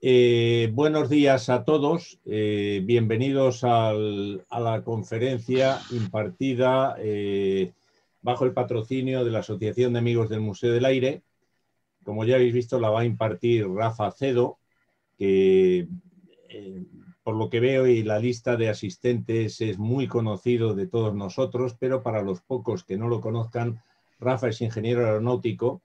Eh, buenos días a todos. Eh, bienvenidos a la conferencia impartida eh, bajo el patrocinio de la Asociación de Amigos del Museo del Aire. Como ya habéis visto, la va a impartir Rafa Cedo, que por lo que veo y la lista de asistentes es muy conocido de todos nosotros, pero para los pocos que no lo conozcan, Rafa es ingeniero aeronáutico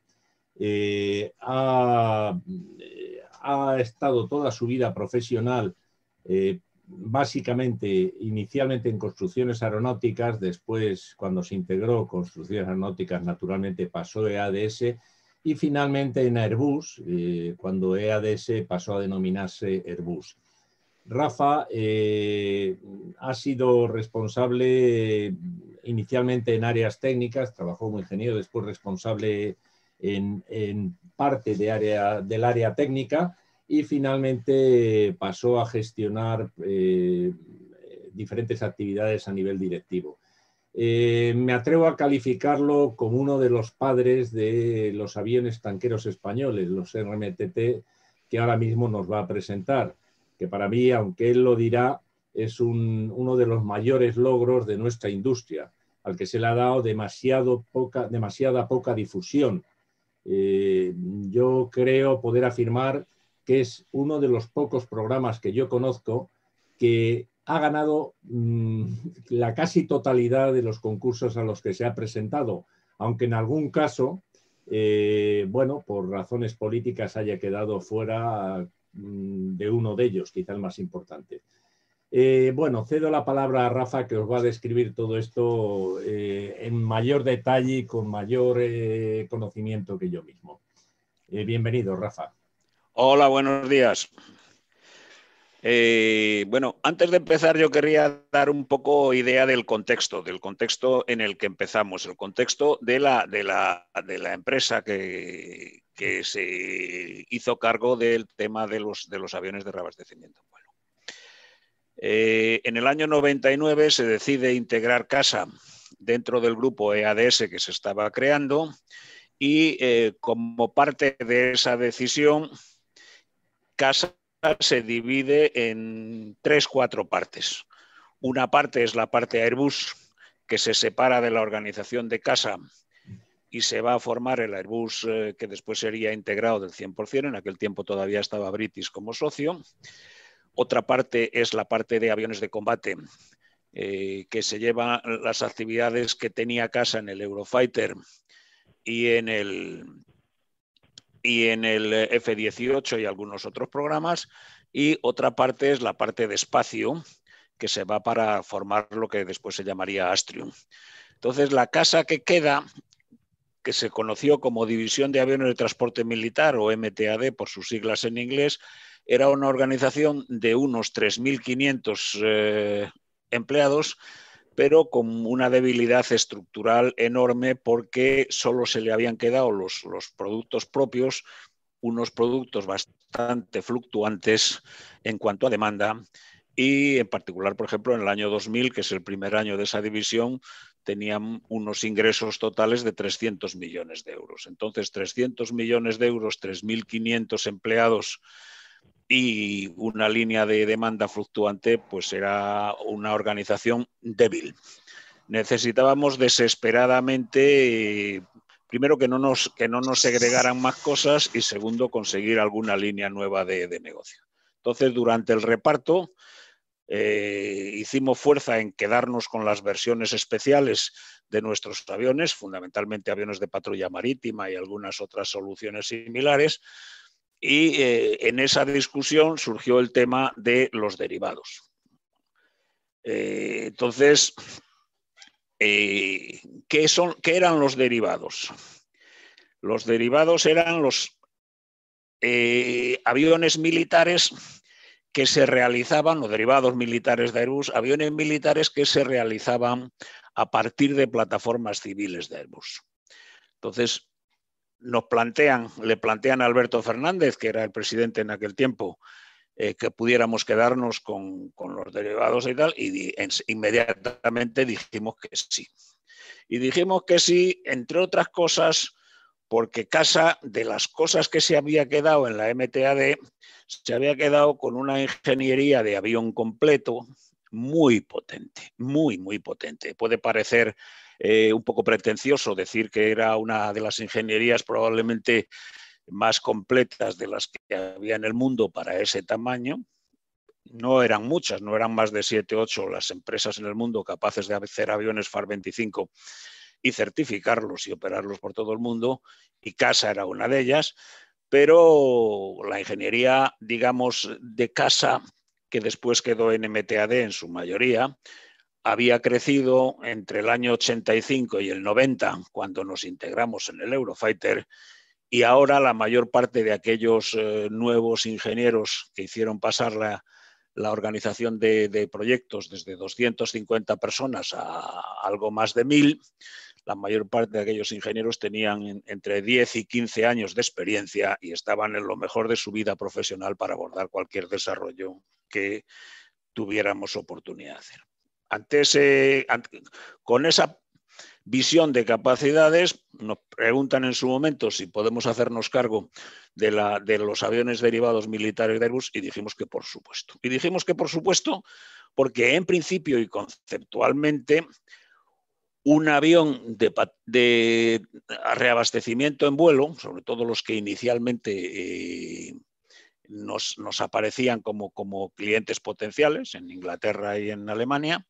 ha estado toda su vida profesional eh, básicamente inicialmente en construcciones aeronáuticas, después cuando se integró construcciones aeronáuticas naturalmente pasó a EADS y finalmente en Airbus, eh, cuando EADS pasó a denominarse Airbus. Rafa eh, ha sido responsable inicialmente en áreas técnicas, trabajó como ingeniero, después responsable en, parte del área técnica y finalmente eh, pasó a gestionar eh, diferentes actividades a nivel directivo. Eh, me atrevo a calificarlo como uno de los padres de los aviones tanqueros españoles, los RMTT, que ahora mismo nos va a presentar, que para mí, aunque él lo dirá, es uno de los mayores logros de nuestra industria, al que se le ha dado demasiado poca, demasiada poca difusión. yo creo poder afirmar que es uno de los pocos programas que yo conozco que ha ganado mm, la casi totalidad de los concursos a los que se ha presentado, aunque en algún caso, eh, bueno, por razones políticas haya quedado fuera mm, de uno de ellos, quizá el más importante. Eh, bueno, cedo la palabra a Rafa que os va a describir todo esto eh, en mayor detalle y con mayor conocimiento que yo mismo. bienvenido, Rafa. Hola, buenos días. Eh, bueno, antes de empezar yo quería dar un poco idea del contexto, del contexto en el que empezamos, el contexto de la, empresa que, se hizo cargo del tema de los, aviones de reabastecimiento. Bueno, eh, en el año 99 se decide integrar CASA dentro del grupo EADS que se estaba creando y eh, como parte de esa decisión casa se divide en tres, cuatro partes. Una parte es la parte Airbus, que se separa de la organización de casa y se va a formar el Airbus eh, que después sería integrado del 100%, en aquel tiempo todavía estaba British como socio. Otra parte es la parte de aviones de combate, eh, que se lleva las actividades que tenía casa en el Eurofighter y en el, y en el eh, F-18 y algunos otros programas. Y otra parte es la parte de espacio, que se va para formar lo que después se llamaría Astrium. Entonces, la casa que queda, que se conoció como División de Aviones de Transporte Militar o MTAD por sus siglas en inglés, era una organización de unos 3.500 eh, empleados pero con una debilidad estructural enorme porque solo se le habían quedado los, productos propios, unos productos bastante fluctuantes en cuanto a demanda. Y en particular, por ejemplo, en el año 2000, que es el primer año de esa división, tenían unos ingresos totales de 300 millones de euros. Entonces, 300 millones de euros, 3.500 empleados y una línea de demanda fluctuante, pues era una organización débil. Necesitábamos desesperadamente, primero, que no nos, que no nos segregaran más cosas y segundo, conseguir alguna línea nueva de, negocio. Entonces, durante el reparto, eh, hicimos fuerza en quedarnos con las versiones especiales de nuestros aviones, fundamentalmente aviones de patrulla marítima y algunas otras soluciones similares, y eh, en esa discusión surgió el tema de los derivados. Eh, entonces, eh, ¿qué, son, ¿qué, eran los derivados? Los derivados eran los aviones militares que se realizaban, los derivados militares de Airbus, aviones militares que se realizaban a partir de plataformas civiles de Airbus. Entonces, nos plantean, le plantean a Alberto Fernández, que era el presidente en aquel tiempo, eh, que pudiéramos quedarnos con, los derivados y tal, y inmediatamente dijimos que sí. Y dijimos que sí, entre otras cosas, porque Casa, de las cosas que se había quedado en la MTAD, se había quedado con una ingeniería de avión completo muy potente, muy, muy potente. Puede parecer eh, un poco pretencioso decir que era una de las ingenierías probablemente más completas de las que había en el mundo para ese tamaño. No eran muchas, no eran más de 7, 8 las empresas en el mundo capaces de hacer aviones FAR 25 y certificarlos y operarlos por todo el mundo, y CASA era una de ellas, pero la ingeniería, digamos, de CASA, que después quedó en MTAD en su mayoría, había crecido entre el año 85 y el 90, cuando nos integramos en el Eurofighter, y ahora la mayor parte de aquellos eh, nuevos ingenieros que hicieron pasar la, organización de, de, proyectos desde 250 personas a algo más de 1000, la mayor parte de aquellos ingenieros tenían entre 10 y 15 años de experiencia y estaban en lo mejor de su vida profesional para abordar cualquier desarrollo que tuviéramos oportunidad de hacer con esa visión de capacidades, nos preguntan en su momento si podemos hacernos cargo de, los aviones derivados militares de Airbus y dijimos que por supuesto. Y dijimos que por supuesto porque en principio y conceptualmente un avión de, reabastecimiento en vuelo, sobre todo los que inicialmente eh, nos, aparecían como, como clientes potenciales en Inglaterra y en Alemania,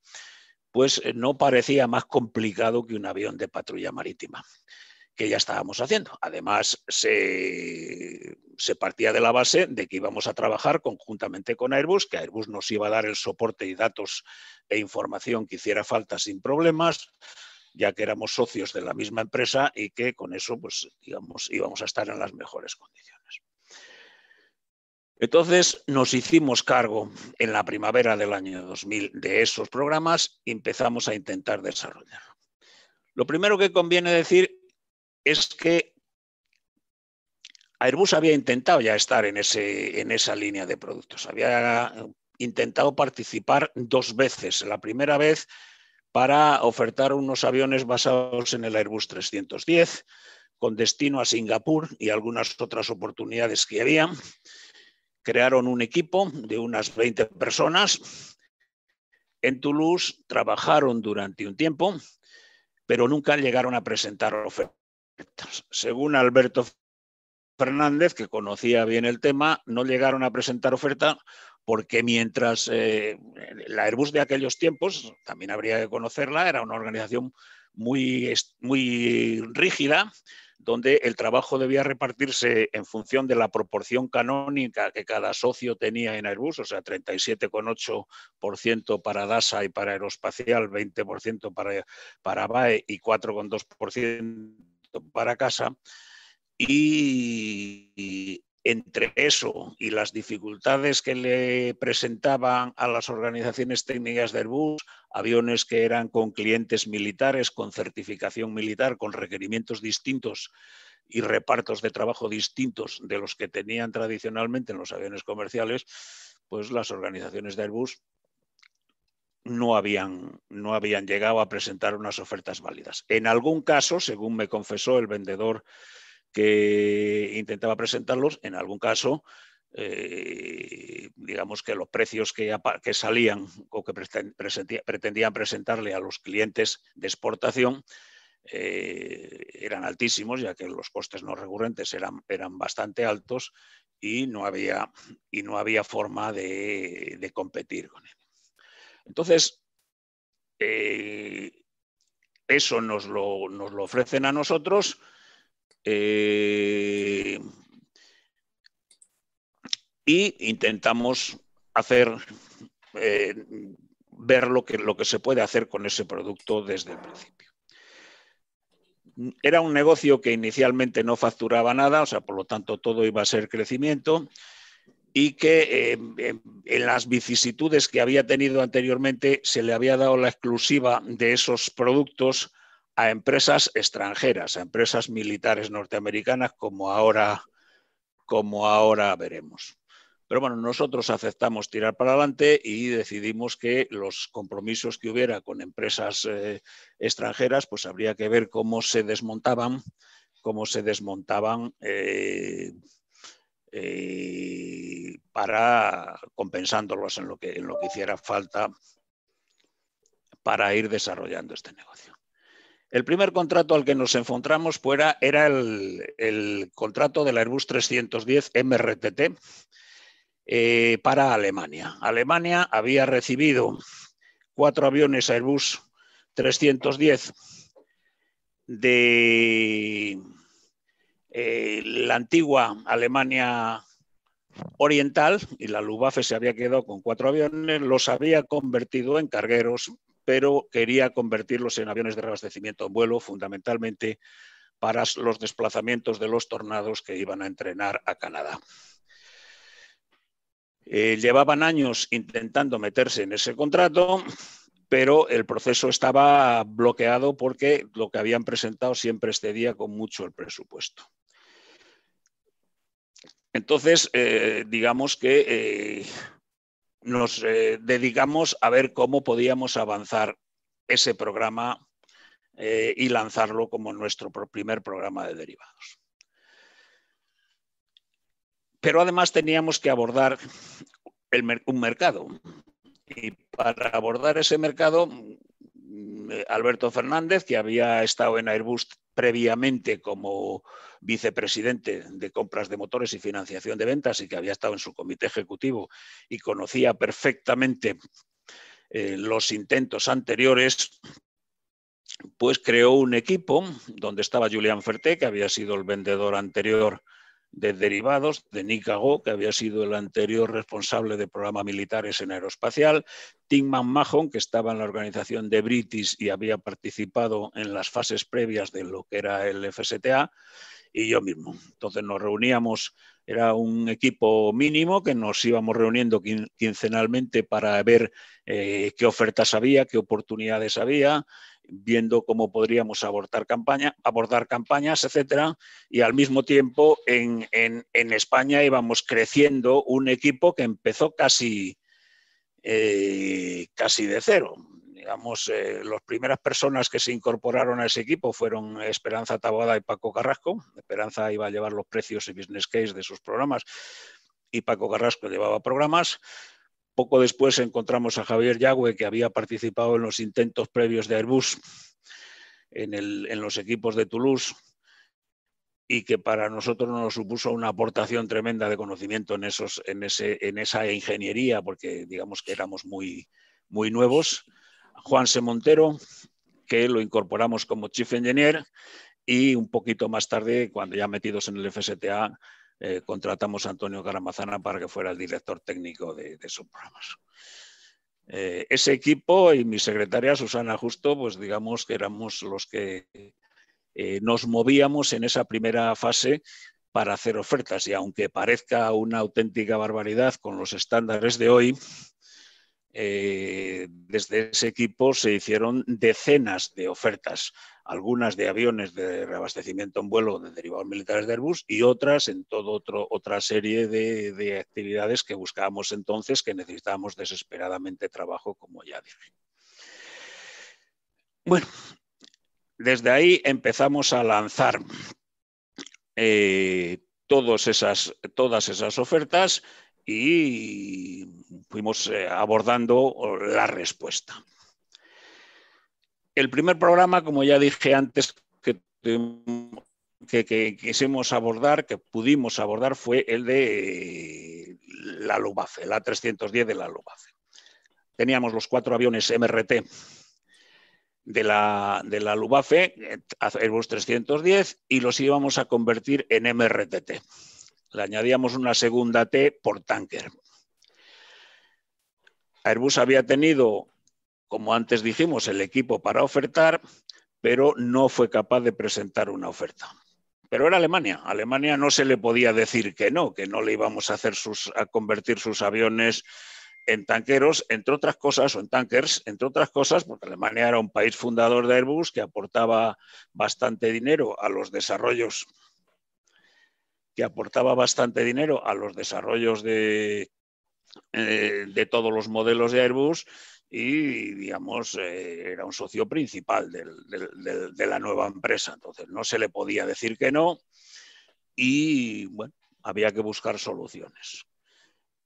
pues eh, no parecía más complicado que un avión de patrulla marítima que ya estábamos haciendo. Además, se, se, partía de la base de que íbamos a trabajar conjuntamente con Airbus, que Airbus nos iba a dar el soporte y datos e información que hiciera falta sin problemas, ya que éramos socios de la misma empresa y que con eso, pues, digamos, íbamos a estar en las mejores condiciones. Entonces nos hicimos cargo en la primavera del año 2000 de esos programas y empezamos a intentar desarrollar. Lo primero que conviene decir es que Airbus había intentado ya estar en, en esa línea de productos, había intentado participar dos veces. La primera vez para ofertar unos aviones basados en el Airbus 310 con destino a Singapur y algunas otras oportunidades que había crearon un equipo de unas 20 personas. En Toulouse trabajaron durante un tiempo, pero nunca llegaron a presentar ofertas. Según Alberto Fernández, que conocía bien el tema, no llegaron a presentar oferta porque mientras eh, la Airbus de aquellos tiempos, también habría que conocerla, era una organización muy, muy rígida, donde el trabajo debía repartirse en función de la proporción canónica que cada socio tenía en Airbus, o sea, 37,8% para DASA y para Aeroespacial, 20% para, para BAE y 4,2% para CASA. y entre eso y las dificultades que le presentaban a las organizaciones técnicas de Airbus, aviones que eran con clientes militares, con certificación militar, con requerimientos distintos y repartos de trabajo distintos de los que tenían tradicionalmente en los aviones comerciales, pues las organizaciones de Airbus no habían, no habían llegado a presentar unas ofertas válidas. En algún caso, según me confesó el vendedor que intentaba presentarlos, en algún caso, eh, digamos que los precios que, salían o que pretendían presentarle a los clientes de exportación eh, eran altísimos, ya que los costes no recurrentes eran, eran bastante altos y no había, y no había forma de, competir con él. Entonces, eh, eso nos lo, ofrecen a nosotros eh, y intentamos hacer eh, ver lo que, se puede hacer con ese producto desde el principio. Era un negocio que inicialmente no facturaba nada, o sea, por lo tanto todo iba a ser crecimiento y que eh, en las vicisitudes que había tenido anteriormente se le había dado la exclusiva de esos productos a empresas extranjeras, a empresas militares norteamericanas, como ahora, como ahora veremos. Pero bueno, nosotros aceptamos tirar para adelante y decidimos que los compromisos que hubiera con empresas eh, extranjeras, pues habría que ver cómo se desmontaban, cómo se desmontaban eh, eh, para compensándolos en lo que, en lo que hiciera falta para ir desarrollando este negocio. El primer contrato al que nos encontramos fuera, era el, contrato del Airbus 310 MRTT eh, para Alemania. Alemania había recibido cuatro aviones Airbus 310 de eh, la antigua Alemania Oriental y la Lubafe se había quedado con cuatro aviones, los había convertido en cargueros pero quería convertirlos en aviones de reabastecimiento en vuelo, fundamentalmente para los desplazamientos de los tornados que iban a entrenar a Canadá. Eh, llevaban años intentando meterse en ese contrato, pero el proceso estaba bloqueado porque lo que habían presentado siempre excedía con mucho el presupuesto. Entonces, eh, digamos que eh, nos eh, dedicamos a ver cómo podíamos avanzar ese programa eh, y lanzarlo como nuestro primer programa de derivados. Pero además teníamos que abordar un mercado. Y para abordar ese mercado, mm, eh, Alberto Fernández, que había estado en Airbus previamente como vicepresidente de compras de motores y financiación de ventas y que había estado en su comité ejecutivo y conocía perfectamente eh, los intentos anteriores, pues creó un equipo donde estaba Julián Ferté, que había sido el vendedor anterior de derivados de Nikago, que había sido el anterior responsable de programas militares en aeroespacial, Tim Mahon que estaba en la organización de British y había participado en las fases previas de lo que era el FSTA, y yo mismo. Entonces nos reuníamos, era un equipo mínimo que nos íbamos reuniendo quincenalmente para ver eh, qué ofertas había, qué oportunidades había viendo cómo podríamos abordar, abordar campañas, etcétera, y al mismo tiempo en, España íbamos creciendo un equipo que empezó casi, eh, casi de cero. Digamos, eh, las primeras personas que se incorporaron a ese equipo fueron Esperanza Taboada y Paco Carrasco. Esperanza iba a llevar los precios y business case de sus programas y Paco Carrasco llevaba programas. Poco después encontramos a Javier Yagüe, que había participado en los intentos previos de Airbus en, los equipos de Toulouse y que para nosotros nos supuso una aportación tremenda de conocimiento en, esa ingeniería, porque digamos que éramos muy, muy nuevos. Juan C. Montero, que lo incorporamos como Chief Engineer y un poquito más tarde, cuando ya metidos en el FSTA, eh, contratamos a Antonio Caramazana para que fuera el director técnico de, de esos programas. Eh, ese equipo y mi secretaria Susana Justo, pues digamos que éramos los que eh, nos movíamos en esa primera fase para hacer ofertas y aunque parezca una auténtica barbaridad con los estándares de hoy, desde ese equipo se hicieron decenas de ofertas algunas de aviones de reabastecimiento en vuelo de derivados militares de Airbus y otras en toda otra serie de, actividades que buscábamos entonces, que necesitábamos desesperadamente trabajo, como ya dije. Bueno, desde ahí empezamos a lanzar eh, todas, todas esas ofertas y fuimos eh, abordando la respuesta el primer programa, como ya dije antes, que, que, quisimos abordar, que pudimos abordar, fue el de eh, la Lubafe, la 310 de la Lubafe. Teníamos los cuatro aviones MRT de la, de la Lubafe, eh, Airbus 310, y los íbamos a convertir en MRTT. Le añadíamos una segunda T por tanker. Airbus había tenido como antes dijimos, el equipo para ofertar, pero no fue capaz de presentar una oferta. Pero era Alemania. A Alemania no se le podía decir que no, que no le íbamos a, hacer a convertir sus aviones en tanqueros, entre otras cosas, o en tankers, entre otras cosas, porque Alemania era un país fundador de Airbus que aportaba bastante dinero a los desarrollos que aportaba bastante dinero a los desarrollos de eh, todos los modelos de Airbus y, digamos, eh, era un socio principal de la nueva empresa. Entonces, no se le podía decir que no y, bueno, había que buscar soluciones.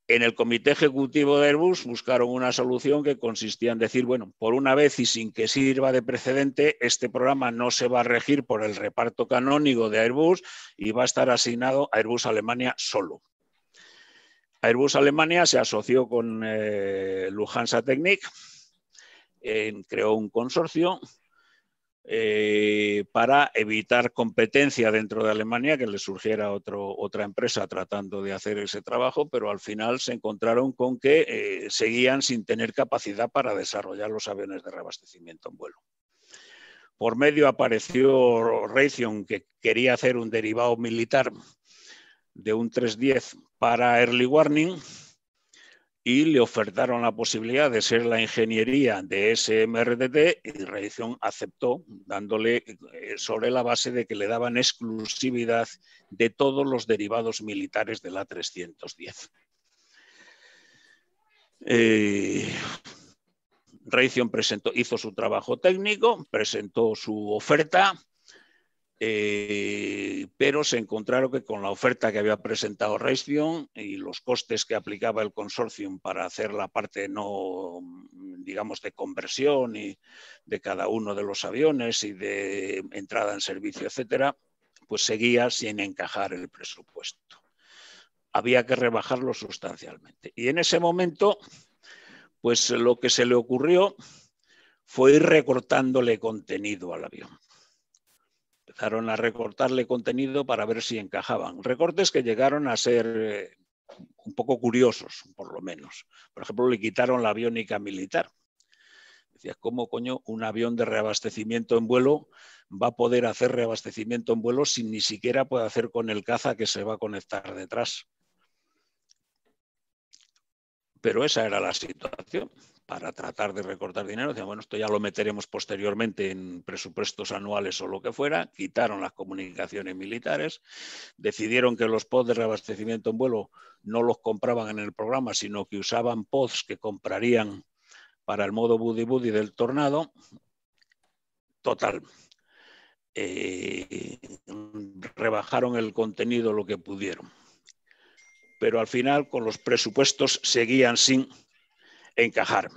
En el comité ejecutivo de Airbus buscaron una solución que consistía en decir, bueno, por una vez y sin que sirva de precedente, este programa no se va a regir por el reparto canónico de Airbus y va a estar asignado a Airbus Alemania solo. Airbus Alemania se asoció con eh, Lufthansa Technik, eh, creó un consorcio eh, para evitar competencia dentro de Alemania, que le surgiera otra empresa tratando de hacer ese trabajo, pero al final se encontraron con que seguían sin tener capacidad para desarrollar los aviones de reabastecimiento en vuelo. Por medio apareció Raytheon, que quería hacer un derivado militar de un 310 para early warning y le ofertaron la posibilidad de ser la ingeniería de SMRDT y Raytheon aceptó, dándole eh, sobre la base de que le daban exclusividad de todos los derivados militares de la 310. Eh, presentó, hizo su trabajo técnico, presentó su oferta eh, pero se encontraron que con la oferta que había presentado Raytheon y los costes que aplicaba el consorcio para hacer la parte no, digamos, de conversión y de cada uno de los aviones y de entrada en servicio, etcétera, pues seguía sin encajar el presupuesto. Había que rebajarlo sustancialmente. Y en ese momento, pues lo que se le ocurrió fue ir recortándole contenido al avión empezaron a recortarle contenido para ver si encajaban. Recortes que llegaron a ser eh, un poco curiosos, por lo menos. Por ejemplo, le quitaron la aviónica militar. Decías, ¿cómo coño un avión de reabastecimiento en vuelo va a poder hacer reabastecimiento en vuelo si ni siquiera puede hacer con el caza que se va a conectar detrás? Pero esa era la situación para tratar de recortar dinero. Decían, bueno, esto ya lo meteremos posteriormente en presupuestos anuales o lo que fuera. Quitaron las comunicaciones militares, decidieron que los pods de reabastecimiento en vuelo no los compraban en el programa, sino que usaban pods que comprarían para el modo Buddy Buddy del tornado. Total. Eh, rebajaron el contenido lo que pudieron. Pero al final, con los presupuestos, seguían sin encajar.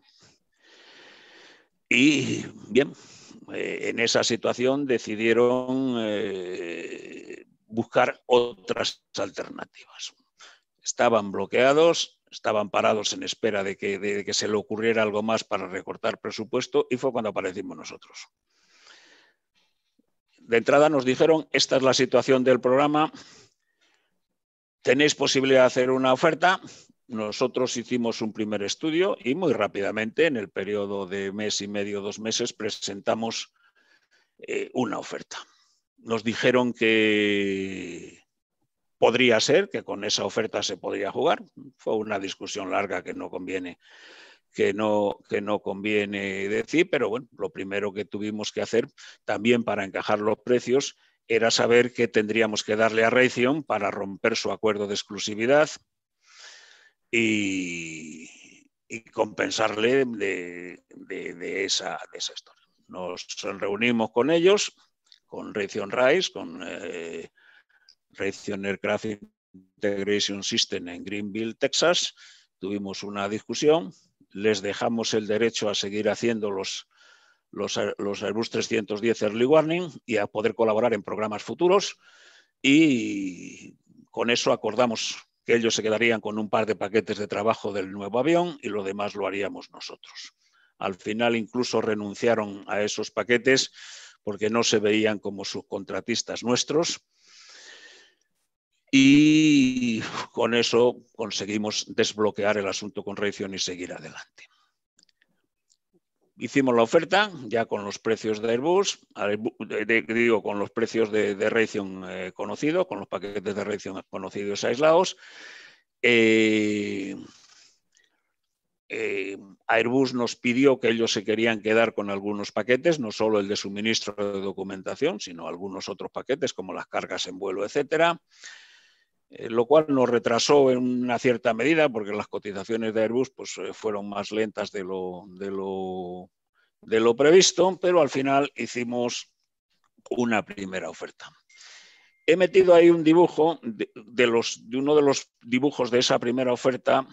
Y bien, eh, en esa situación decidieron eh, buscar otras alternativas. Estaban bloqueados, estaban parados en espera de que, de que se le ocurriera algo más para recortar presupuesto y fue cuando aparecimos nosotros. De entrada nos dijeron, esta es la situación del programa, tenéis posibilidad de hacer una oferta, nosotros hicimos un primer estudio y muy rápidamente, en el periodo de mes y medio, dos meses, presentamos eh, una oferta. Nos dijeron que podría ser, que con esa oferta se podría jugar. Fue una discusión larga que no conviene, que no, que no conviene decir, pero bueno, lo primero que tuvimos que hacer también para encajar los precios era saber qué tendríamos que darle a Raytheon para romper su acuerdo de exclusividad, y, compensarle de, esa, historia. Nos reunimos con ellos, con Raytheon Rice, con eh, Raytheon Aircraft Integration System en Greenville, Texas. Tuvimos una discusión, les dejamos el derecho a seguir haciendo los, los, los, Airbus 310 Early Warning y a poder colaborar en programas futuros. Y con eso acordamos que ellos se quedarían con un par de paquetes de trabajo del nuevo avión y lo demás lo haríamos nosotros. Al final incluso renunciaron a esos paquetes porque no se veían como subcontratistas nuestros. Y con eso conseguimos desbloquear el asunto con reacción y seguir adelante hicimos la oferta ya con los precios de Airbus, digo, con los precios de, de Raytheon eh, conocidos, con los paquetes de Raytheon conocidos aislados. Eh, eh, Airbus nos pidió que ellos se querían quedar con algunos paquetes, no solo el de suministro de documentación, sino algunos otros paquetes como las cargas en vuelo, etcétera. Eh, lo cual nos retrasó en una cierta medida porque las cotizaciones de Airbus pues, eh, fueron más lentas de lo, previsto, pero al final hicimos una primera oferta. He metido ahí un dibujo de, los, de uno de los dibujos de esa primera oferta,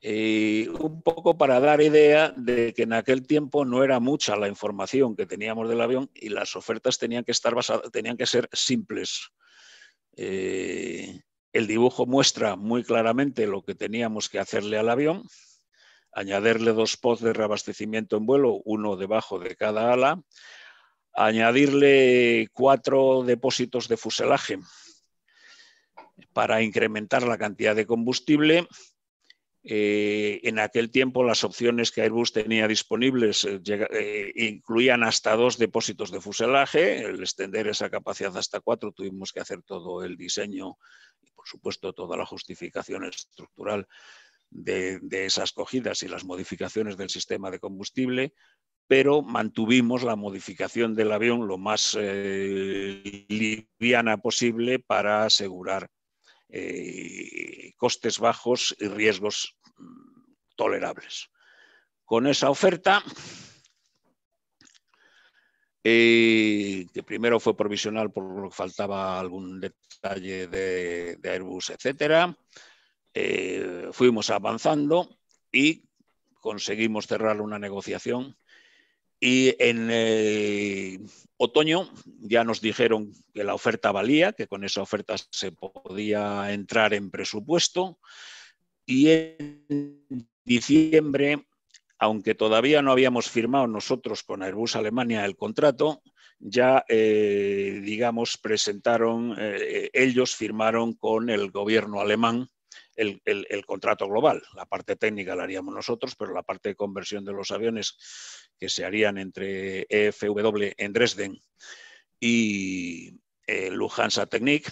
eh, un poco para dar idea de que en aquel tiempo no era mucha la información que teníamos del avión y las ofertas tenían que, estar basadas, tenían que ser simples eh, el dibujo muestra muy claramente lo que teníamos que hacerle al avión, añadirle dos pods de reabastecimiento en vuelo, uno debajo de cada ala, añadirle cuatro depósitos de fuselaje para incrementar la cantidad de combustible eh, en aquel tiempo las opciones que Airbus tenía disponibles eh, eh, incluían hasta dos depósitos de fuselaje. El extender esa capacidad hasta cuatro tuvimos que hacer todo el diseño y, por supuesto, toda la justificación estructural de, esas cogidas y las modificaciones del sistema de combustible pero mantuvimos la modificación del avión lo más liviana posible para asegurar eh, costes bajos y riesgos mm, tolerables. Con esa oferta, eh, que primero fue provisional por lo que faltaba algún detalle de, Airbus, etc. Eh, fuimos avanzando y conseguimos cerrar una negociación y en eh, otoño ya nos dijeron que la oferta valía, que con esa oferta se podía entrar en presupuesto. Y en diciembre, aunque todavía no habíamos firmado nosotros con Airbus Alemania el contrato, ya, eh, digamos, presentaron, eh, ellos firmaron con el gobierno alemán el, el, contrato global. La parte técnica la haríamos nosotros, pero la parte de conversión de los aviones que se harían entre EFW en Dresden y eh, Lufthansa Technik,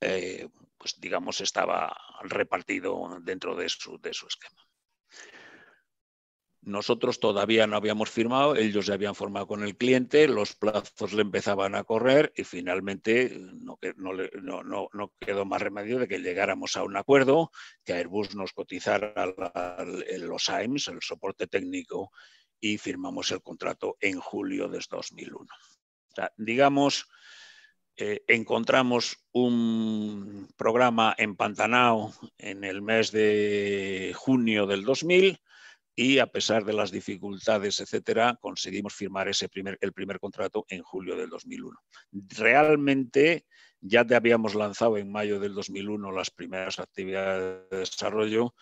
eh, pues digamos, estaba repartido dentro de su, de su esquema. Nosotros todavía no habíamos firmado, ellos ya habían formado con el cliente, los plazos le empezaban a correr y finalmente eh, no, quedó más remedio de que llegáramos a un acuerdo, que Airbus nos cotizara los AIMS, el soporte técnico, y firmamos el contrato en julio de 2001. O digamos, eh, encontramos un programa empantanado en el mes de junio del 2000 y a pesar de las dificultades, etcétera, conseguimos firmar ese primer, el primer contrato en julio del 2001. Realmente ya te habíamos lanzado en mayo del 2001 las primeras actividades de desarrollo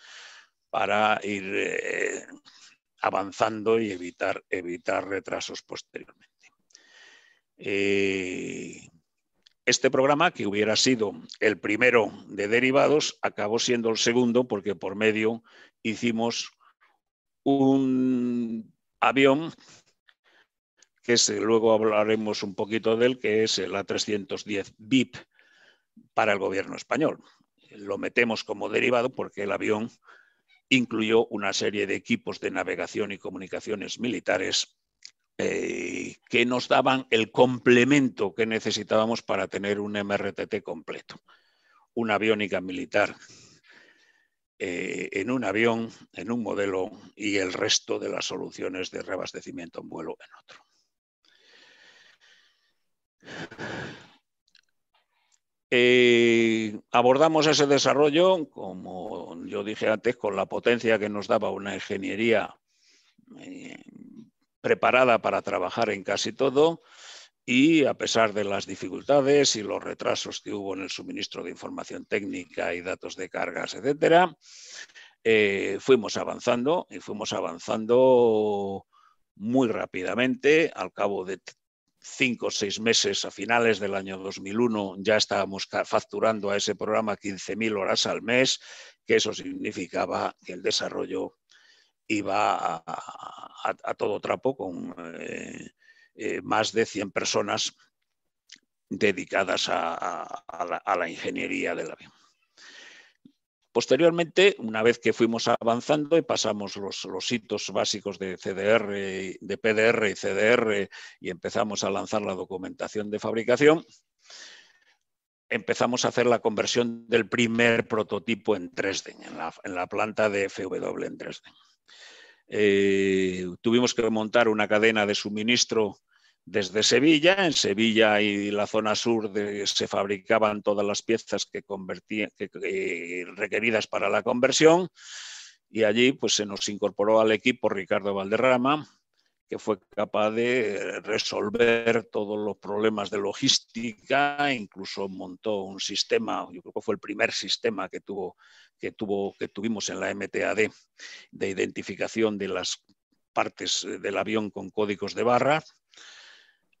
para ir eh, avanzando y evitar, evitar retrasos posteriormente. Eh, este programa, que hubiera sido el primero de derivados, acabó siendo el segundo porque por medio hicimos un avión, que luego hablaremos un poquito del que es el A310 VIP para el gobierno español. Lo metemos como derivado porque el avión incluyó una serie de equipos de navegación y comunicaciones militares eh, que nos daban el complemento que necesitábamos para tener un MRTT completo, una aviónica militar eh, en un avión, en un modelo y el resto de las soluciones de reabastecimiento en vuelo en otro. Eh, abordamos ese desarrollo, como yo dije antes, con la potencia que nos daba una ingeniería eh, preparada para trabajar en casi todo, y a pesar de las dificultades y los retrasos que hubo en el suministro de información técnica y datos de cargas, etcétera, eh, fuimos avanzando y fuimos avanzando muy rápidamente. Al cabo de cinco o seis meses, a finales del año 2001, ya estábamos facturando a ese programa 15.000 horas al mes, que eso significaba que el desarrollo iba a, todo trapo con... Eh, eh, más de 100 personas dedicadas a, la, ingeniería del avión. Posteriormente, una vez que fuimos avanzando y pasamos los, hitos básicos de CDR, de PDR y CDR y empezamos a lanzar la documentación de fabricación, empezamos a hacer la conversión del primer prototipo en Dresden, en la, en la planta de FW en Dresden. Eh, tuvimos que montar una cadena de suministro desde Sevilla. En Sevilla y la zona sur se fabricaban todas las piezas requeridas para la conversión y allí pues, se nos incorporó al equipo Ricardo Valderrama, que fue capaz de resolver todos los problemas de logística, incluso montó un sistema, yo creo que fue el primer sistema que, tuvo, que, tuvo, que tuvimos en la MTAD de identificación de las partes del avión con códigos de barra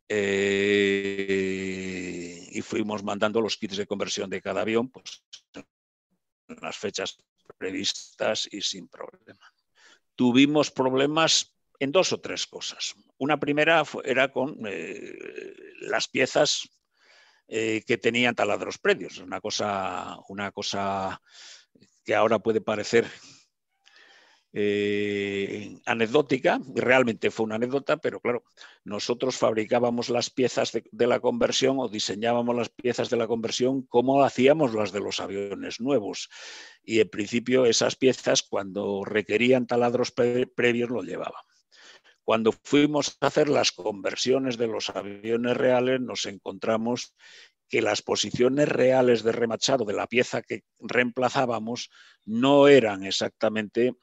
eh, y fuimos mandando los kits de conversión de cada avión pues, en las fechas previstas y sin problema. Tuvimos problemas en dos o tres cosas. Una primera era con eh, las piezas eh, que tenían taladros previos. Una cosa, una cosa que ahora puede parecer eh, anecdótica, realmente fue una anécdota, pero claro, nosotros fabricábamos las piezas de, la conversión o diseñábamos las piezas de la conversión como hacíamos las de los aviones nuevos. Y en principio esas piezas cuando requerían taladros previos lo llevaban. Cuando fuimos a hacer las conversiones de los aviones reales nos encontramos que las posiciones reales de remachado de la pieza que reemplazábamos no eran exactamente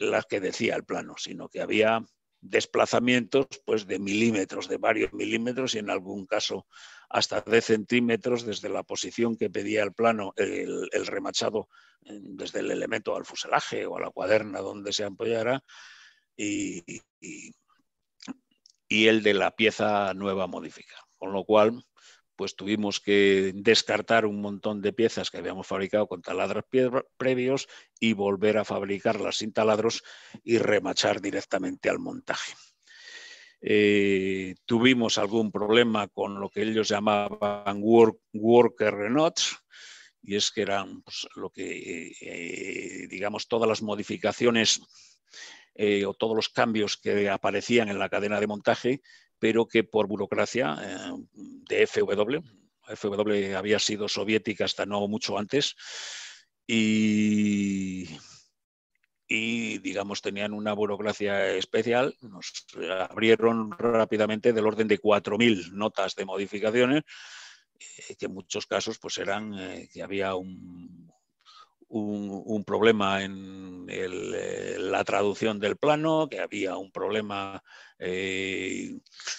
las que decía el plano, sino que había desplazamientos pues, de milímetros, de varios milímetros y en algún caso hasta de centímetros desde la posición que pedía el plano, el, remachado desde el elemento al fuselaje o a la cuaderna donde se apoyara y, el de la pieza nueva modifica. Con lo cual, pues tuvimos que descartar un montón de piezas que habíamos fabricado con taladros previos y volver a fabricarlas sin taladros y remachar directamente al montaje. Eh, tuvimos algún problema con lo que ellos llamaban work, worker notes y es que eran pues, lo que, eh, digamos, todas las modificaciones eh, o todos los cambios que aparecían en la cadena de montaje pero que por burocracia eh, de FW, FW había sido soviética hasta no mucho antes, y, digamos tenían una burocracia especial, nos abrieron rápidamente del orden de 4.000 notas de modificaciones, eh, que en muchos casos pues eran eh, que había un, un, problema en eh, la traducción del plano, que había un problema, eh,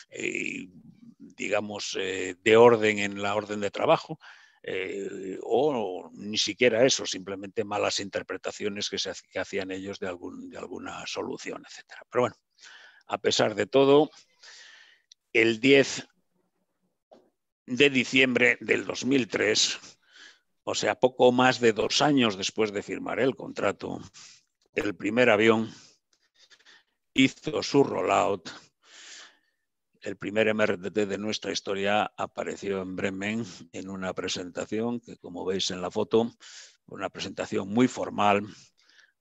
eh, digamos, de orden en la orden de trabajo. o ni siquiera eso, simplemente malas interpretaciones que, se, hacían ellos de, de alguna solución, etc. Pero bueno, a pesar de todo, el 10 de diciembre del 2003 o sea, poco más de dos años después de firmar el contrato, el primer avión hizo su rollout. El primer MRTT de nuestra historia apareció en Bremen en una presentación que, como veis en la foto, una presentación muy formal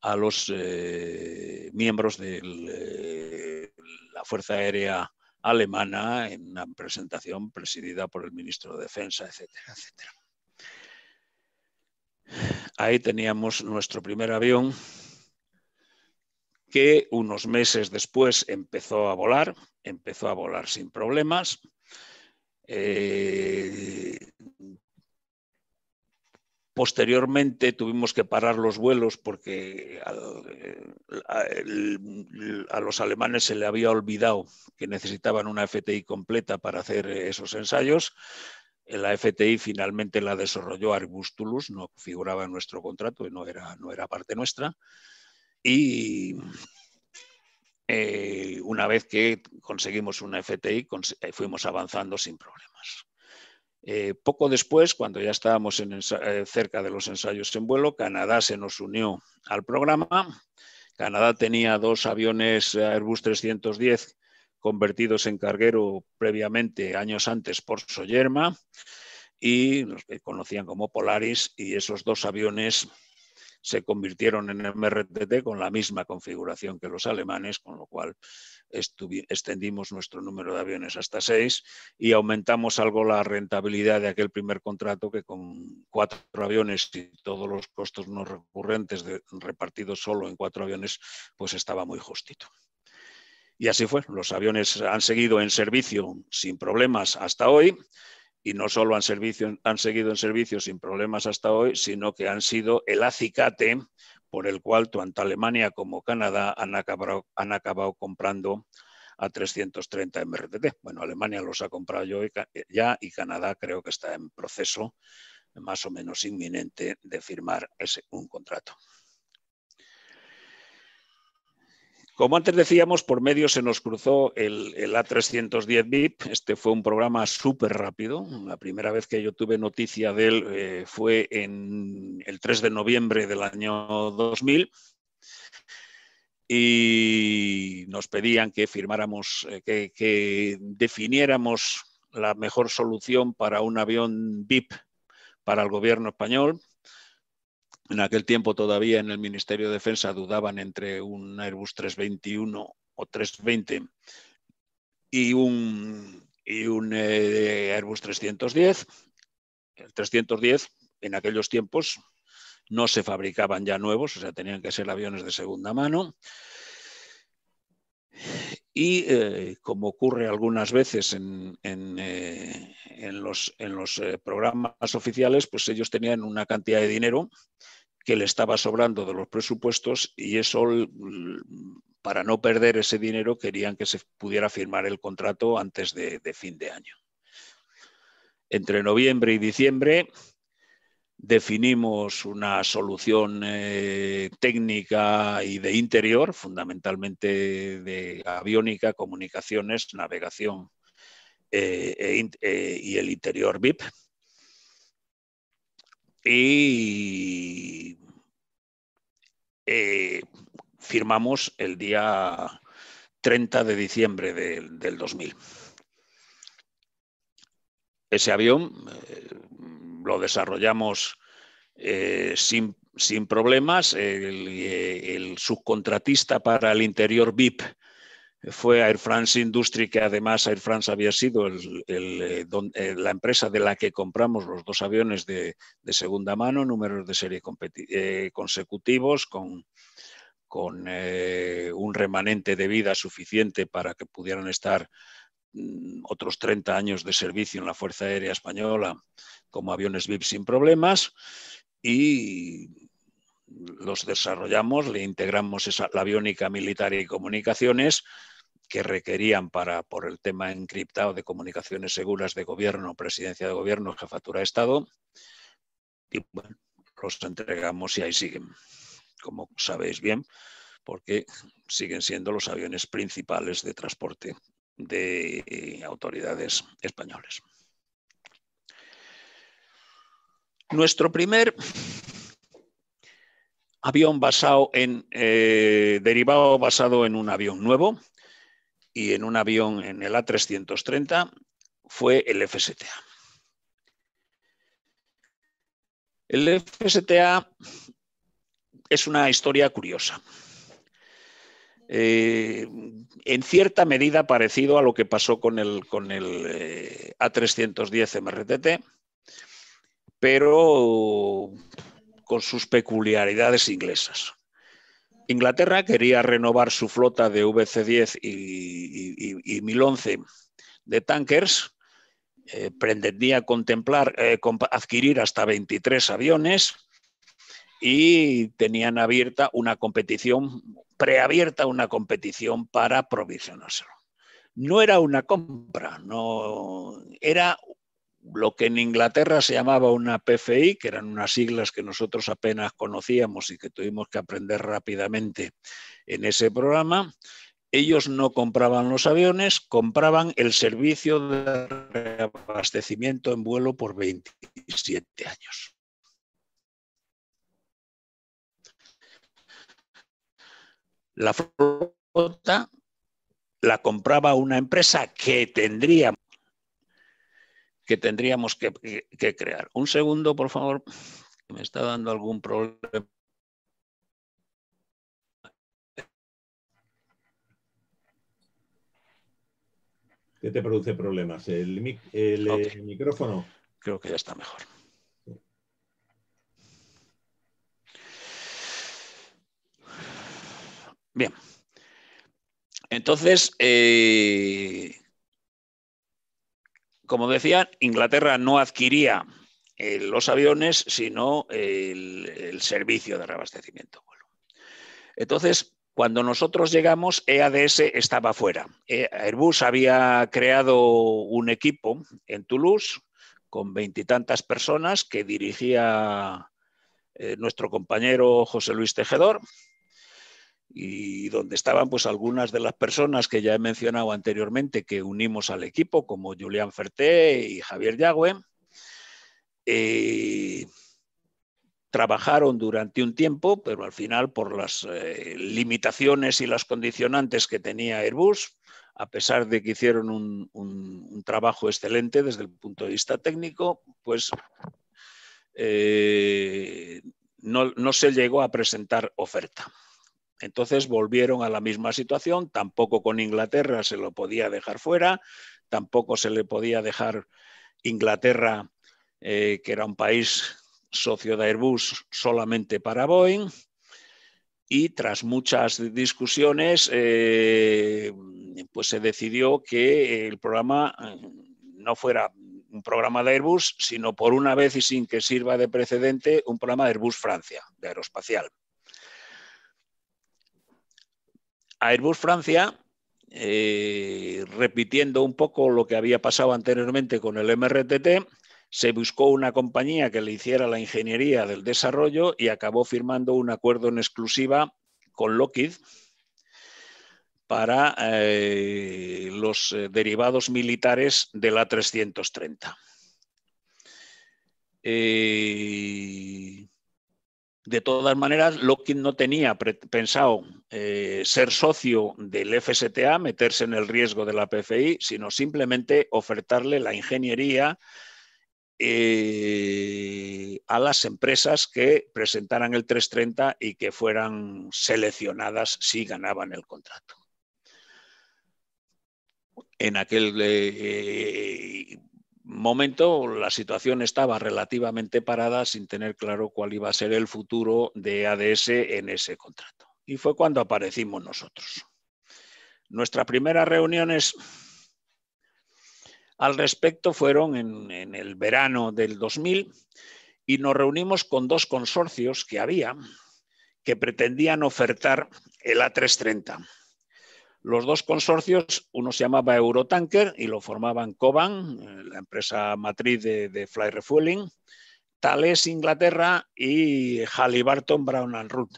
a los eh, miembros de eh, la Fuerza Aérea Alemana en una presentación presidida por el ministro de Defensa, etcétera, etcétera. Ahí teníamos nuestro primer avión que unos meses después empezó a volar, empezó a volar sin problemas. Eh, posteriormente tuvimos que parar los vuelos porque eh, a, los alemanes se le había olvidado que necesitaban una FTI completa para hacer eh, esos ensayos la FTI finalmente la desarrolló Arbustulus, no figuraba en nuestro contrato y no era, no era parte nuestra. Y eh, una vez que conseguimos una FTI, eh, fuimos avanzando sin problemas. Eh, poco después, cuando ya estábamos en cerca de los ensayos en vuelo, Canadá se nos unió al programa. Canadá tenía dos aviones Airbus 310 convertidos en carguero previamente años antes por Soyerma y los que conocían como Polaris y esos dos aviones se convirtieron en MRTT con la misma configuración que los alemanes, con lo cual extendimos nuestro número de aviones hasta seis y aumentamos algo la rentabilidad de aquel primer contrato que con cuatro aviones y todos los costos no recurrentes repartidos solo en cuatro aviones, pues estaba muy justito. Y así fue. Los aviones han seguido en servicio sin problemas hasta hoy. Y no solo han, han seguido en servicio sin problemas hasta hoy, sino que han sido el acicate por el cual tanto Alemania como Canadá han acabado, comprando a 330 MRTT. Bueno, Alemania los ha comprado ya y Canadá creo que está en proceso más o menos inminente de firmar ese, un contrato. Como antes decíamos, por medio se nos cruzó el, A310 VIP. Este fue un programa súper rápido. La primera vez que yo tuve noticia de él eh, fue en el 3 de noviembre del año 2000 y nos pedían que firmáramos, eh, que, que, definiéramos la mejor solución para un avión VIP para el gobierno español. En aquel tiempo todavía en el Ministerio de Defensa dudaban entre un Airbus 321 o 320 y un, y un eh, Airbus 310. El 310 en aquellos tiempos no se fabricaban ya nuevos, o sea, tenían que ser aviones de segunda mano. Y eh, como ocurre algunas veces en, eh, los, programas oficiales, pues ellos tenían una cantidad de dinero le estaba sobrando de los presupuestos y eso, para no perder ese dinero, querían que se pudiera firmar el contrato antes de, fin de año. Entre noviembre y diciembre definimos una solución eh, técnica y de interior, fundamentalmente de aviónica, comunicaciones, navegación eh, e eh, y el interior VIP. Y eh, firmamos el día 30 de diciembre del 2000. Ese avión eh, lo desarrollamos eh, sin, problemas. el, subcontratista para el interior VIP fue Air France Industry, que además Air France había sido eh, eh, la empresa de la que compramos los dos aviones de, segunda mano, números de serie eh, consecutivos, con, un remanente de vida suficiente para que pudieran estar mm, otros 30 años de servicio en la Fuerza Aérea Española como aviones VIP sin problemas. Y los desarrollamos, le integramos la aviónica militar y comunicaciones que requerían para, por el tema encriptado de comunicaciones seguras de gobierno, presidencia de gobierno, jefatura de Estado. Y bueno, los entregamos y ahí siguen, como sabéis bien, porque siguen siendo los aviones principales de transporte de autoridades españoles. Nuestro primer avión basado en eh, derivado basado en un avión nuevo y en un avión en el A330 fue el FSTA. El FSTA es una historia curiosa. Eh, en cierta medida parecido a lo que pasó con el, con el eh, A310 MRTT, pero con sus peculiaridades inglesas. Inglaterra quería renovar su flota de VC-10 y, 1011 de tankers, eh, pretendía contemplar eh, adquirir hasta 23 aviones y tenían abierta una competición, preabierta una competición para provisionárselo. No era una compra, no, era lo que en Inglaterra se llamaba una PFI, que eran unas siglas que nosotros apenas conocíamos y que tuvimos que aprender rápidamente en ese programa, ellos no compraban los aviones, compraban el servicio de abastecimiento en vuelo por 27 años. La flota la compraba una empresa que tendría que tendríamos que, crear. Un segundo, por favor, me está dando algún problema. ¿Qué te produce problemas? ¿El, eh, micrófono? Creo que ya está mejor. Bien. Entonces, eh, como decía, Inglaterra no adquiría eh, los aviones, sino el, servicio de reabastecimiento. Entonces, cuando nosotros llegamos, EADS estaba fuera. E, Airbus había creado un equipo en Toulouse con veintitantas personas que dirigía eh, nuestro compañero José Luis Tejedor y donde estaban pues algunas de las personas que ya he mencionado anteriormente que unimos al equipo, como Julián Ferté y Javier Yagüe. Eh, trabajaron durante un tiempo, pero al final por las eh, limitaciones y las condicionantes que tenía Airbus, a pesar de que hicieron un, trabajo excelente desde el punto de vista técnico, pues eh, no se llegó a presentar oferta. Entonces volvieron a la misma situación, tampoco con Inglaterra se lo podía dejar fuera, tampoco se le podía dejar Inglaterra, eh, que era un país socio de Airbus, solamente para Boeing. Y tras muchas discusiones, eh, pues se decidió que el programa eh, no fuera un programa de Airbus, sino por una vez y sin que sirva de precedente, un programa de Airbus Francia, de aeroespacial. Airbus Francia, eh, repitiendo un poco lo que había pasado anteriormente con el MRTT, se buscó una compañía que le hiciera la ingeniería del desarrollo y acabó firmando un acuerdo en exclusiva con Lockheed para eh, los eh, derivados militares de la 330. de todas maneras, Lockheed no tenía pensado eh, ser socio del FSTA, meterse en el riesgo de la PFI, sino simplemente ofertarle la ingeniería eh, a las empresas que presentaran el 330 y que fueran seleccionadas si ganaban el contrato. En aquel eh, momento la situación estaba relativamente parada sin tener claro cuál iba a ser el futuro de ADS en ese contrato y fue cuando aparecimos nosotros. Nuestras primeras reuniones al respecto fueron en, el verano del 2000 y nos reunimos con dos consorcios que había que pretendían ofertar el A330. Los dos consorcios, uno se llamaba Eurotanker y lo formaban Coban, eh, la empresa matriz de, Fly Refueling, Thales Inglaterra y Halliburton Brown and Root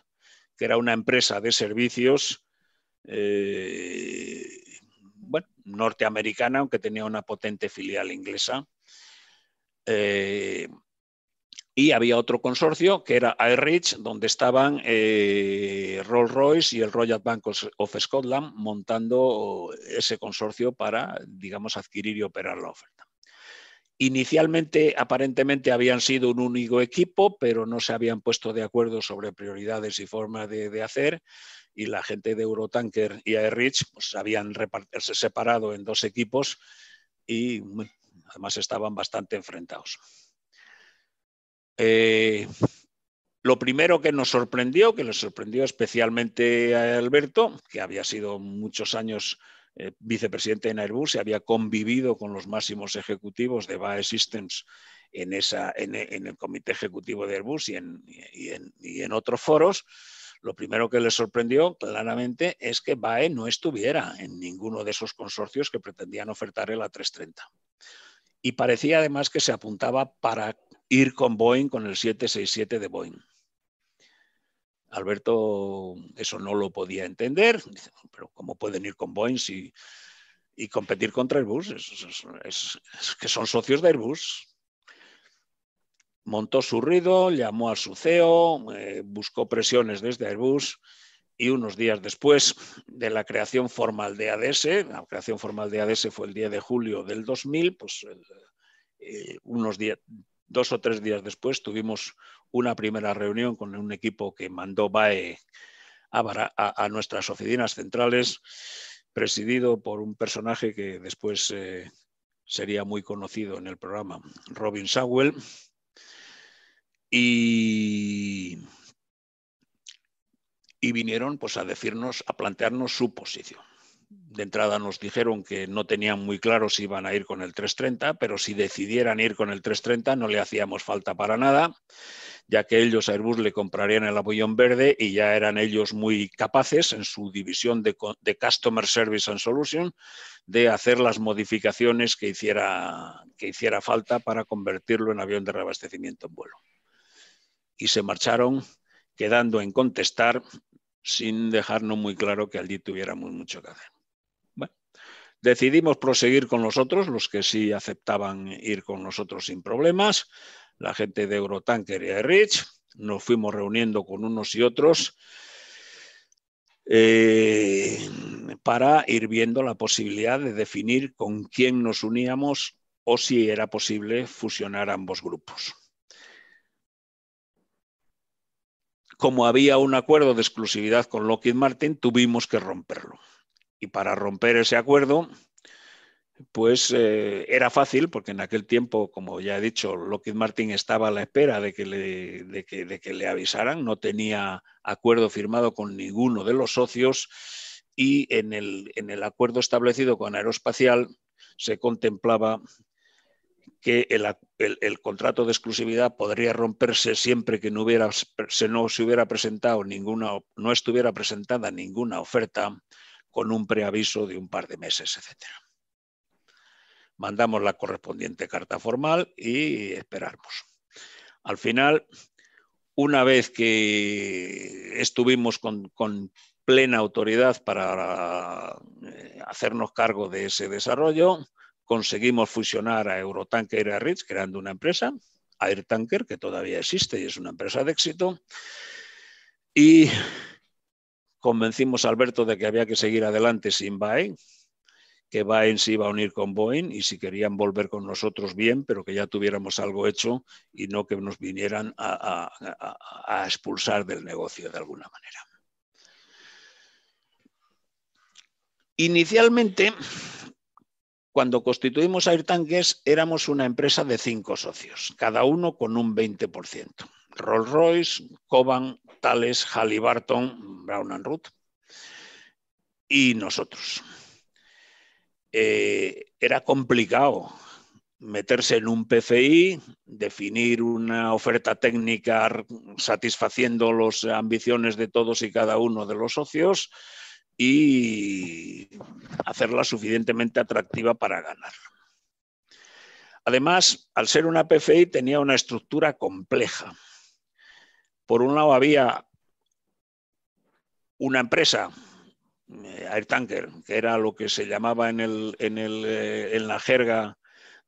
que era una empresa de servicios, eh, norteamericana, aunque tenía una potente filial inglesa. Eh, y había otro consorcio que era rich donde estaban eh, Rolls Royce y el Royal Bank of Scotland montando ese consorcio para, digamos, adquirir y operar la oferta. Inicialmente, aparentemente, habían sido un único equipo, pero no se habían puesto de acuerdo sobre prioridades y forma de, hacer. Y la gente de Eurotanker y Airrich pues, habían separado en dos equipos y además estaban bastante enfrentados. Eh, lo primero que nos sorprendió, que nos sorprendió especialmente a Alberto, que había sido muchos años eh, vicepresidente en Airbus se había convivido con los máximos ejecutivos de BAE Systems en, esa, en, el comité ejecutivo de Airbus y en, y en, otros foros, lo primero que le sorprendió claramente es que BAE no estuviera en ninguno de esos consorcios que pretendían ofertar el A330. Y parecía además que se apuntaba para ir con Boeing, con el 767 de Boeing. Alberto eso no lo podía entender, pero ¿cómo pueden ir con Boeing y competir contra Airbus? Es, que son socios de Airbus. Montó su ruido, llamó a su CEO, eh, buscó presiones desde Airbus y unos días después de la creación formal de ADS, la creación formal de ADS fue el día de julio del 2000, pues eh, unos días, dos o tres días después tuvimos una primera reunión con un equipo que mandó BAE a, nuestras oficinas centrales, presidido por un personaje que después eh, sería muy conocido en el programa, Robin Sowell. Y, y vinieron pues, a decirnos, a plantearnos su posición de entrada nos dijeron que no tenían muy claro si iban a ir con el 330, pero si decidieran ir con el 330 no le hacíamos falta para nada, ya que ellos a Airbus le comprarían el avión verde y ya eran ellos muy capaces en su división de, Customer Service and Solution de hacer las modificaciones que hiciera, que hiciera falta para convertirlo en avión de reabastecimiento en vuelo. Y se marcharon quedando en contestar sin dejarnos muy claro que allí tuviéramos mucho que hacer. Decidimos proseguir con los otros, los que sí aceptaban ir con nosotros sin problemas, la gente de Eurotanker y de Rich. Nos fuimos reuniendo con unos y otros eh, para ir viendo la posibilidad de definir con quién nos uníamos o si era posible fusionar ambos grupos. Como había un acuerdo de exclusividad con Lockheed Martin, tuvimos que romperlo. Y para romper ese acuerdo, pues eh, era fácil, porque en aquel tiempo, como ya he dicho, Lockheed Martin estaba a la espera de que, le, avisaran, no tenía acuerdo firmado con ninguno de los socios y en el, acuerdo establecido con Aeroespacial se contemplaba que el, contrato de exclusividad podría romperse siempre que no hubiera, se no se hubiera presentado ninguna, no estuviera presentada ninguna oferta con un preaviso de un par de meses, etc. Mandamos la correspondiente carta formal y esperamos. Al final, una vez que estuvimos con, plena autoridad para eh, hacernos cargo de ese desarrollo, conseguimos fusionar a Eurotanker y a Ritz creando una empresa, Airtanker, que todavía existe y es una empresa de éxito. Y Convencimos a Alberto de que había que seguir adelante sin BAE, que BAE se iba a unir con Boeing y si querían volver con nosotros bien, pero que ya tuviéramos algo hecho y no que nos vinieran a, expulsar del negocio de alguna manera. Inicialmente, cuando constituimos Airtanques, éramos una empresa de cinco socios, cada uno con un 20%. Rolls-Royce, Coban, Tales, Halliburton, Brown and Root y nosotros. Eh, era complicado meterse en un PCI, definir una oferta técnica satisfaciendo las ambiciones de todos y cada uno de los socios y hacerla suficientemente atractiva para ganar. Además, al ser una PFI tenía una estructura compleja. Por un lado había una empresa, eh, AirTanker, que era lo que se llamaba en, eh, en, la jerga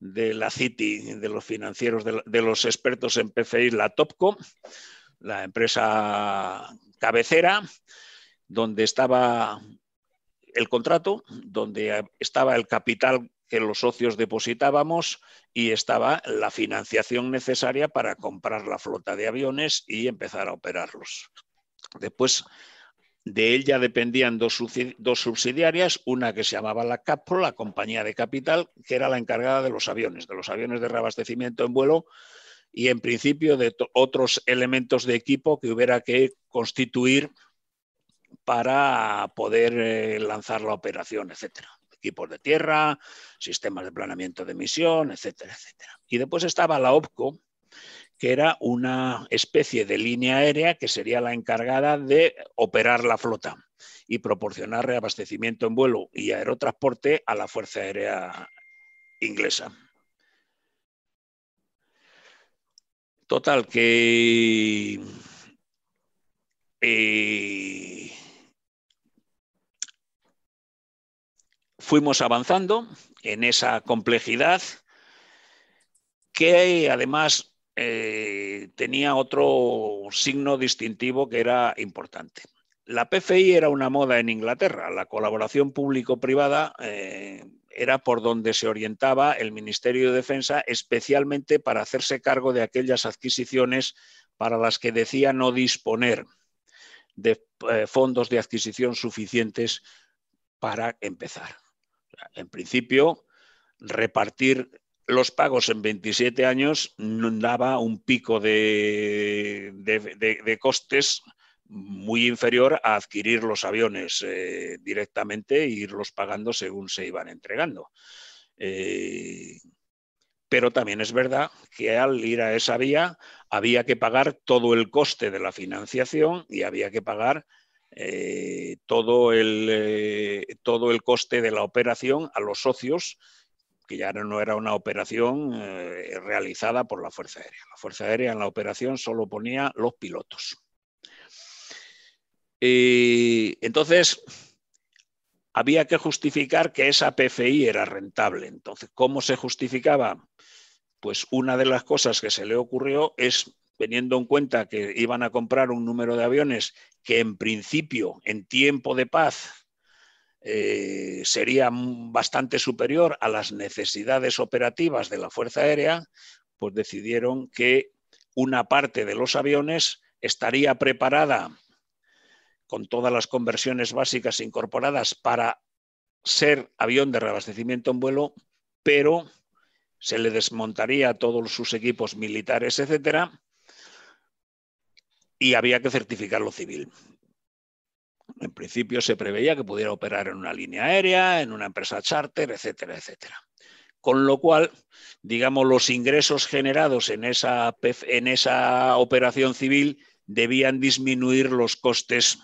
de la City, de los financieros, de, los expertos en PFI, la Topco, la empresa cabecera, donde estaba el contrato, donde estaba el capital los socios depositábamos y estaba la financiación necesaria para comprar la flota de aviones y empezar a operarlos. Después de él ya dependían dos, subsidiarias, una que se llamaba la CAPRO, la compañía de capital, que era la encargada de los aviones, de los aviones de reabastecimiento en vuelo y en principio de otros elementos de equipo que hubiera que constituir para poder eh, lanzar la operación, etcétera equipos de tierra, sistemas de planeamiento de misión, etcétera, etcétera. Y después estaba la OPCO, que era una especie de línea aérea que sería la encargada de operar la flota y proporcionar reabastecimiento en vuelo y aerotransporte a la Fuerza Aérea inglesa. Total, que eh, fuimos avanzando en esa complejidad que además eh, tenía otro signo distintivo que era importante. La PFI era una moda en Inglaterra, la colaboración público-privada eh, era por donde se orientaba el Ministerio de Defensa, especialmente para hacerse cargo de aquellas adquisiciones para las que decía no disponer de eh, fondos de adquisición suficientes para empezar. En principio, repartir los pagos en 27 años daba un pico de, costes muy inferior a adquirir los aviones eh, directamente e irlos pagando según se iban entregando. Eh, pero también es verdad que al ir a esa vía había que pagar todo el coste de la financiación y había que pagar eh, todo, el, eh, todo el coste de la operación a los socios, que ya no era una operación eh, realizada por la Fuerza Aérea. La Fuerza Aérea en la operación solo ponía los pilotos. Y entonces, había que justificar que esa PFI era rentable. Entonces, ¿cómo se justificaba? Pues una de las cosas que se le ocurrió es teniendo en cuenta que iban a comprar un número de aviones que en principio, en tiempo de paz, eh, sería bastante superior a las necesidades operativas de la Fuerza Aérea, pues decidieron que una parte de los aviones estaría preparada con todas las conversiones básicas incorporadas para ser avión de reabastecimiento en vuelo, pero se le desmontaría a todos sus equipos militares, etcétera, y había que certificarlo civil. En principio se preveía que pudiera operar en una línea aérea, en una empresa charter, etcétera, etcétera. Con lo cual, digamos, los ingresos generados en esa, operación civil debían disminuir los costes,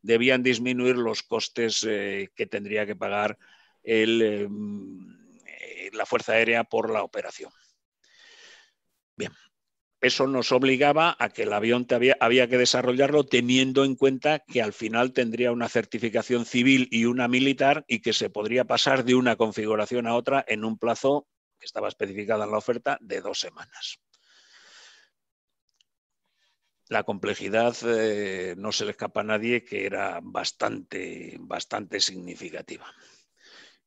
debían disminuir los costes eh, que tendría que pagar em, eh, la Fuerza Aérea por la operación. Bien, eso nos obligaba a que el avión había, había, que desarrollarlo teniendo en cuenta que al final tendría una certificación civil y una militar y que se podría pasar de una configuración a otra en un plazo que estaba especificada en la oferta de dos semanas. La complejidad eh, no se le escapa a nadie que era bastante, bastante significativa.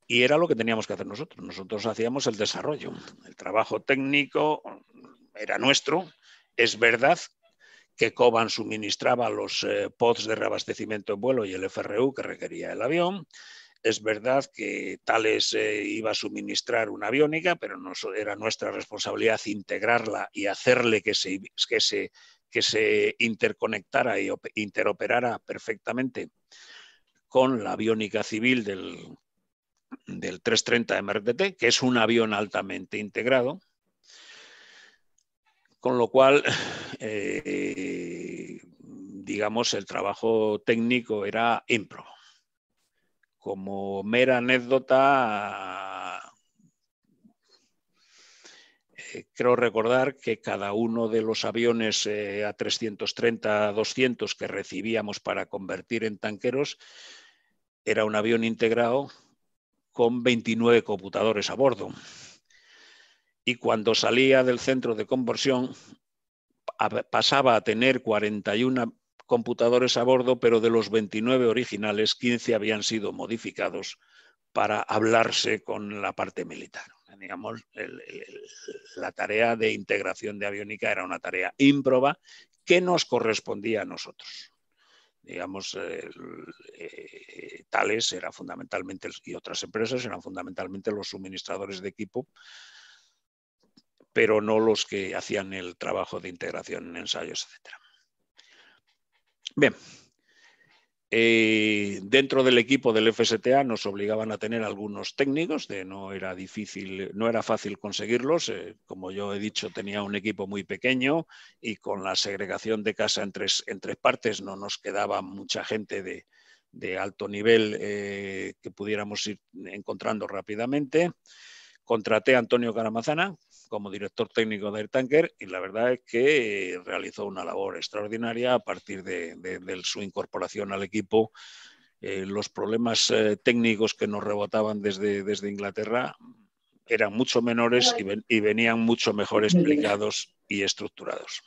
Y era lo que teníamos que hacer nosotros. Nosotros hacíamos el desarrollo, el trabajo técnico, era nuestro, es verdad que Coban suministraba los eh, pods de reabastecimiento en vuelo y el FRU que requería el avión. Es verdad que Tales eh, iba a suministrar una aviónica, pero no, era nuestra responsabilidad integrarla y hacerle que se, interconectara y interoperara perfectamente con la aviónica civil del, del 330 MRTT, que es un avión altamente integrado, con lo cual, eh, digamos, el trabajo técnico era impro. Como mera anécdota, eh, creo recordar que cada uno de los aviones eh, A330-200 que recibíamos para convertir en tanqueros era un avión integrado con 29 computadores a bordo y cuando salía del centro de conversión pasaba a tener 41 computadores a bordo, pero de los 29 originales, 15 habían sido modificados para hablarse con la parte militar. Digamos, la tarea de integración de aviónica era una tarea ímproba que nos correspondía a nosotros. Digamos, eh, eh, Tales era fundamentalmente, y otras empresas eran fundamentalmente los suministradores de equipo pero no los que hacían el trabajo de integración en ensayos, etc. Bien, eh, dentro del equipo del FSTA nos obligaban a tener algunos técnicos, de no era difícil, no era fácil conseguirlos. Eh, como yo he dicho, tenía un equipo muy pequeño y con la segregación de casa en tres, partes no nos quedaba mucha gente de, alto nivel eh, que pudiéramos ir encontrando rápidamente. Contraté a Antonio Caramazana, como director técnico de Tanker y la verdad es que eh, realizó una labor extraordinaria a partir de, su incorporación al equipo. Eh, los problemas eh, técnicos que nos rebotaban desde, Inglaterra eran mucho menores y, venían mucho mejor explicados y estructurados.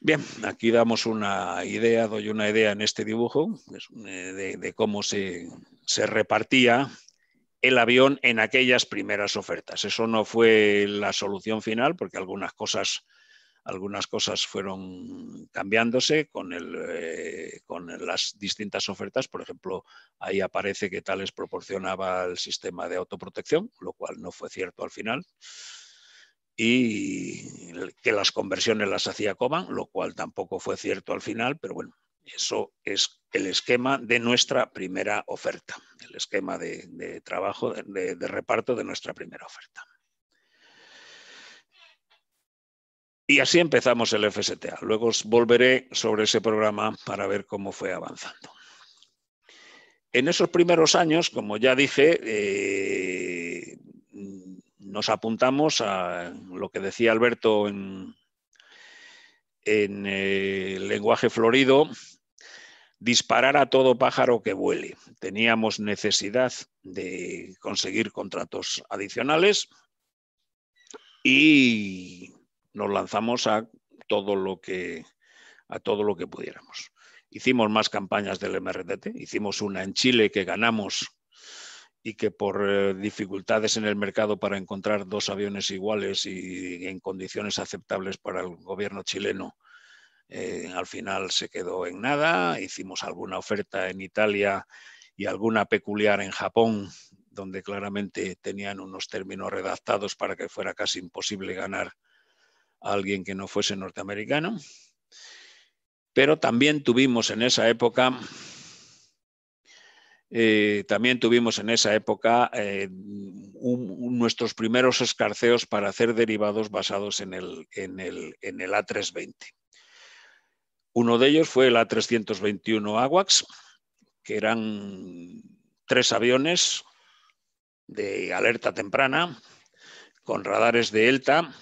Bien, aquí damos una idea, doy una idea en este dibujo de, cómo se repartía el avión en aquellas primeras ofertas. Eso no fue la solución final porque algunas cosas, algunas cosas fueron cambiándose con, eh, las distintas ofertas. Por ejemplo, ahí aparece que Tales proporcionaba el sistema de autoprotección, lo cual no fue cierto al final y que las conversiones las hacía Coman, lo cual tampoco fue cierto al final, pero bueno, eso es el esquema de nuestra primera oferta, el esquema de, trabajo, de, reparto de nuestra primera oferta. Y así empezamos el FSTA. Luego os volveré sobre ese programa para ver cómo fue avanzando. En esos primeros años, como ya dije, eh, nos apuntamos a lo que decía Alberto en, el eh, lenguaje florido, disparar a todo pájaro que vuele. Teníamos necesidad de conseguir contratos adicionales y nos lanzamos a todo lo que a todo lo que pudiéramos. Hicimos más campañas del MRDT, hicimos una en Chile que ganamos y que por eh, dificultades en el mercado para encontrar dos aviones iguales y en condiciones aceptables para el gobierno chileno eh, al final se quedó en nada, hicimos alguna oferta en Italia y alguna peculiar en Japón, donde claramente tenían unos términos redactados para que fuera casi imposible ganar a alguien que no fuese norteamericano. Pero también tuvimos en esa época, eh, también tuvimos en esa época eh, nuestros primeros escarceos para hacer derivados basados en el, en el, en el A320. Uno de ellos fue la 321 AWACS, que eran tres aviones de alerta temprana con radares de ELTA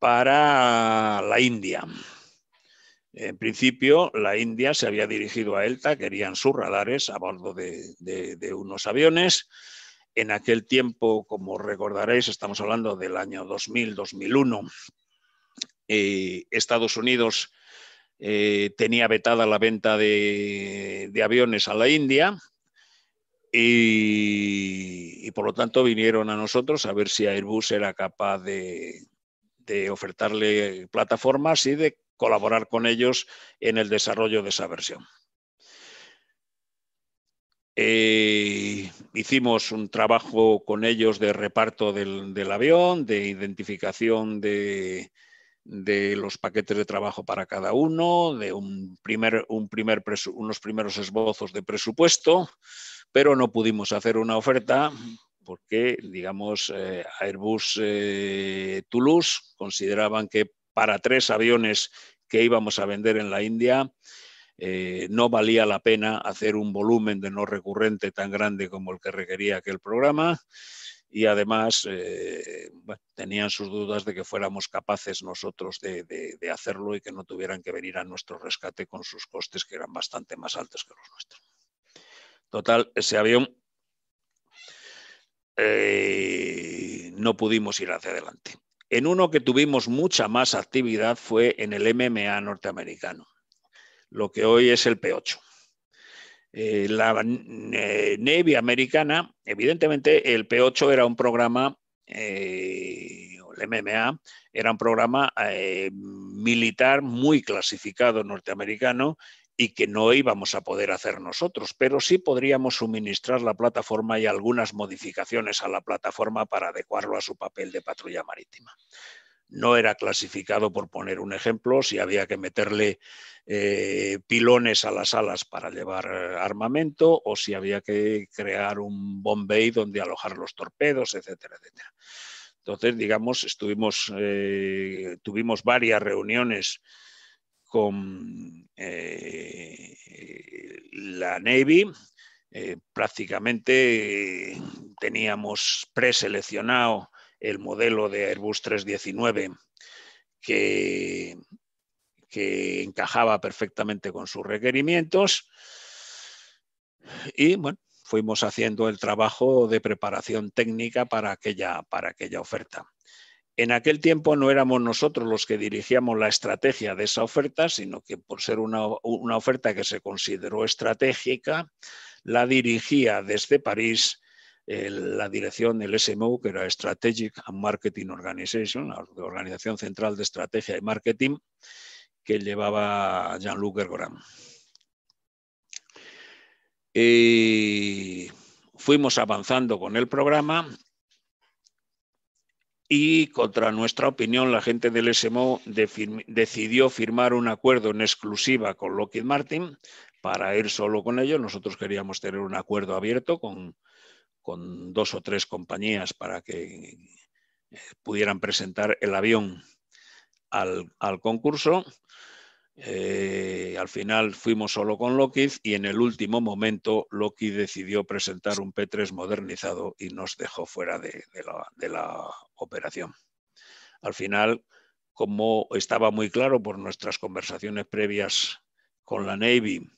para la India. En principio, la India se había dirigido a ELTA, querían sus radares a bordo de, unos aviones. En aquel tiempo, como recordaréis, estamos hablando del año 2000-2001, eh, Estados Unidos eh, tenía vetada la venta de, aviones a la India, y, por lo tanto vinieron a nosotros a ver si Airbus era capaz de, ofertarle plataformas y de colaborar con ellos en el desarrollo de esa versión. Eh, hicimos un trabajo con ellos de reparto del avión, de identificación de, de los paquetes de trabajo para cada uno, de unos primeros esbozos de presupuesto, pero no pudimos hacer una oferta porque, digamos, eh, Airbus eh, Toulouse consideraban que para tres aviones que íbamos a vender en la India, eh, no valía la pena hacer un volumen de no recurrente tan grande como el que requería aquel programa y además eh, tenían sus dudas de que fuéramos capaces nosotros de, hacerlo y que no tuvieran que venir a nuestro rescate con sus costes que eran bastante más altos que los nuestros. Total, ese avión eh, no pudimos ir hacia adelante. En uno que tuvimos mucha más actividad fue en el MMA norteamericano, lo que hoy es el P8. Eh, la Navy americana, evidentemente el P8 era un programa, eh, el MMA, era un programa eh, militar muy clasificado norteamericano y que no íbamos a poder hacer nosotros, pero sí podríamos suministrar la plataforma y algunas modificaciones a la plataforma para adecuarlo a su papel de patrulla marítima no era clasificado, por poner un ejemplo, si había que meterle eh, pilones a las alas para llevar eh, armamento o si había que crear un bombay donde alojar los torpedos, etcétera, etcétera. Entonces, digamos, estuvimos, eh, tuvimos varias reuniones con la Navy, prácticamente teníamos preseleccionado el modelo de Airbus 319 que, que encajaba perfectamente con sus requerimientos. Y bueno, fuimos haciendo el trabajo de preparación técnica para aquella, para aquella oferta. En aquel tiempo no éramos nosotros los que dirigíamos la estrategia de esa oferta, sino que por ser una, una oferta que se consideró estratégica, la dirigía desde París la dirección del SMO, que era Strategic and Marketing Organization, la Organización Central de Estrategia y Marketing, que llevaba Jean-Luc Ergoram. fuimos avanzando con el programa y contra nuestra opinión la gente del SMO decidió firmar un acuerdo en exclusiva con Lockheed Martin para ir solo con ellos. Nosotros queríamos tener un acuerdo abierto con, con dos o tres compañías para que eh, pudieran presentar el avión al, concurso. Eh, al final fuimos solo con Lockheed y en el último momento Lockheed decidió presentar un P3 modernizado y nos dejó fuera de, la, de la operación. Al final, como estaba muy claro por nuestras conversaciones previas con la Navy,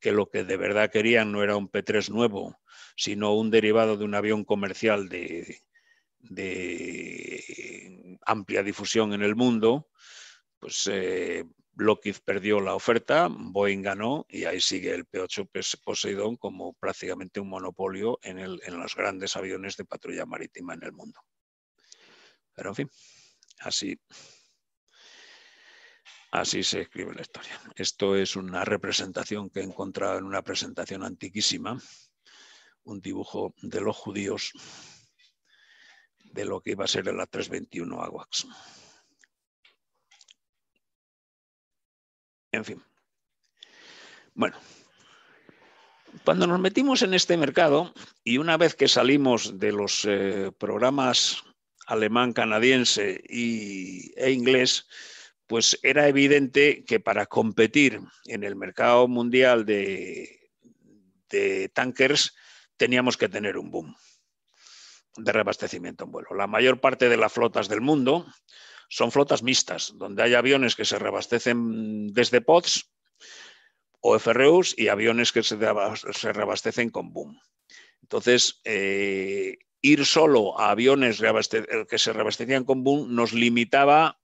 que lo que de verdad querían no era un P3 nuevo, sino un derivado de un avión comercial de, amplia difusión en el mundo, pues eh, Lockheed perdió la oferta, Boeing ganó y ahí sigue el P-8 Poseidón como prácticamente un monopolio en, los grandes aviones de patrulla marítima en el mundo. Pero en fin, así, así se escribe la historia. Esto es una representación que he encontrado en una presentación antiquísima un dibujo de los judíos de lo que iba a ser el 321 AWACS. En fin. Bueno, cuando nos metimos en este mercado y una vez que salimos de los eh, programas alemán, canadiense e inglés, pues era evidente que para competir en el mercado mundial de, de tankers teníamos que tener un boom de reabastecimiento en vuelo. La mayor parte de las flotas del mundo son flotas mixtas, donde hay aviones que se reabastecen desde PODs o FRUs y aviones que se, reabastecen con boom. Entonces, eh, ir solo a aviones que se reabastecían con boom nos limitaba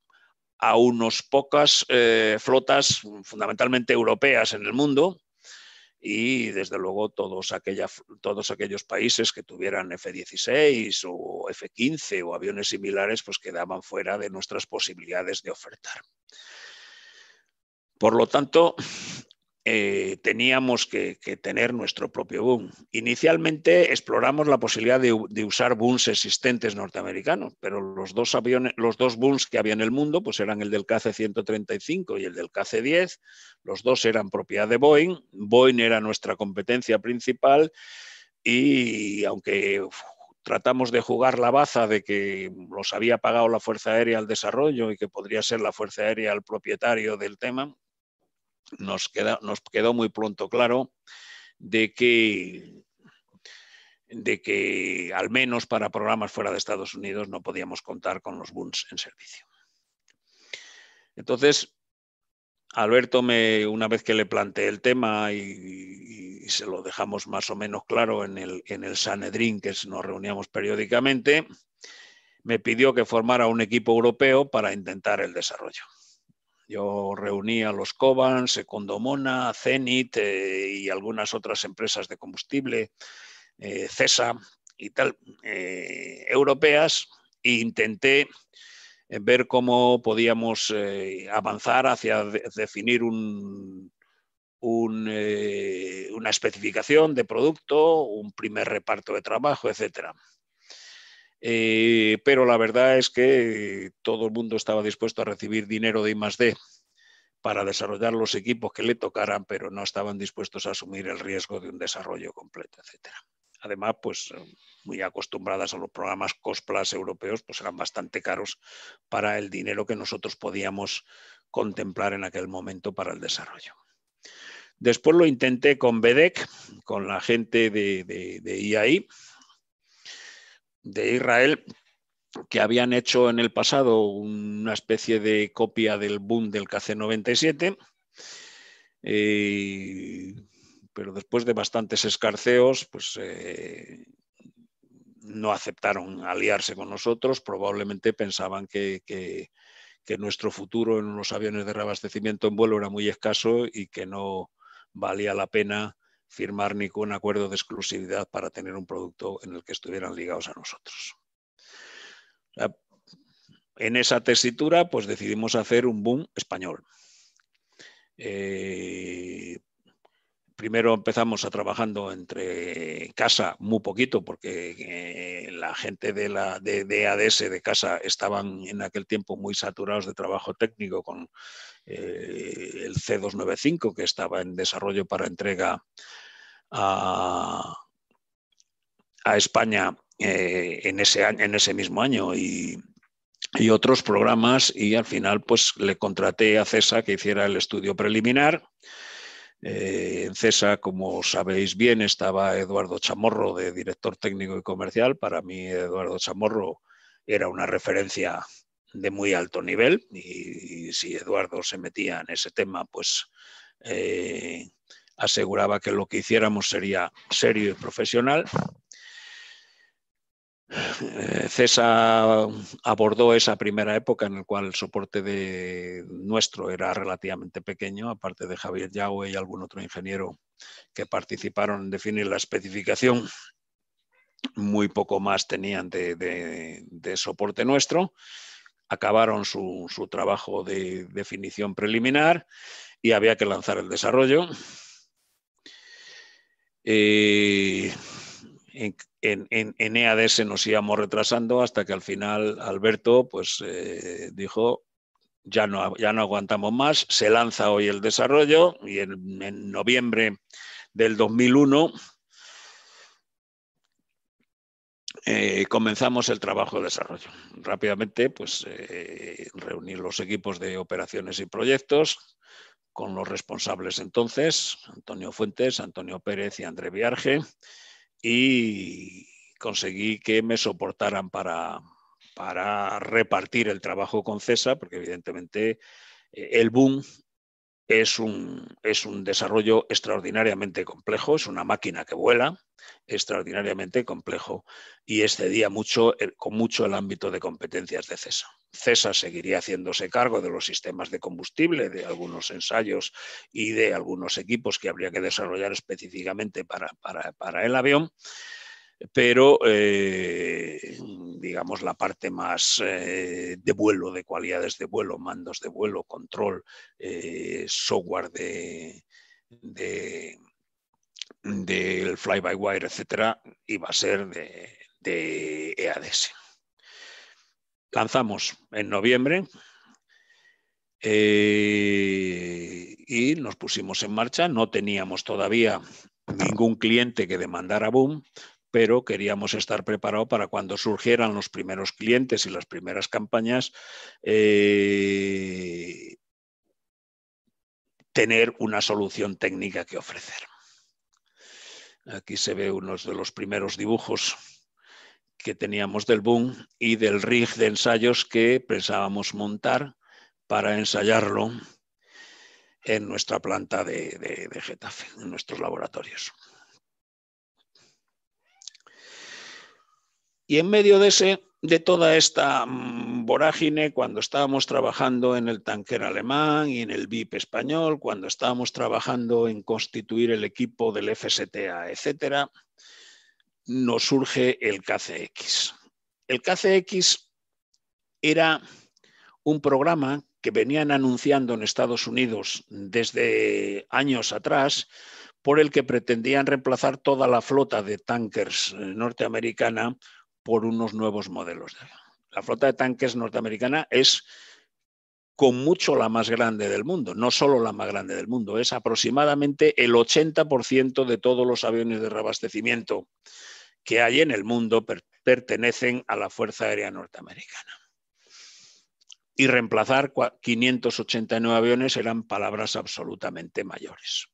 a unos pocas eh, flotas, fundamentalmente europeas en el mundo, y desde luego todos, todos aquellos países que tuvieran F-16 o F-15 o aviones similares, pues quedaban fuera de nuestras posibilidades de ofertar. Por lo tanto, eh, teníamos que, tener nuestro propio boom. Inicialmente exploramos la posibilidad de, usar booms existentes norteamericanos, pero los dos, aviones, los dos booms que había en el mundo pues eran el del KC-135 y el del KC-10. Los dos eran propiedad de Boeing. Boeing era nuestra competencia principal y aunque tratamos de jugar la baza de que los había pagado la Fuerza Aérea al desarrollo y que podría ser la Fuerza Aérea el propietario del tema, nos, quedó muy pronto claro de que, al menos para programas fuera de Estados Unidos no podíamos contar con los BUNs en servicio. Entonces, Alberto, me, una vez que le planteé el tema y, se lo dejamos más o menos claro en el, en el Sanedrín, que nos reuníamos periódicamente, me pidió que formara un equipo europeo para intentar el desarrollo. Yo reunía a los Coban, Secondomona, Zenit eh, y algunas otras empresas de combustible, eh, CESA y tal, eh, europeas, e intenté ver cómo podíamos avanzar hacia definir una especificación de producto, un primer reparto de trabajo, etcétera. Eh, pero la verdad es que eh, todo el mundo estaba dispuesto a recibir dinero de I+.D. para desarrollar los equipos que le tocaran, pero no estaban dispuestos a asumir el riesgo de un desarrollo completo, etcétera. Además, pues eh, muy acostumbradas a los programas COSPLAS europeos, pues eran bastante caros para el dinero que nosotros podíamos contemplar en aquel momento para el desarrollo. Después lo intenté con BEDEC, con la gente de IAI, de Israel que habían hecho en el pasado una especie de copia del boom del KC-97, eh, pero después de bastantes escarceos, pues eh, no aceptaron aliarse con nosotros, probablemente pensaban que nuestro futuro en los aviones de reabastecimiento en vuelo era muy escaso y que no valía la pena firmar ningún acuerdo de exclusividad para tener un producto en el que estuvieran ligados a nosotros. en esa tesitura, pues decidimos hacer un boom español. Eh, primero empezamos a trabajando entre casa muy poquito, porque eh, la gente de, la, de, ADS de casa estaban en aquel tiempo muy saturados de trabajo técnico con eh, el C295, que estaba en desarrollo para entrega a, España eh, en, ese en ese mismo año y, otros programas y al final pues le contraté a CESA que hiciera el estudio preliminar. Eh, en CESA, como sabéis bien, estaba Eduardo Chamorro de director técnico y comercial. Para mí Eduardo Chamorro era una referencia de muy alto nivel y, si Eduardo se metía en ese tema, pues eh, aseguraba que lo que hiciéramos sería serio y profesional. Eh, CESA abordó esa primera época en la cual el soporte de nuestro era relativamente pequeño, aparte de Javier Yagüe y algún otro ingeniero que participaron en definir la especificación, muy poco más tenían de, soporte nuestro. Acabaron su trabajo de definición preliminar y había que lanzar el desarrollo. Eh, en, EADS e nos íbamos retrasando hasta que al final Alberto pues, eh, dijo, ya no, aguantamos más, se lanza hoy el desarrollo y en, noviembre del 2001 eh, comenzamos el trabajo de desarrollo. Rápidamente, pues reunir los equipos de operaciones y proyectos, con los responsables entonces, Antonio Fuentes, Antonio Pérez y André Viarge, y conseguí que me soportaran para, para repartir el trabajo con CESA, porque evidentemente eh, el boom es un, desarrollo extraordinariamente complejo, es una máquina que vuela, extraordinariamente complejo, y excedía mucho, con mucho el ámbito de competencias de CESA. CESA seguiría haciéndose cargo de los sistemas de combustible, de algunos ensayos y de algunos equipos que habría que desarrollar específicamente para, para el avión, pero eh, digamos la parte más eh, de vuelo, de cualidades de vuelo, mandos de vuelo, control, eh, software del fly-by-wire, etcétera, iba a ser de, de EADS. Lanzamos en noviembre, y nos pusimos en marcha. No teníamos todavía ningún cliente que demandara Boom, pero queríamos estar preparados para cuando surgieran los primeros clientes y las primeras campañas, eh, tener una solución técnica que ofrecer. Aquí se ve unos de los primeros dibujos que teníamos del boom y del rig de ensayos que pensábamos montar para ensayarlo en nuestra planta de Getafe, en nuestros laboratorios. Y en medio de, ese, de toda esta mm, vorágine, cuando estábamos trabajando en el tanker alemán y en el VIP español, cuando estábamos trabajando en constituir el equipo del FSTA, etc., nos surge el KCX. El KCX era un programa que venían anunciando en Estados Unidos desde años atrás, por el que pretendían reemplazar toda la flota de tankers eh, norteamericana por unos nuevos modelos. de La flota de tanques norteamericana es con mucho la más grande del mundo, no solo la más grande del mundo, es aproximadamente el 80% de todos los aviones de reabastecimiento que hay en el mundo pertenecen a la Fuerza Aérea Norteamericana. Y reemplazar 589 aviones eran palabras absolutamente mayores.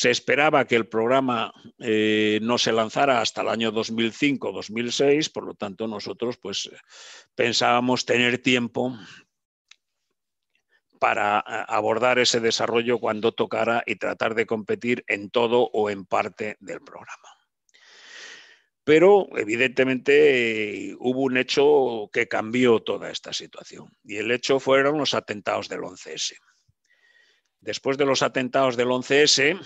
Se esperaba que el programa eh, no se lanzara hasta el año 2005-2006, por lo tanto nosotros pues, pensábamos tener tiempo para eh, abordar ese desarrollo cuando tocara y tratar de competir en todo o en parte del programa. Pero evidentemente hubo un hecho que cambió toda esta situación y el hecho fueron los atentados del 11S. Después de los atentados del 11S,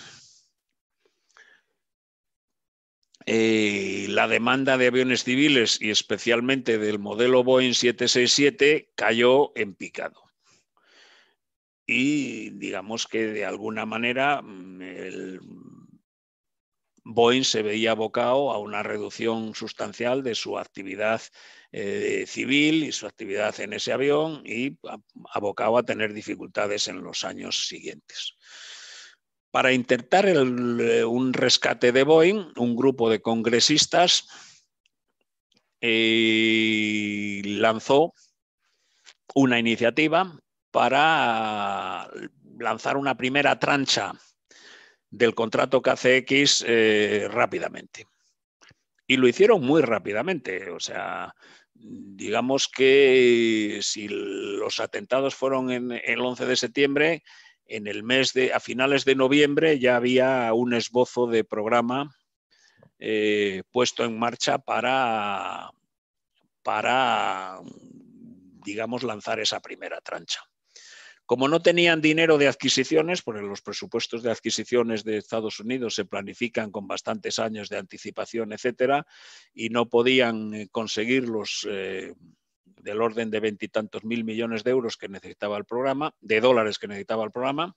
eh, la demanda de aviones civiles y especialmente del modelo Boeing 767 cayó en picado. Y digamos que de alguna manera mm, Boeing se veía abocado a una reducción sustancial de su actividad eh, civil y su actividad en ese avión y abocado a tener dificultades en los años siguientes. Para intentar eh, un rescate de Boeing, un grupo de congresistas eh, lanzó una iniciativa para lanzar una primera trancha del contrato KCX eh, rápidamente. Y lo hicieron muy rápidamente. O sea, digamos que si los atentados fueron en el 11 de septiembre, en el mes de, a finales de noviembre ya había un esbozo de programa eh, puesto en marcha para, para, digamos, lanzar esa primera trancha. Como no tenían dinero de adquisiciones, porque los presupuestos de adquisiciones de Estados Unidos se planifican con bastantes años de anticipación, etcétera, y no podían eh, conseguir los, eh, del orden de veintitantos mil millones de euros que necesitaba el programa, de dólares que necesitaba el programa,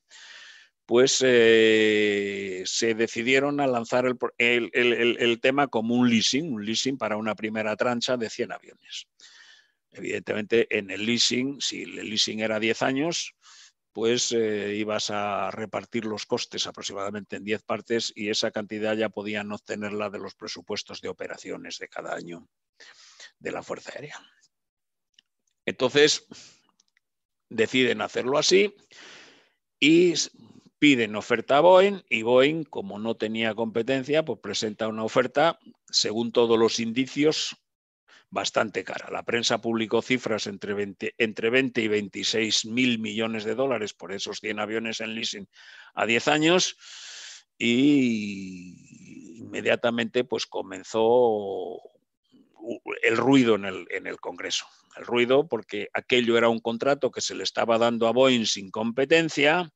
pues eh, se decidieron a lanzar el, tema como un leasing, un leasing para una primera trancha de 100 aviones. Evidentemente, en el leasing, si el leasing era 10 años, pues eh, ibas a repartir los costes aproximadamente en 10 partes y esa cantidad ya podían obtenerla de los presupuestos de operaciones de cada año de la Fuerza Aérea. Entonces, deciden hacerlo así y piden oferta a Boeing y Boeing, como no tenía competencia, pues presenta una oferta, según todos los indicios, bastante cara. La prensa publicó cifras entre 20, entre 20 y 26 mil millones de dólares por esos 100 aviones en leasing a 10 años y inmediatamente pues comenzó el ruido en el, Congreso. El ruido porque aquello era un contrato que se le estaba dando a Boeing sin competencia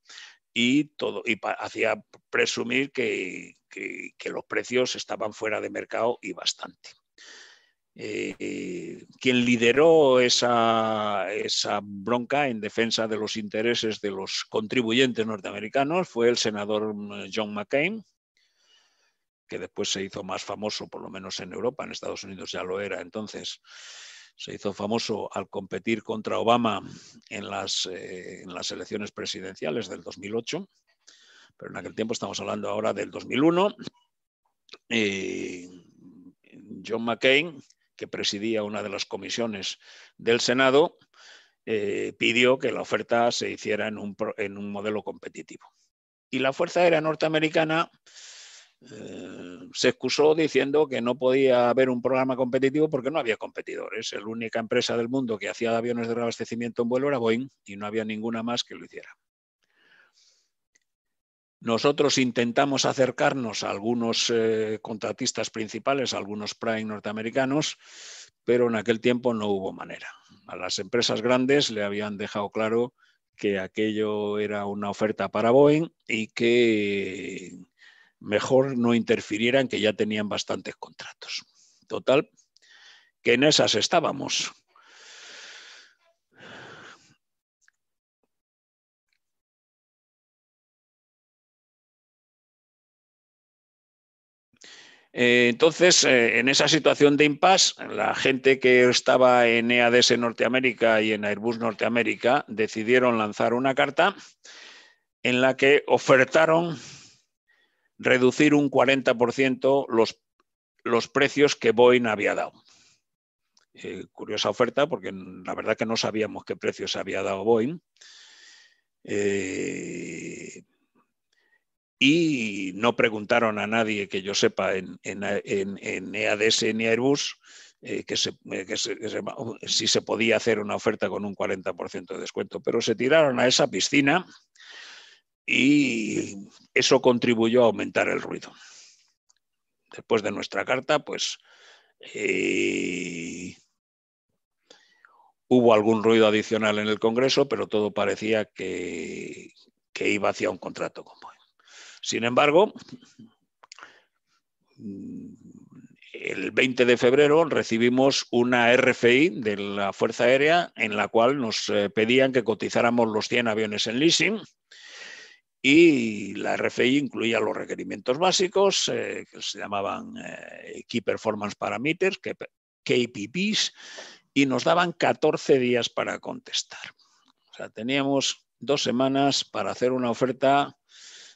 y, todo, hacía presumir que, los precios estaban fuera de mercado y bastante. Eh, quien lideró esa, esa, bronca en defensa de los intereses de los contribuyentes norteamericanos fue el senador mm, John McCain, que después se hizo más famoso, por lo menos en Europa, en Estados Unidos ya lo era entonces, se hizo famoso al competir contra Obama en las, eh, elecciones presidenciales del 2008, pero en aquel tiempo estamos hablando ahora del 2001. John McCain, que presidía una de las comisiones del Senado, eh, pidió que la oferta se hiciera en un, en un modelo competitivo. Y la Fuerza Aérea Norteamericana eh, se excusó diciendo que no podía haber un programa competitivo porque no había competidores. La única empresa del mundo que hacía aviones de reabastecimiento en vuelo era Boeing y no había ninguna más que lo hiciera. Nosotros intentamos acercarnos a algunos eh, contratistas principales, a algunos prime norteamericanos, pero en aquel tiempo no hubo manera. A las empresas grandes le habían dejado claro que aquello era una oferta para Boeing y que mejor no interfirieran, que ya tenían bastantes contratos. Total, que en esas estábamos. Eh, entonces, eh, en esa situación de impasse, la gente que estaba en EADS Norteamérica y en Airbus Norteamérica decidieron lanzar una carta en la que ofertaron reducir un 40% los, los precios que Boeing había dado. Eh, curiosa oferta, porque la verdad que no sabíamos qué precios había dado Boeing. Eh, y no preguntaron a nadie que yo sepa en, en, en, EADS e ni Airbus eh, que, oh, si se podía hacer una oferta con un 40% de descuento, pero se tiraron a esa piscina y eso contribuyó a aumentar el ruido. Después de nuestra carta, pues eh, hubo algún ruido adicional en el Congreso, pero todo parecía que, iba hacia un contrato con Boeing. Sin embargo, el 20 de febrero recibimos una RFI de la Fuerza Aérea en la cual nos eh, pedían que cotizáramos los 100 aviones en leasing y la RFI incluía los requerimientos básicos eh, que se llamaban eh, Key Performance Parameters, KPPs, y nos daban 14 días para contestar. O sea, teníamos dos semanas para hacer una oferta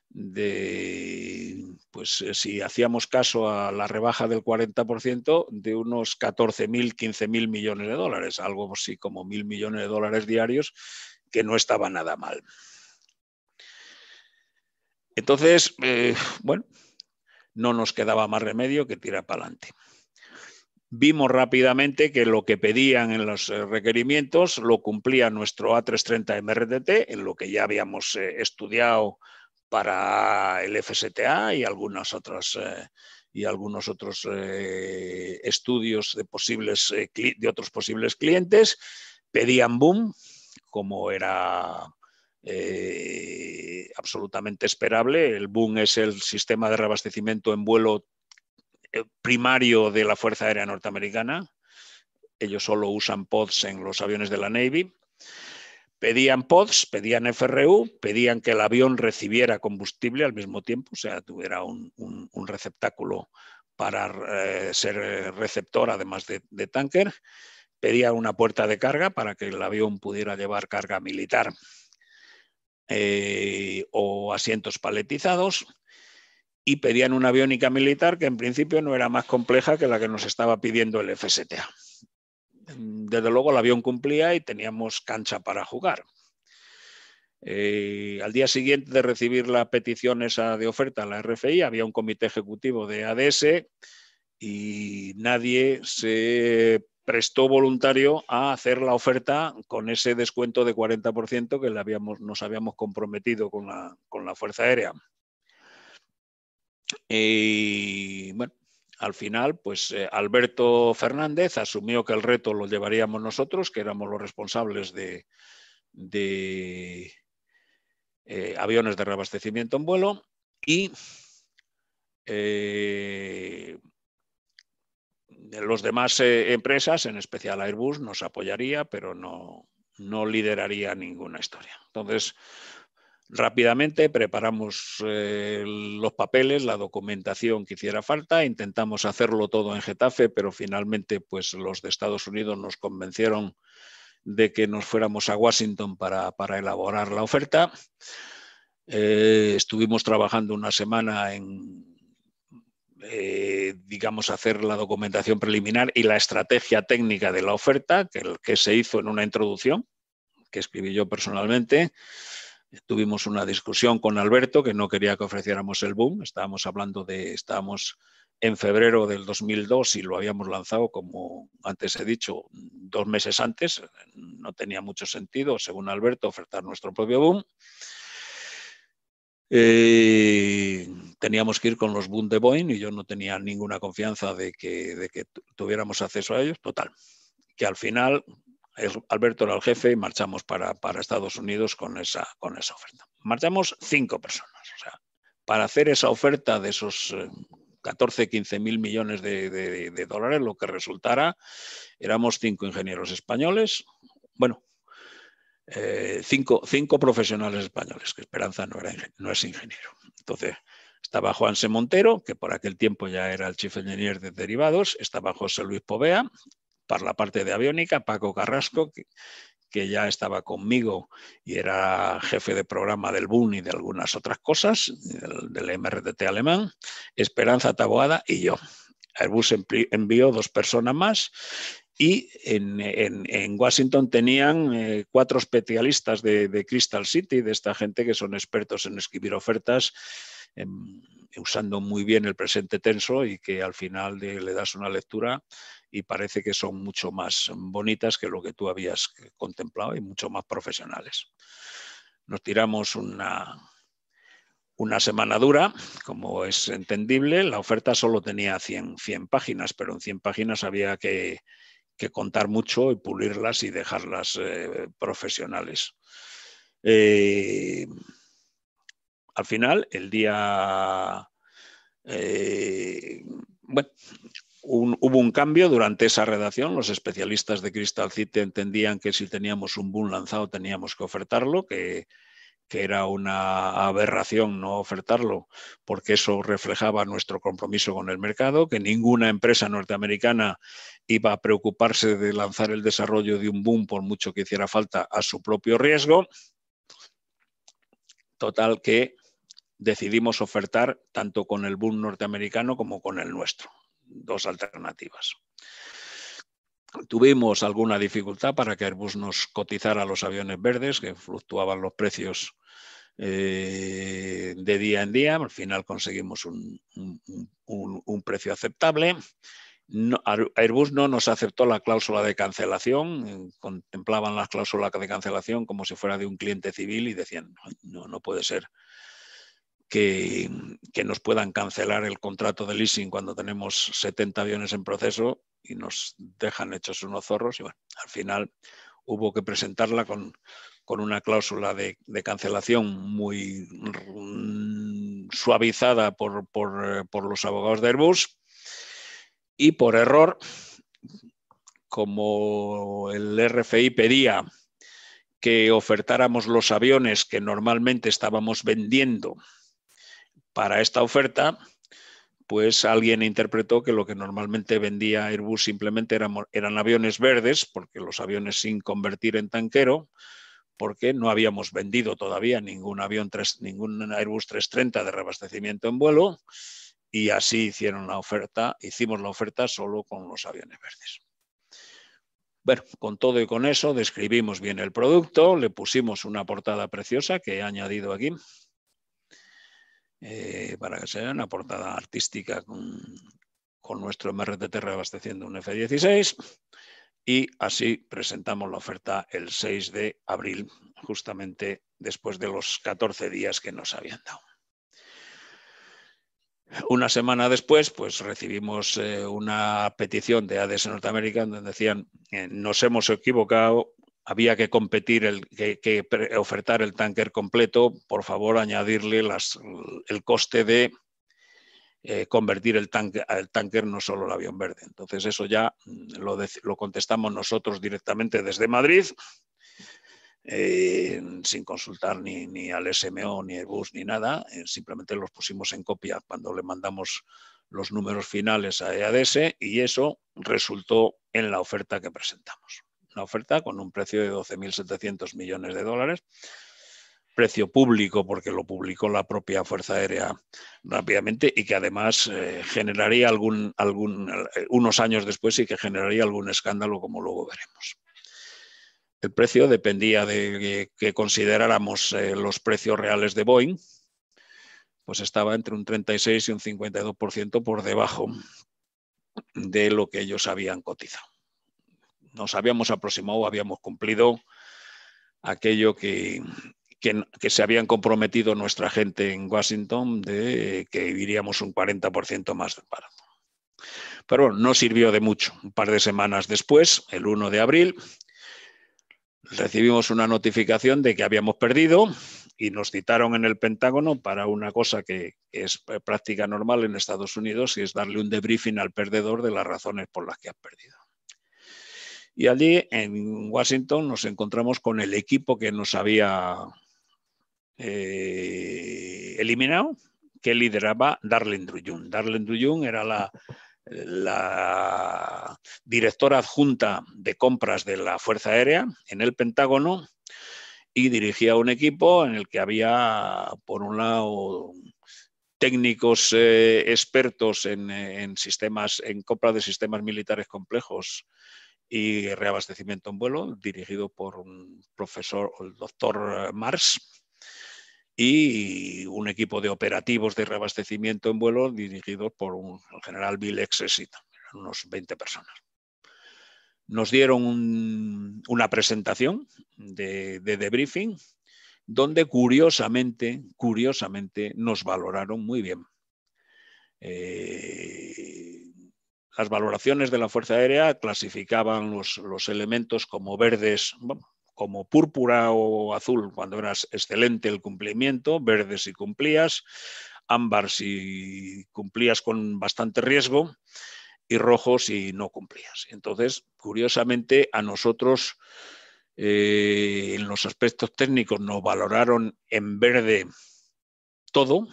de, pues eh, si hacíamos caso a la rebaja del 40%, de unos 14.000, 15.000 millones de dólares, algo así como mil millones de dólares diarios, que no estaba nada mal. Entonces, eh, bueno, no nos quedaba más remedio que tirar para adelante. Vimos rápidamente que lo que pedían en los eh, requerimientos lo cumplía nuestro A330 MRTT, en lo que ya habíamos eh, estudiado para el FSTA y y algunos otros estudios de, posibles, de otros posibles clientes. Pedían boom, como era eh, absolutamente esperable. El boom es el sistema de reabastecimiento en vuelo eh, primario de la Fuerza Aérea Norteamericana. Ellos solo usan pods en los aviones de la Navy. Pedían pods, pedían FRU, pedían que el avión recibiera combustible al mismo tiempo, o sea, tuviera un, receptáculo para eh, ser receptor, además de, de tanker. Pedían una puerta de carga para que el avión pudiera llevar carga militar eh, o asientos paletizados y pedían una aviónica militar que en principio no era más compleja que la que nos estaba pidiendo el FSTA. Desde luego el avión cumplía y teníamos cancha para jugar. Eh, al día siguiente de recibir la petición de oferta a la RFI, había un comité ejecutivo de ADS y nadie se prestó voluntario a hacer la oferta con ese descuento de 40% que le habíamos, nos habíamos comprometido con la, Fuerza Aérea. Y bueno, al final, pues eh, Alberto Fernández asumió que el reto lo llevaríamos nosotros, que éramos los responsables de, de eh, aviones de reabastecimiento en vuelo y eh, los demás eh, empresas, en especial Airbus, nos apoyaría, pero no, lideraría ninguna historia. Entonces, rápidamente preparamos eh, los papeles, la documentación que hiciera falta, intentamos hacerlo todo en Getafe, pero finalmente pues, los de Estados Unidos nos convencieron de que nos fuéramos a Washington para, elaborar la oferta. Eh, estuvimos trabajando una semana en eh, digamos, hacer la documentación preliminar y la estrategia técnica de la oferta, que, que se hizo en una introducción que escribí yo personalmente. Tuvimos una discusión con Alberto, que no quería que ofreciéramos el boom. Estábamos hablando de, estábamos en febrero del 2002 y lo habíamos lanzado, como antes he dicho, dos meses antes. No tenía mucho sentido, según Alberto, ofertar nuestro propio boom. Eh, teníamos que ir con los Bund de Boeing y yo no tenía ninguna confianza de que, que tuviéramos acceso a ellos. Total, que al final Alberto era el jefe y marchamos para, Estados Unidos con esa, con esa oferta. Marchamos cinco personas. O sea, para hacer esa oferta de esos 14, eh, 15 mil millones de, de dólares, lo que resultara, éramos cinco ingenieros españoles. Bueno, eh, cinco, profesionales españoles, que Esperanza no, era, no es ingeniero. Entonces, estaba Juanse Montero, que por aquel tiempo ya era el chief engineer de derivados, estaba José Luis Povea, para la parte de aviónica, Paco Carrasco, que, ya estaba conmigo y era jefe de programa del BUN y de algunas otras cosas, del, del MRTT alemán, Esperanza Taboada y yo. Airbus envió dos personas más y en, Washington tenían eh, cuatro especialistas de, Crystal City, de esta gente que son expertos en escribir ofertas, em, usando muy bien el presente tenso y que al final le das una lectura y parece que son mucho más bonitas que lo que tú habías contemplado y mucho más profesionales. Nos tiramos una, una semana dura, como es entendible. La oferta solo tenía 100, 100 páginas, pero en 100 páginas había que que contar mucho y pulirlas y dejarlas eh, profesionales. Eh, al final, el día... Eh, bueno, hubo un cambio durante esa redacción. Los especialistas de Crystal City entendían que si teníamos un boom lanzado teníamos que ofertarlo, que que era una aberración no ofertarlo, porque eso reflejaba nuestro compromiso con el mercado, que ninguna empresa norteamericana iba a preocuparse de lanzar el desarrollo de un boom, por mucho que hiciera falta, a su propio riesgo. Total que decidimos ofertar tanto con el boom norteamericano como con el nuestro. Dos alternativas. Tuvimos alguna dificultad para que Airbus nos cotizara los aviones verdes, que fluctuaban los precios eh, de día en día. Al final conseguimos un, precio aceptable. Airbus no nos aceptó la cláusula de cancelación, eh, contemplaban la cláusula de cancelación como si fuera de un cliente civil y decían, no, no puede ser que, nos puedan cancelar el contrato de leasing cuando tenemos 70 aviones en proceso y nos dejan hechos unos zorros. Y al final hubo que presentarla con, con una cláusula de, cancelación muy suavizada eh, por, los abogados de Airbus y por error, como el RFI pedía que ofertáramos los aviones que normalmente estábamos vendiendo para esta oferta, pues alguien interpretó que lo que normalmente vendía Airbus simplemente eran aviones verdes, porque los aviones sin convertir en tanquero, porque no habíamos vendido todavía ningún avión, ningún Airbus 330 de reabastecimiento en vuelo y así hicieron la oferta, hicimos la oferta solo con los aviones verdes. Bueno, con todo y con eso describimos bien el producto, le pusimos una portada preciosa que he añadido aquí, eh, para que sea una portada artística con, con nuestro MRTT reabasteciendo un F-16 y así presentamos la oferta el 6 de abril, justamente después de los 14 días que nos habían dado. Una semana después, pues recibimos eh, una petición de ADS Norteamérica donde decían, eh, nos hemos equivocado, había que competir, el, ofertar el tanker completo, por favor añadirle el coste de eh, convertir el tanque, el tanque no solo el avión verde. Entonces eso ya mm, lo, contestamos nosotros directamente desde Madrid, eh, sin consultar ni, ni, al SMO, ni el bus, ni nada. Eh, simplemente los pusimos en copia cuando le mandamos los números finales a EADS y eso resultó en la oferta que presentamos. Una oferta con un precio de 12.700 millones de dólares, precio público, porque lo publicó la propia Fuerza Aérea rápidamente y que además eh, generaría algún, algún, eh, años después y que generaría algún escándalo, como luego veremos. El precio dependía de que, consideráramos eh, los precios reales de Boeing, pues estaba entre un 36 y un 52% por debajo de lo que ellos habían cotizado. Nos habíamos aproximado, habíamos cumplido aquello que, que, se habían comprometido nuestra gente en Washington de que viviríamos un 40% más de paro. Pero no sirvió de mucho. Un par de semanas después, el 1 de abril, recibimos una notificación de que habíamos perdido y nos citaron en el Pentágono para una cosa que es práctica normal en Estados Unidos y es darle un debriefing al perdedor de las razones por las que ha perdido. Y allí en Washington nos encontramos con el equipo que nos había eh, eliminado que lideraba Darlene Druyun. Darlene Druyun era la, directora adjunta de compras de la Fuerza Aérea en el Pentágono y dirigía un equipo en el que había, por un lado, técnicos eh, expertos en, sistemas, en compra de sistemas militares complejos y reabastecimiento en vuelo, dirigido por un profesor, el doctor eh, Mars, y un equipo de operativos de reabastecimiento en vuelo dirigidos por un el general Bill Exesita, unos 20 personas. Nos dieron una presentación de, de debriefing donde curiosamente, curiosamente nos valoraron muy bien. Eh, las valoraciones de la Fuerza Aérea clasificaban los, elementos como verdes, como púrpura o azul cuando eras excelente el cumplimiento, verde si cumplías, ámbar si cumplías con bastante riesgo y rojo si no cumplías. Entonces, curiosamente, a nosotros eh, en los aspectos técnicos nos valoraron en verde todo,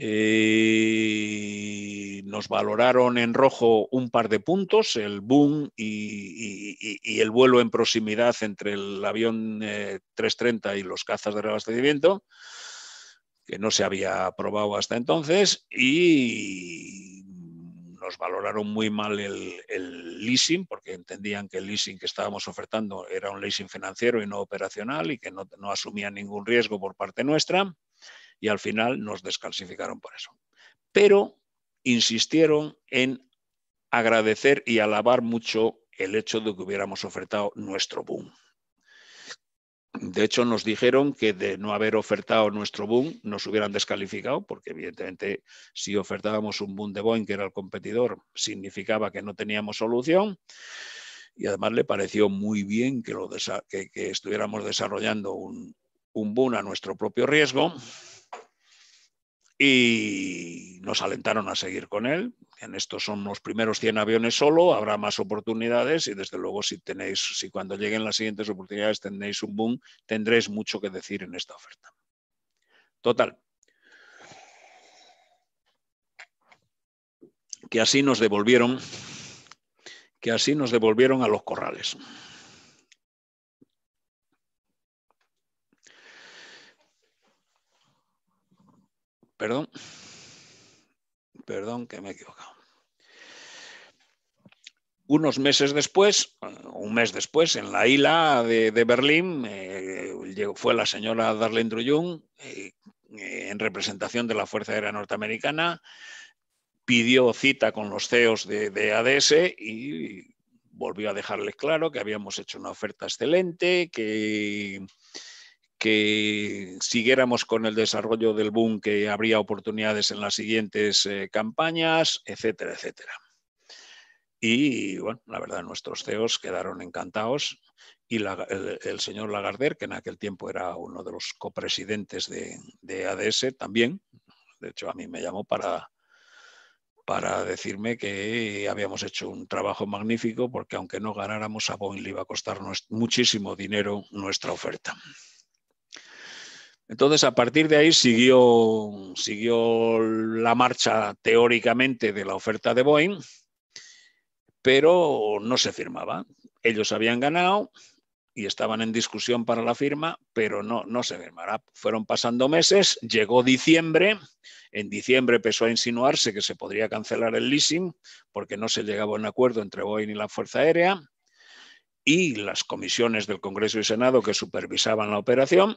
eh, nos valoraron en rojo un par de puntos, el boom y, el vuelo en proximidad entre el avión 330 eh, y los cazas de reabastecimiento, que no se había aprobado hasta entonces, y nos valoraron muy mal el, leasing, porque entendían que el leasing que estábamos ofertando era un leasing financiero y no operacional y que no asumía ningún riesgo por parte nuestra y al final nos descalcificaron por eso. Pero insistieron en agradecer y alabar mucho el hecho de que hubiéramos ofertado nuestro boom. De hecho, nos dijeron que de no haber ofertado nuestro boom, nos hubieran descalificado, porque evidentemente si ofertábamos un boom de Boeing, que era el competidor, significaba que no teníamos solución. Y además le pareció muy bien que, estuviéramos desarrollando un, un boom a nuestro propio riesgo y nos alentaron a seguir con él. En estos son los primeros 100 aviones solo, habrá más oportunidades y desde luego si tenéis, si cuando lleguen las siguientes oportunidades tenéis un boom, tendréis mucho que decir en esta oferta. Total. Que así nos devolvieron, que así nos devolvieron a los corrales. Perdón. Perdón que me he equivocado. Unos meses después, eh, un mes después, en la isla de, Berlín, eh, fue la señora Darlene Druyung, eh, en representación de la Fuerza Aérea Norteamericana, pidió cita con los CEOs de, de ADS y volvió a dejarles claro que habíamos hecho una oferta excelente, que que siguiéramos con el desarrollo del boom, que habría oportunidades en las siguientes eh, campañas, etcétera, etcétera. Y bueno, la verdad, nuestros CEOs quedaron encantados y el, señor Lagarder, que en aquel tiempo era uno de los copresidentes de, ADS también, de hecho a mí me llamó para, para decirme que habíamos hecho un trabajo magnífico porque aunque no ganáramos a Boeing le iba a costar muchísimo dinero nuestra oferta. Entonces, a partir de ahí siguió, siguió la marcha teóricamente de la oferta de Boeing, pero no se firmaba. Ellos habían ganado y estaban en discusión para la firma, pero no, no se firmará. Fueron pasando meses, llegó diciembre, en diciembre empezó a insinuarse que se podría cancelar el leasing porque no se llegaba a un acuerdo entre Boeing y la Fuerza Aérea y las comisiones del Congreso y Senado que supervisaban la operación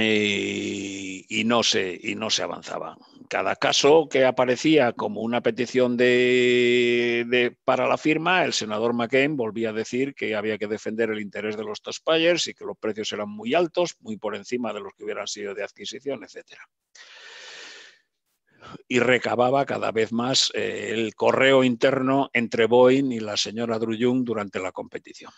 eh, y, no se, y no se avanzaba. Cada caso que aparecía como una petición de, para la firma, el senador McCain volvía a decir que había que defender el interés de los taxpayers y que los precios eran muy altos, muy por encima de los que hubieran sido de adquisición, etc. Y recababa cada vez más eh, el correo interno entre Boeing y la señora Druyung durante la competición.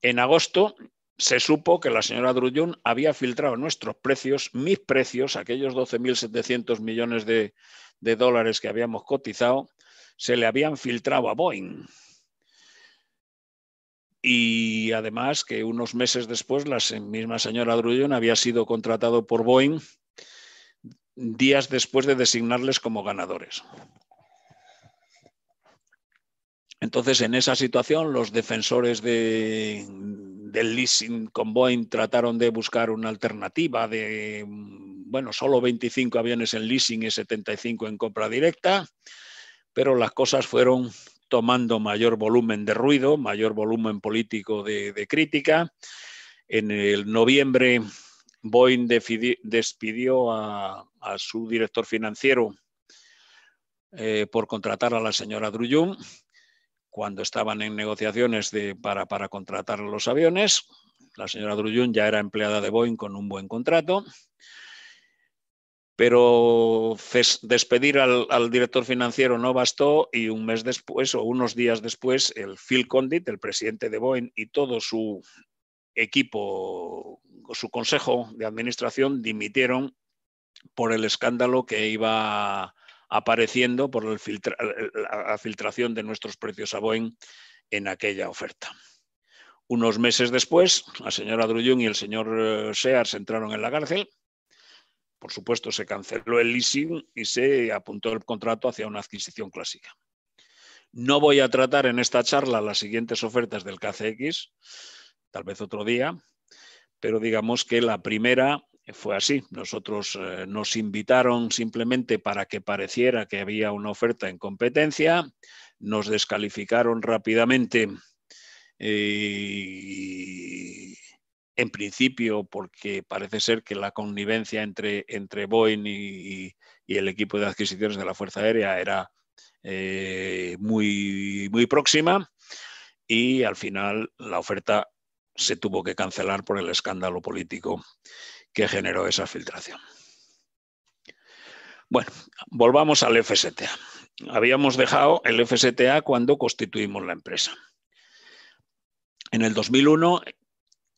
En agosto, se supo que la señora Drullón había filtrado nuestros precios, mis precios, aquellos 12.700 millones de, dólares que habíamos cotizado, se le habían filtrado a Boeing. Y además que unos meses después la misma señora Drullón había sido contratado por Boeing días después de designarles como ganadores. Entonces, en esa situación, los defensores de, del leasing con Boeing trataron de buscar una alternativa de, bueno, solo 25 aviones en leasing y 75 en compra directa, pero las cosas fueron tomando mayor volumen de ruido, mayor volumen político de, crítica. En el noviembre, Boeing despidió a, su director financiero eh, por contratar a la señora Drullum cuando estaban en negociaciones para, contratar los aviones. La señora Drullun ya era empleada de Boeing con un buen contrato. Pero despedir al, director financiero no bastó y un mes después o unos días después, el Phil Condit, el presidente de Boeing y todo su equipo, su consejo de administración, dimitieron por el escándalo que iba apareciendo por la filtración de nuestros precios a Boeing en aquella oferta. Unos meses después, la señora Drullón y el señor eh, Sears entraron en la cárcel. Por supuesto, se canceló el leasing y se apuntó el contrato hacia una adquisición clásica. No voy a tratar en esta charla las siguientes ofertas del KCX, tal vez otro día, pero digamos que la primera eh, fue así. Nosotros eh, nos invitaron simplemente para que pareciera que había una oferta en competencia, nos descalificaron rápidamente eh, en principio porque parece ser que la connivencia entre, Boeing y, el equipo de adquisiciones de la Fuerza Aérea era muy, muy próxima y al final la oferta se tuvo que cancelar por el escándalo político que generó esa filtración. Bueno, volvamos al FSTA. Habíamos dejado el FSTA cuando constituimos la empresa. En el 2001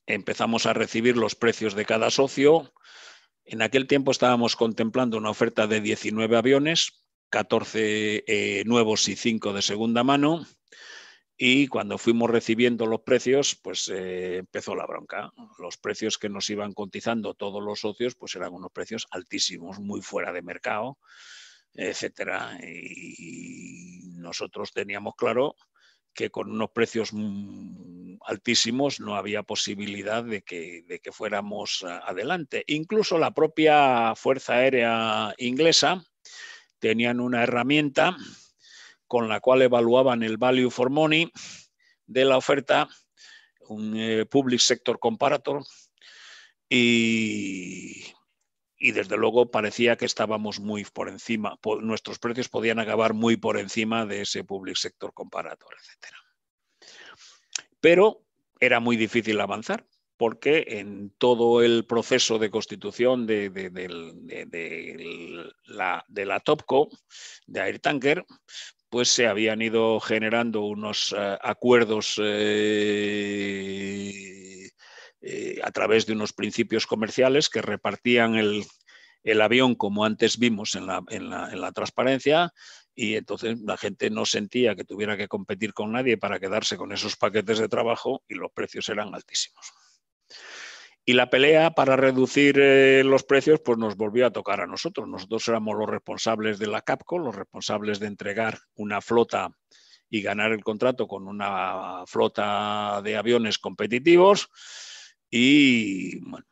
empezamos a recibir los precios de cada socio. En aquel tiempo estábamos contemplando una oferta de 19 aviones, 14 eh, nuevos y 5 de segunda mano. Y cuando fuimos recibiendo los precios, pues eh, empezó la bronca. Los precios que nos iban cotizando todos los socios, pues eran unos precios altísimos, muy fuera de mercado, etcétera. Y nosotros teníamos claro que con unos precios altísimos no había posibilidad de que, de que, fuéramos adelante. Incluso la propia Fuerza Aérea inglesa tenían una herramienta con la cual evaluaban el value for money de la oferta, un eh, public sector comparator, y, desde luego parecía que estábamos muy por encima, nuestros precios podían acabar muy por encima de ese public sector comparator, etc. Pero era muy difícil avanzar porque en todo el proceso de constitución de, de, la, la, TOPCO, de Air Tanker, pues se habían ido generando unos eh, acuerdos eh, eh, a través de unos principios comerciales que repartían el, avión como antes vimos en la, transparencia y entonces la gente no sentía que tuviera que competir con nadie para quedarse con esos paquetes de trabajo y los precios eran altísimos. Y la pelea para reducir eh, los precios, pues nos volvió a tocar a nosotros. Nosotros éramos los responsables de la Capco, los responsables de entregar una flota y ganar el contrato con una flota de aviones competitivos. Y bueno,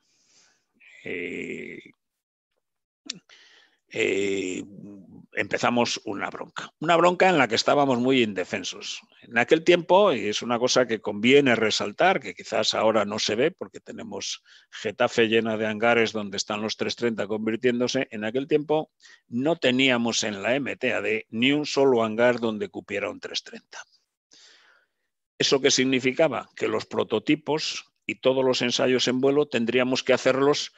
eh, eh, empezamos una bronca. Una bronca en la que estábamos muy indefensos. En aquel tiempo, y es una cosa que conviene resaltar, que quizás ahora no se ve porque tenemos Getafe llena de hangares donde están los 330 convirtiéndose, en aquel tiempo no teníamos en la MTAD ni un solo hangar donde cupiera un 330. ¿Eso qué significaba? Que los prototipos y todos los ensayos en vuelo tendríamos que hacerlos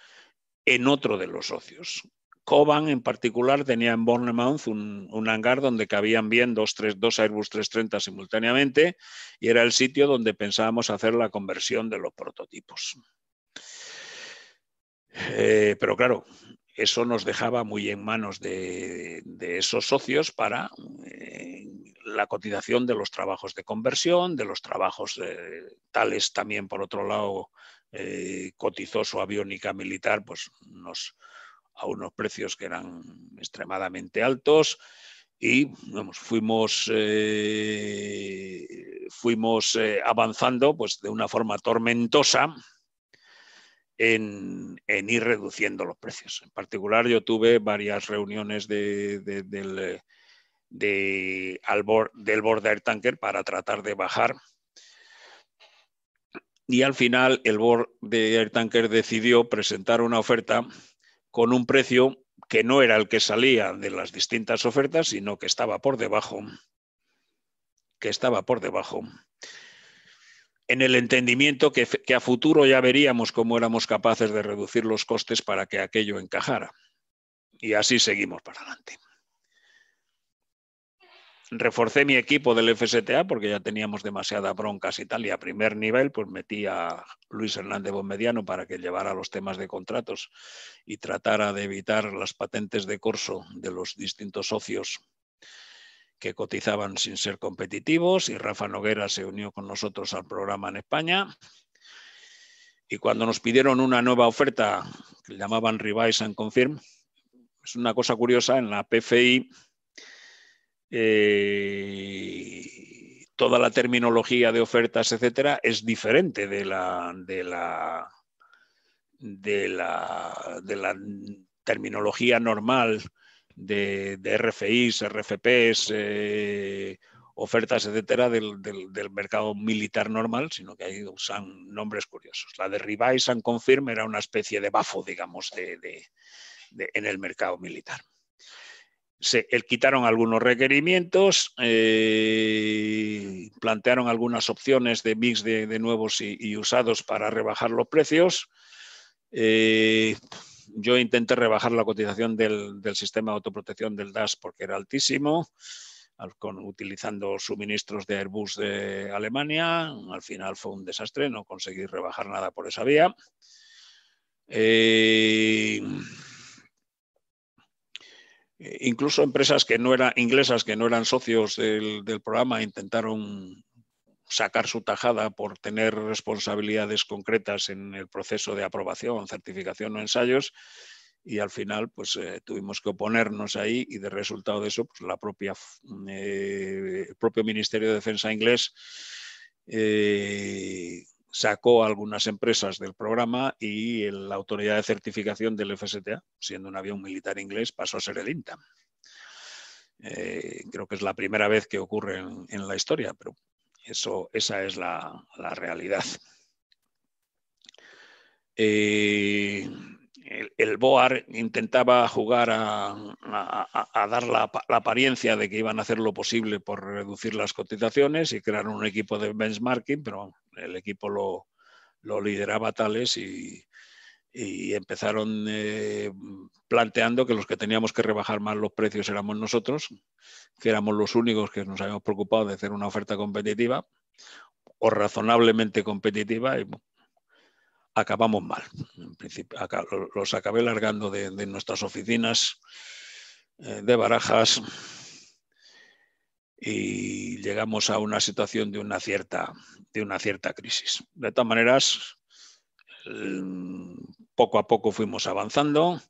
en otro de los socios. Coban en particular tenía en Bournemouth un, hangar donde cabían bien dos, Airbus 330 simultáneamente y era el sitio donde pensábamos hacer la conversión de los prototipos. Eh, pero claro, eso nos dejaba muy en manos de, esos socios para eh, la cotización de los trabajos de conversión, de los trabajos eh, tales también, por otro lado, cotizoso aviónica militar, pues nos, a unos precios que eran extremadamente altos y fuimos, eh, fuimos eh, avanzando pues, de una forma tormentosa en, ir reduciendo los precios. En particular, yo tuve varias reuniones de, del, de, Air Tanker para tratar de bajar. Y al final el Board de Air Tanker decidió presentar una oferta con un precio que no era el que salía de las distintas ofertas, sino que estaba por debajo, que estaba por debajo, en el entendimiento que, que a futuro ya veríamos cómo éramos capaces de reducir los costes para que aquello encajara. Y así seguimos para adelante reforcé mi equipo del FSTA porque ya teníamos demasiada broncas y tal, y a primer nivel pues metí a Luis Hernández Bonmediano para que llevara los temas de contratos y tratara de evitar las patentes de corso de los distintos socios que cotizaban sin ser competitivos y Rafa Noguera se unió con nosotros al programa en España. Y cuando nos pidieron una nueva oferta, que llamaban Revise and Confirm, es una cosa curiosa, en la PFI eh, toda la terminología de ofertas, etcétera, es diferente de la, de la, terminología normal de, RFIs, RFPs, eh, ofertas, etcétera, del, mercado militar normal, sino que ahí usan nombres curiosos. La de revise and Confirm era una especie de bafo, digamos, en el mercado militar se quitaron algunos requerimientos, eh, plantearon algunas opciones de mix de, nuevos y, usados para rebajar los precios. Eh, yo intenté rebajar la cotización del, sistema de autoprotección del DAS porque era altísimo, utilizando suministros de Airbus de Alemania. Al final fue un desastre, no conseguí rebajar nada por esa vía. Eh, incluso empresas que no eran inglesas, que no eran socios del, programa, intentaron sacar su tajada por tener responsabilidades concretas en el proceso de aprobación, certificación o ensayos. Y al final, pues eh, tuvimos que oponernos ahí y de resultado de eso, pues, la propia, el eh, propio Ministerio de Defensa inglés eh, sacó algunas empresas del programa y la autoridad de certificación del FSTA, siendo un avión militar inglés, pasó a ser el INTA. Eh, creo que es la primera vez que ocurre en, la historia, pero eso, esa es la, realidad. Eh, el, Boar intentaba jugar a, dar la, apariencia de que iban a hacer lo posible por reducir las cotizaciones y crear un equipo de benchmarking, pero el equipo lo, lideraba Tales y, empezaron eh, planteando que los que teníamos que rebajar más los precios éramos nosotros, que éramos los únicos que nos habíamos preocupado de hacer una oferta competitiva o razonablemente competitiva. Y, acabamos mal. los acabé largando de, nuestras oficinas eh, de barajas y llegamos a una situación de una cierta, de una cierta crisis. De todas maneras, mm, poco a poco fuimos avanzando.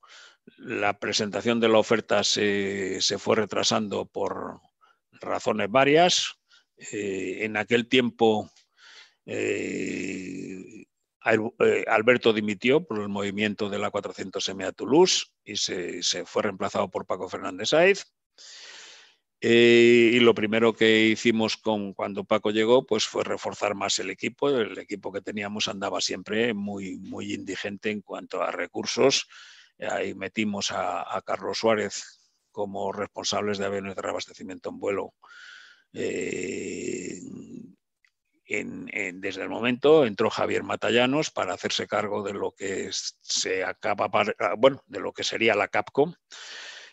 La presentación de la oferta se, se fue retrasando por razones varias. Eh, en aquel tiempo eh, eh, Alberto dimitió por el movimiento de la 400M a Toulouse y se, fue reemplazado por Paco Fernández Aiz eh, y lo primero que hicimos con, cuando Paco llegó pues fue reforzar más el equipo. El equipo que teníamos andaba siempre muy, muy indigente en cuanto a recursos. Ahí metimos a, Carlos Suárez como responsables de aviones de reabastecimiento en vuelo. Eh, desde el momento entró Javier Matallanos para hacerse cargo de lo que se acaba, ah, bueno, de lo que sería la Capcom.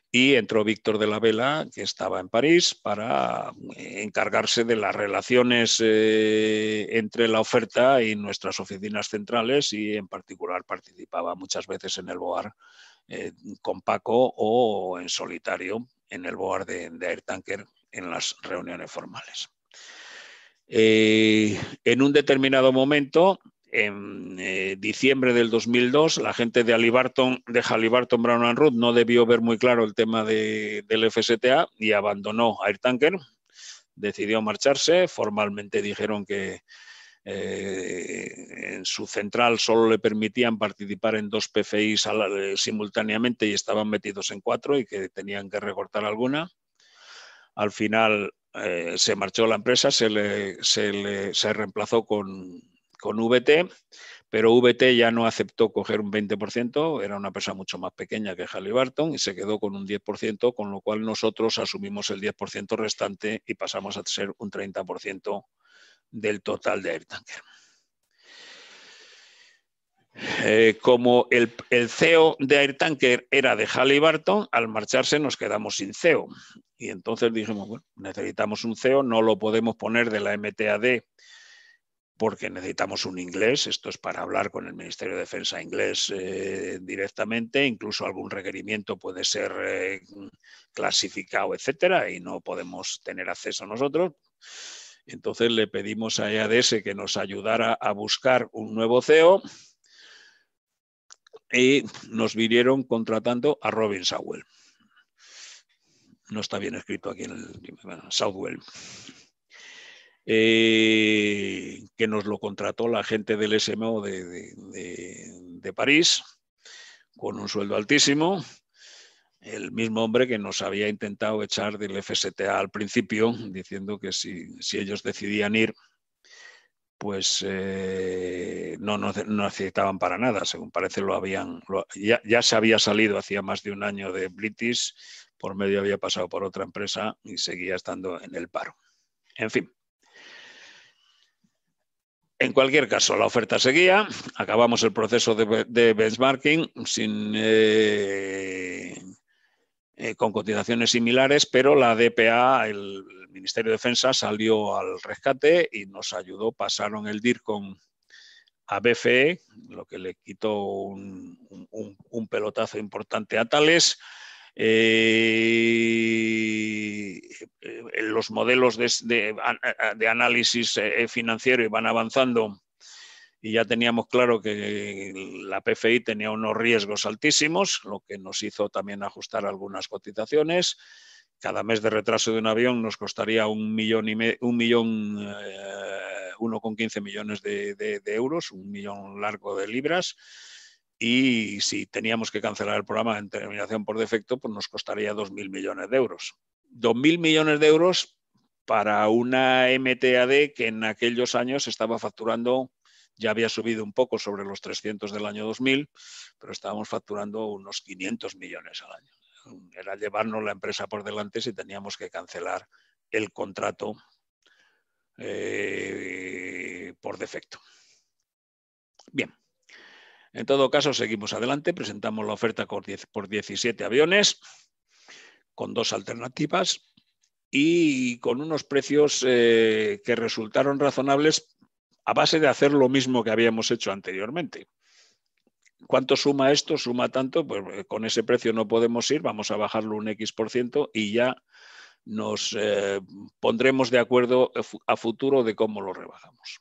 Y entró Víctor de la Vela, que estaba en París, para eh, encargarse de las relaciones eh, entre la oferta y nuestras oficinas centrales y en particular participaba muchas veces en el BOAR eh, con Paco o en solitario en el BOAR de, de Air Tanker en las reuniones formales. Eh, en un determinado momento, en eh, diciembre del 2002, la gente de Halliburton, de Halliburton Brown and Root, no debió ver muy claro el tema del FSTA y abandonó Air Tanker. Decidió marcharse. Formalmente dijeron que eh, en su central solo le permitían participar en dos PFIs simultáneamente y estaban metidos en cuatro y que tenían que recortar alguna. Al final eh, se marchó la empresa, se, le, se, reemplazó con, VT, pero VT ya no aceptó coger un 20%, era una empresa mucho más pequeña que Halliburton y se quedó con un 10%, con lo cual nosotros asumimos el 10% restante y pasamos a ser un 30% del total de AirTanker. Eh, como el, el, CEO de AirTanker era de Halliburton, al marcharse nos quedamos sin CEO. Y entonces dijimos, bueno, necesitamos un CEO, no lo podemos poner de la MTAD porque necesitamos un inglés, esto es para hablar con el Ministerio de Defensa inglés eh, directamente, incluso algún requerimiento puede ser eh, clasificado, etcétera, y no podemos tener acceso nosotros. Entonces le pedimos a EADS que nos ayudara a buscar un nuevo CEO y nos vinieron contratando a Robin Sowell no está bien escrito aquí en el Southwell, eh, que nos lo contrató la gente del SMO de, París, con un sueldo altísimo, el mismo hombre que nos había intentado echar del FSTA al principio, diciendo que si, ellos decidían ir, pues eh, no, nos no, para nada, según parece lo habían, ya, ya, se había salido hacía más de un año de British, por medio había pasado por otra empresa y seguía estando en el paro. En fin. En cualquier caso, la oferta seguía, acabamos el proceso de, benchmarking sin, eh, eh, con cotizaciones similares, pero la DPA, el, Ministerio de Defensa, salió al rescate y nos ayudó, pasaron el DIR con a BFE, lo que le quitó un, un pelotazo importante a Tales. Eh, eh, los modelos de, eh, análisis financiero iban avanzando y ya teníamos claro que la PFI tenía unos riesgos altísimos, lo que nos hizo también ajustar algunas cotizaciones. Cada mes de retraso de un avión nos costaría un millón y millón, uno millones de euros, un millón largo de libras y si teníamos que cancelar el programa en terminación por defecto, pues nos costaría 2.000 millones de euros. 2.000 millones de euros para una MTAD que en aquellos años estaba facturando, ya había subido un poco sobre los 300 del año 2000, pero estábamos facturando unos 500 millones al año. Era llevarnos la empresa por delante si teníamos que cancelar el contrato eh, por defecto. Bien. En todo caso, seguimos adelante, presentamos la oferta por, 10, 17 aviones, con dos alternativas y con unos precios eh, que resultaron razonables a base de hacer lo mismo que habíamos hecho anteriormente. ¿Cuánto suma esto? Suma tanto, pues eh, con ese precio no podemos ir, vamos a bajarlo un X% por ciento y ya nos eh, pondremos de acuerdo a futuro de cómo lo rebajamos.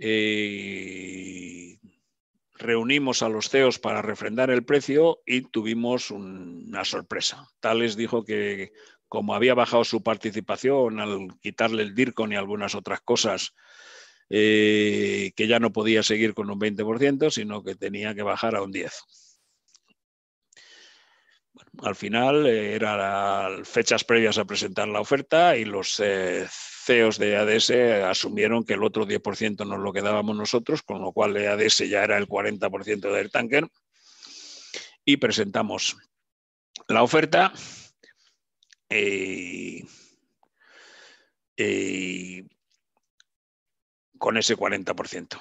Eh, reunimos a los CEOs para refrendar el precio y tuvimos una sorpresa. Tales dijo que como había bajado su participación al quitarle el DIRCON y algunas otras cosas, eh, que ya no podía seguir con un 20%, sino que tenía que bajar a un 10%. al final eh, eran fechas previas a presentar la oferta y los eh, CEOs de ADS asumieron que el otro 10% nos lo quedábamos nosotros, con lo cual ADS ya era el 40% del tanker. Y presentamos la oferta. Eh, eh, con ese 40%.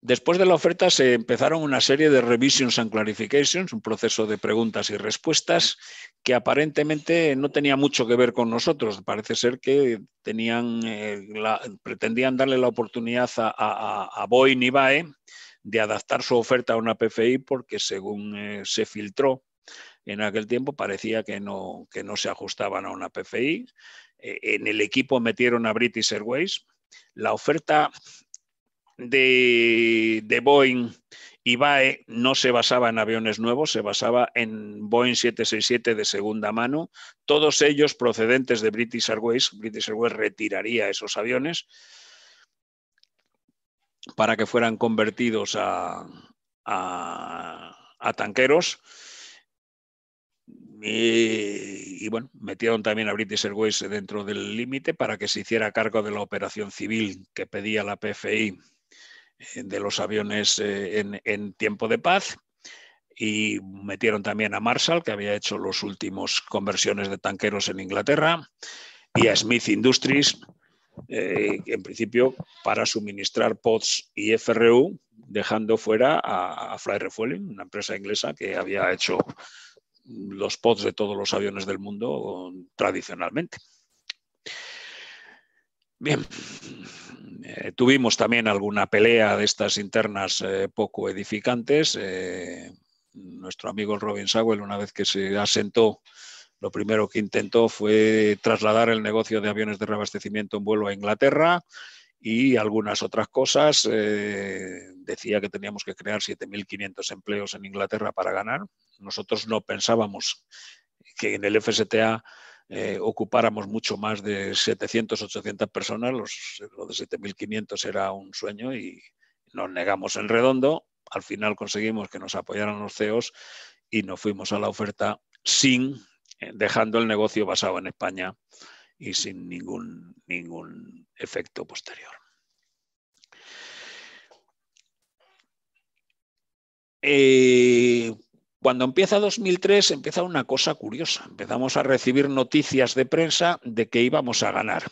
Después de la oferta se empezaron una serie de revisions and clarifications, un proceso de preguntas y respuestas que aparentemente no tenía mucho que ver con nosotros. Parece ser que tenían, eh, pretendían darle la oportunidad a, Boeing y BAE de adaptar su oferta a una PFI porque según eh, se filtró en aquel tiempo parecía que no, que no se ajustaban a una PFI. E, en el equipo metieron a British Airways. La oferta de, Boeing Boeing BAE no se basaba en aviones nuevos, se basaba en Boeing 767 de segunda mano, todos ellos procedentes de British Airways. British Airways retiraría esos aviones para que fueran convertidos a, tanqueros. Y, y, bueno, metieron también a British Airways dentro del límite para que se hiciera cargo de la operación civil que pedía la PFI de los aviones eh, en, tiempo de paz y metieron también a Marshall, que había hecho los últimos conversiones de tanqueros en Inglaterra, y a Smith Industries, eh, en principio para suministrar pods y FRU, dejando fuera a, Fly Refueling, una empresa inglesa que había hecho los pods de todos los aviones del mundo tradicionalmente. Bien, eh, tuvimos también alguna pelea de estas internas eh, poco edificantes. Eh, nuestro amigo Robin Sowell, una vez que se asentó, lo primero que intentó fue trasladar el negocio de aviones de reabastecimiento en vuelo a Inglaterra y algunas otras cosas. decía que teníamos que crear 7.500 empleos en Inglaterra para ganar. Nosotros no pensábamos que en el FSTA eh, ocupáramos mucho más de 700, 800 personas, los, lo de 7.500 era un sueño y nos negamos en redondo. Al final conseguimos que nos apoyaran los CEOs y nos fuimos a la oferta sin, eh, dejando el negocio basado en España y sin ningún, ningún efecto posterior. Eh, cuando empieza 2003 empieza una cosa curiosa. Empezamos a recibir noticias de prensa de que íbamos a ganar.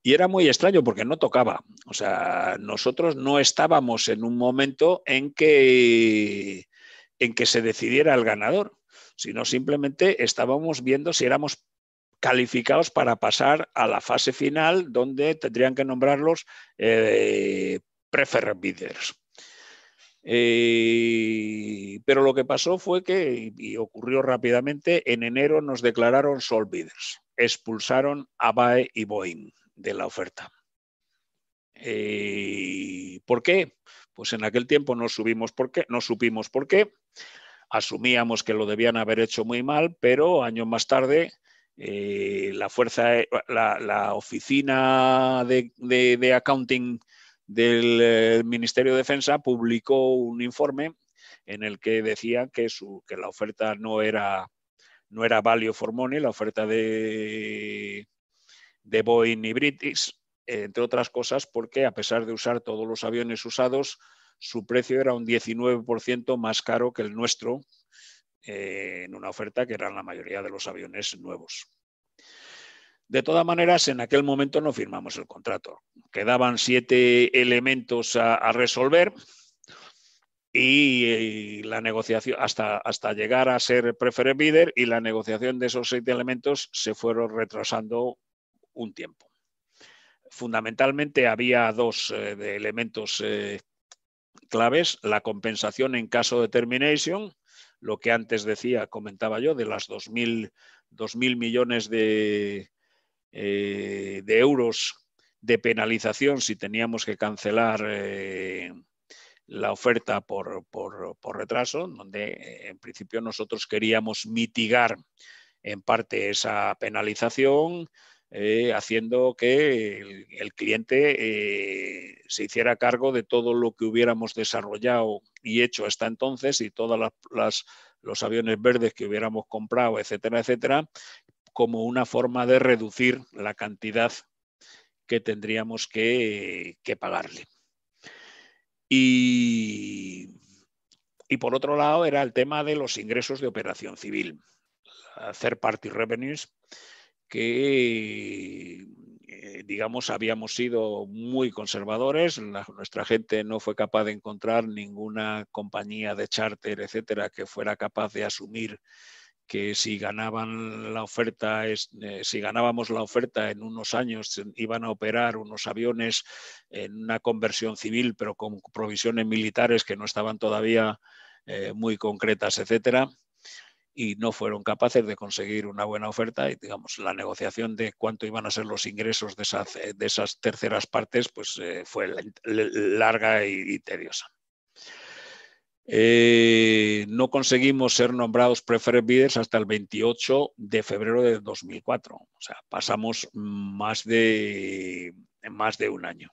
Y era muy extraño porque no tocaba. O sea, nosotros no estábamos en un momento en que, en que se decidiera el ganador, sino simplemente estábamos viendo si éramos calificados para pasar a la fase final donde tendrían que nombrarlos eh, preferred bidders. Eh, pero lo que pasó fue que, y ocurrió rápidamente, en enero nos declararon Solviders expulsaron a BAE y Boeing de la oferta. Eh, ¿Por qué? Pues en aquel tiempo no, subimos no supimos por qué, asumíamos que lo debían haber hecho muy mal, pero años más tarde eh, la, fuerza, la, oficina de, de accounting del eh, Ministerio de Defensa publicó un informe en el que decía que, la oferta no era, no era value for money, la oferta de, Boeing y British, entre otras cosas porque a pesar de usar todos los aviones usados, su precio era un 19% más caro que el nuestro eh, en una oferta que eran la mayoría de los aviones nuevos. De todas maneras, en aquel momento no firmamos el contrato. Quedaban siete elementos a, resolver y, eh, la negociación, hasta, hasta llegar a ser preferred bidder, y la negociación de esos siete elementos se fueron retrasando un tiempo. Fundamentalmente había dos eh, elementos eh, claves, la compensación en caso de termination, lo que antes decía, comentaba yo, de las 2.000 2.000 millones de, eh, de euros de penalización si teníamos que cancelar eh, la oferta por, retraso, donde eh, en principio nosotros queríamos mitigar en parte esa penalización, haciendo que el, cliente se hiciera cargo de todo lo que hubiéramos desarrollado y hecho hasta entonces y todas las, los aviones verdes que hubiéramos comprado, etcétera, etcétera, como una forma de reducir la cantidad que tendríamos que, pagarle. Y, por otro lado era el tema de los ingresos de operación civil, hacer party revenues, que eh, digamos habíamos sido muy conservadores, nuestra gente no fue capaz de encontrar ninguna compañía de charter, etcétera, que fuera capaz de asumir que si ganaban la oferta, eh, si ganábamos la oferta en unos años, iban a operar unos aviones en una conversión civil, pero con provisiones militares que no estaban todavía eh, muy concretas, etcétera. Y no fueron capaces de conseguir una buena oferta y, digamos, la negociación de cuánto iban a ser los ingresos de esas, eh, terceras partes, pues fue larga y tediosa. Eh, no conseguimos ser nombrados preferred hasta el 28 de febrero de 2004. O sea, pasamos más de, más de un año.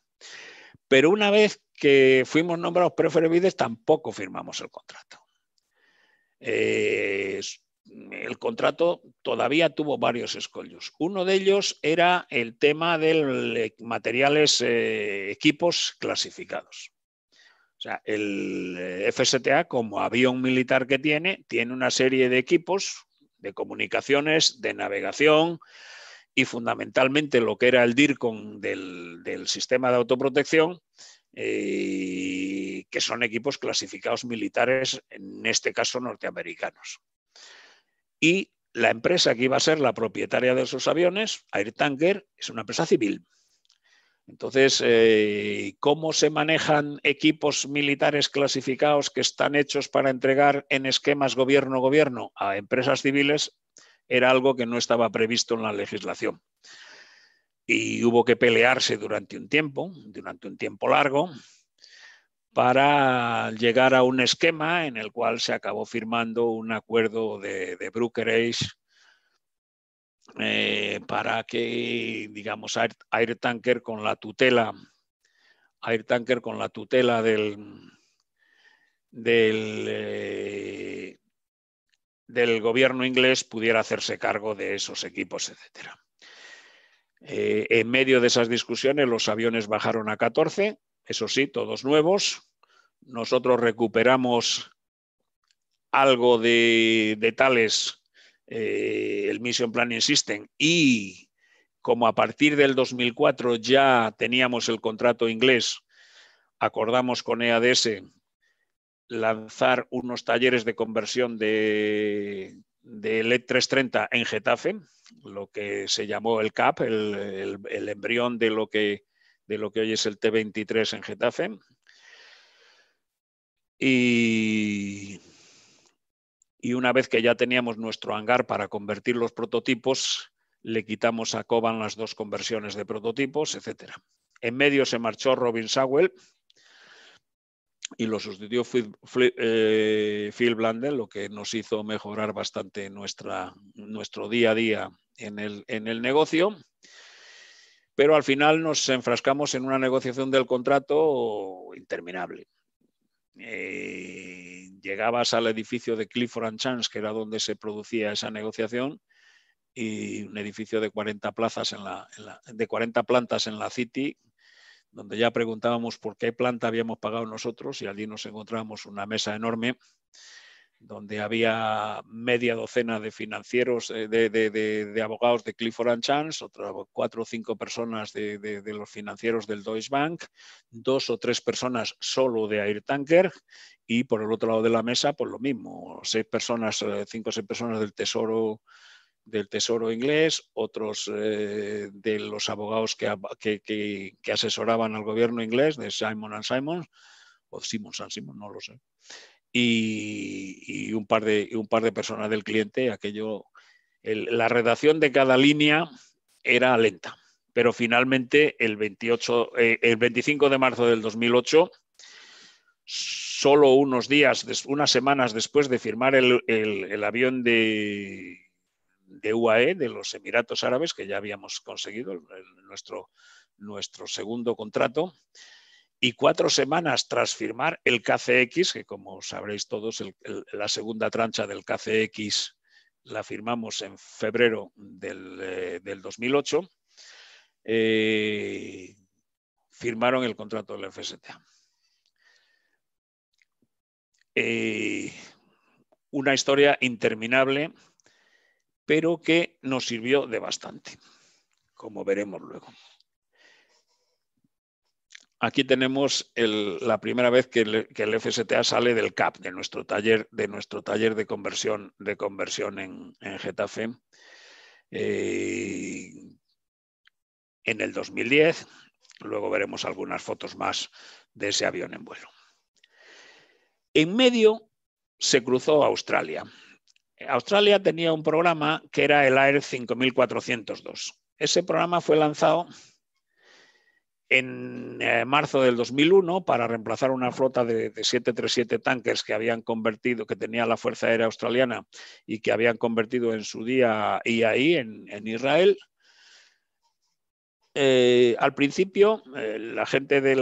Pero una vez que fuimos nombrados preferred tampoco firmamos el contrato. Eh, el contrato todavía tuvo varios escollos. Uno de ellos era el tema de materiales, eh, equipos clasificados. O sea, el eh, FSTA, como avión militar que tiene, tiene una serie de equipos de comunicaciones, de navegación y fundamentalmente lo que era el DIRCON del, sistema de autoprotección, eh, que son equipos clasificados militares, en este caso norteamericanos. Y la empresa que iba a ser la propietaria de esos aviones, Air Tanker, es una empresa civil. Entonces, eh, ¿cómo se manejan equipos militares clasificados que están hechos para entregar en esquemas gobierno-gobierno a empresas civiles? Era algo que no estaba previsto en la legislación. Y hubo que pelearse durante un tiempo, durante un tiempo largo, para llegar a un esquema en el cual se acabó firmando un acuerdo de, de eh, para que, digamos, Air, Tanker con la tutela, Air Tanker con la tutela del, del, eh, gobierno inglés pudiera hacerse cargo de esos equipos, etc. Eh, en medio de esas discusiones los aviones bajaron a 14, eso sí, todos nuevos. Nosotros recuperamos algo de, de tales eh, el Mission Planning System y como a partir del 2004 ya teníamos el contrato inglés, acordamos con EADS lanzar unos talleres de conversión de, de LED 330 en Getafe, lo que se llamó el CAP, el, embrión de lo, que, de lo que hoy es el T23 en Getafe. Y y una vez que ya teníamos nuestro hangar para convertir los prototipos, le quitamos a Coban las dos conversiones de prototipos, etc. En medio se marchó Robin Sowell y lo sustituyó Phil eh, Blandel, lo que nos hizo mejorar bastante nuestra, nuestro día a día en el, negocio. Pero al final nos enfrascamos en una negociación del contrato interminable. Eh llegabas al edificio de Clifford and Chance, que era donde se producía esa negociación, y un edificio de 40, plazas en la, de 40 plantas en la City, donde ya preguntábamos por qué planta habíamos pagado nosotros y allí nos encontrábamos una mesa enorme donde había media docena de financieros, eh, de, abogados de Clifford and Chance, cuatro o cinco personas de, los financieros del Deutsche Bank, dos o tres personas solo de Airtanker, Tanker y por el otro lado de la mesa, pues lo mismo, seis personas, eh, cinco o seis personas del Tesoro del Tesoro inglés, otros eh, de los abogados que, asesoraban al gobierno inglés, de Simon and Simon, o Simon and Simon, no lo sé y, un, par de, un par de personas del cliente, aquello, la redacción de cada línea era lenta, pero finalmente el, 28, eh, el 25 de marzo del 2008, solo unos días, unas semanas después de firmar el, el, avión de, de UAE, de los Emiratos Árabes, que ya habíamos conseguido nuestro, nuestro segundo contrato, y cuatro semanas tras firmar el KCX, que como sabréis todos, la segunda trancha del KCX la firmamos en febrero del, 2008, eh, eh, firmaron el contrato del FSTA. Eh, una historia interminable, pero que nos sirvió de bastante, como veremos luego aquí tenemos la primera vez que el, FSTA sale del CAP, de nuestro taller de, nuestro taller de conversión, de conversión en, en Getafe. Eh, en el 2010, luego veremos algunas fotos más de ese avión en vuelo. En medio se cruzó Australia. Australia tenía un programa que era el AER 5402. Ese programa fue lanzado en eh, marzo del 2001 para reemplazar una flota de, 737 tanques que habían convertido, que tenía la Fuerza Aérea Australiana y que habían convertido en su día IAI en, en Israel. Eh, al principio, eh, la gente de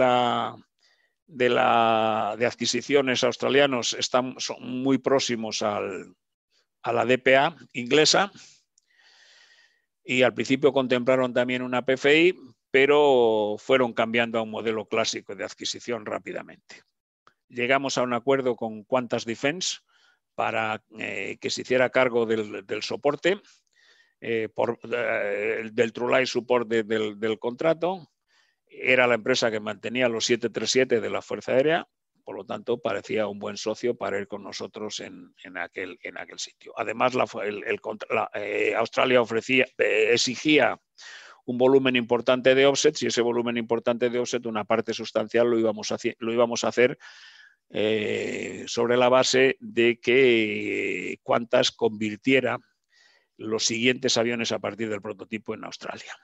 de, adquisiciones australianos están, son muy próximos al, a la DPA inglesa y al principio contemplaron también una PFI, pero fueron cambiando a un modelo clásico de adquisición rápidamente. Llegamos a un acuerdo con Quantas Defense para eh, que se hiciera cargo del, soporte, eh, por, eh, del Life Support del, contrato. Era la empresa que mantenía los 737 de la Fuerza Aérea, por lo tanto parecía un buen socio para ir con nosotros en, en, aquel, sitio. Además, Australia ofrecía, exigía un volumen importante de offsets y ese volumen importante de offset, una parte sustancial, lo íbamos a, lo íbamos a hacer eh, sobre la base de que cuántas eh, convirtiera los siguientes aviones a partir del prototipo en Australia.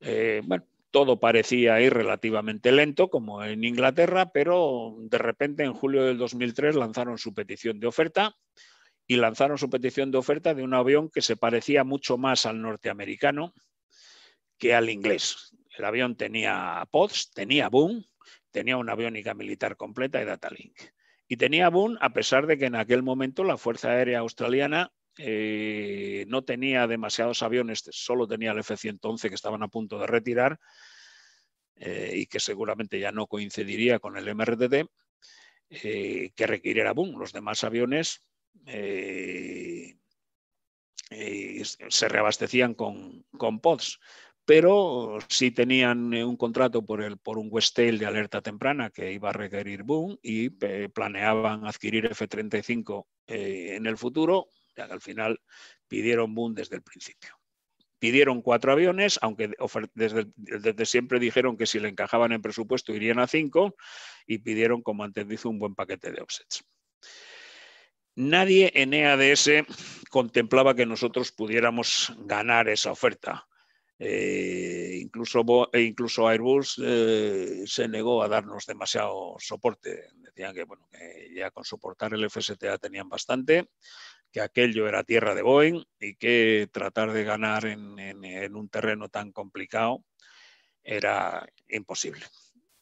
Eh, bueno, todo parecía ir relativamente lento, como en Inglaterra, pero de repente en julio del 2003 lanzaron su petición de oferta y lanzaron su petición de oferta de un avión que se parecía mucho más al norteamericano, que al inglés. El avión tenía pods, tenía boom, tenía una aviónica militar completa y datalink. Y tenía boom a pesar de que en aquel momento la Fuerza Aérea Australiana eh, no tenía demasiados aviones, solo tenía el F-111 que estaban a punto de retirar eh, y que seguramente ya no coincidiría con el MRTT, eh, que requiriera boom. Los demás aviones se reabastecían con, con pods pero sí tenían eh, un contrato por, un Westel de alerta temprana que iba a requerir boom y eh, planeaban adquirir F-35 eh, en el futuro, ya que al final pidieron boom desde el principio pidieron cuatro aviones, aunque desde, desde, siempre dijeron que si le encajaban en presupuesto irían a cinco, y pidieron, como antes dice, un buen paquete de offsets. Nadie en EADS contemplaba que nosotros pudiéramos ganar esa oferta e incluso, eh, incluso Airbus eh, se negó a darnos demasiado soporte. Decían que, bueno, que ya con soportar el FSTA tenían bastante, que aquello era tierra de Boeing y que tratar de ganar en un terreno tan complicado era imposible.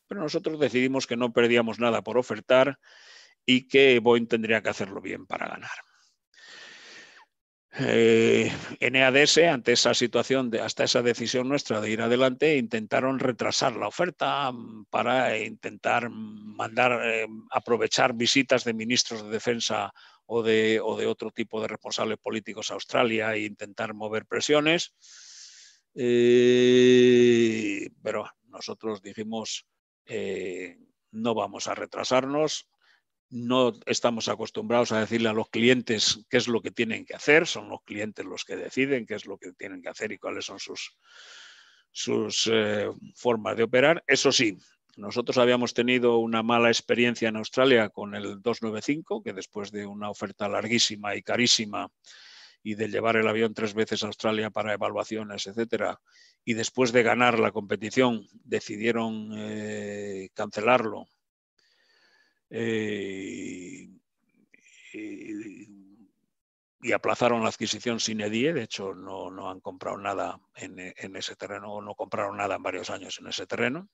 Pero nosotros decidimos que no perdíamos nada por ofertar y que Boeing tendría que hacerlo bien para ganar eh, NADS, ante esa situación, de, hasta esa decisión nuestra de ir adelante, intentaron retrasar la oferta mm, para intentar mm, mandar, eh, aprovechar visitas de ministros de defensa o de, o de, otro tipo de responsables políticos a Australia e intentar mover presiones. Eh, pero nosotros dijimos, eh, no vamos a retrasarnos, no estamos acostumbrados a decirle a los clientes qué es lo que tienen que hacer, son los clientes los que deciden qué es lo que tienen que hacer y cuáles son sus, eh, formas de operar. Eso sí, nosotros habíamos tenido una mala experiencia en Australia con el 295, que después de una oferta larguísima y carísima y de llevar el avión tres veces a Australia para evaluaciones, etcétera, y después de ganar la competición decidieron eh, cancelarlo eh, y aplazaron la adquisición sin edie, de hecho no, han comprado nada en, ese terreno, no compraron nada en varios años en ese terreno.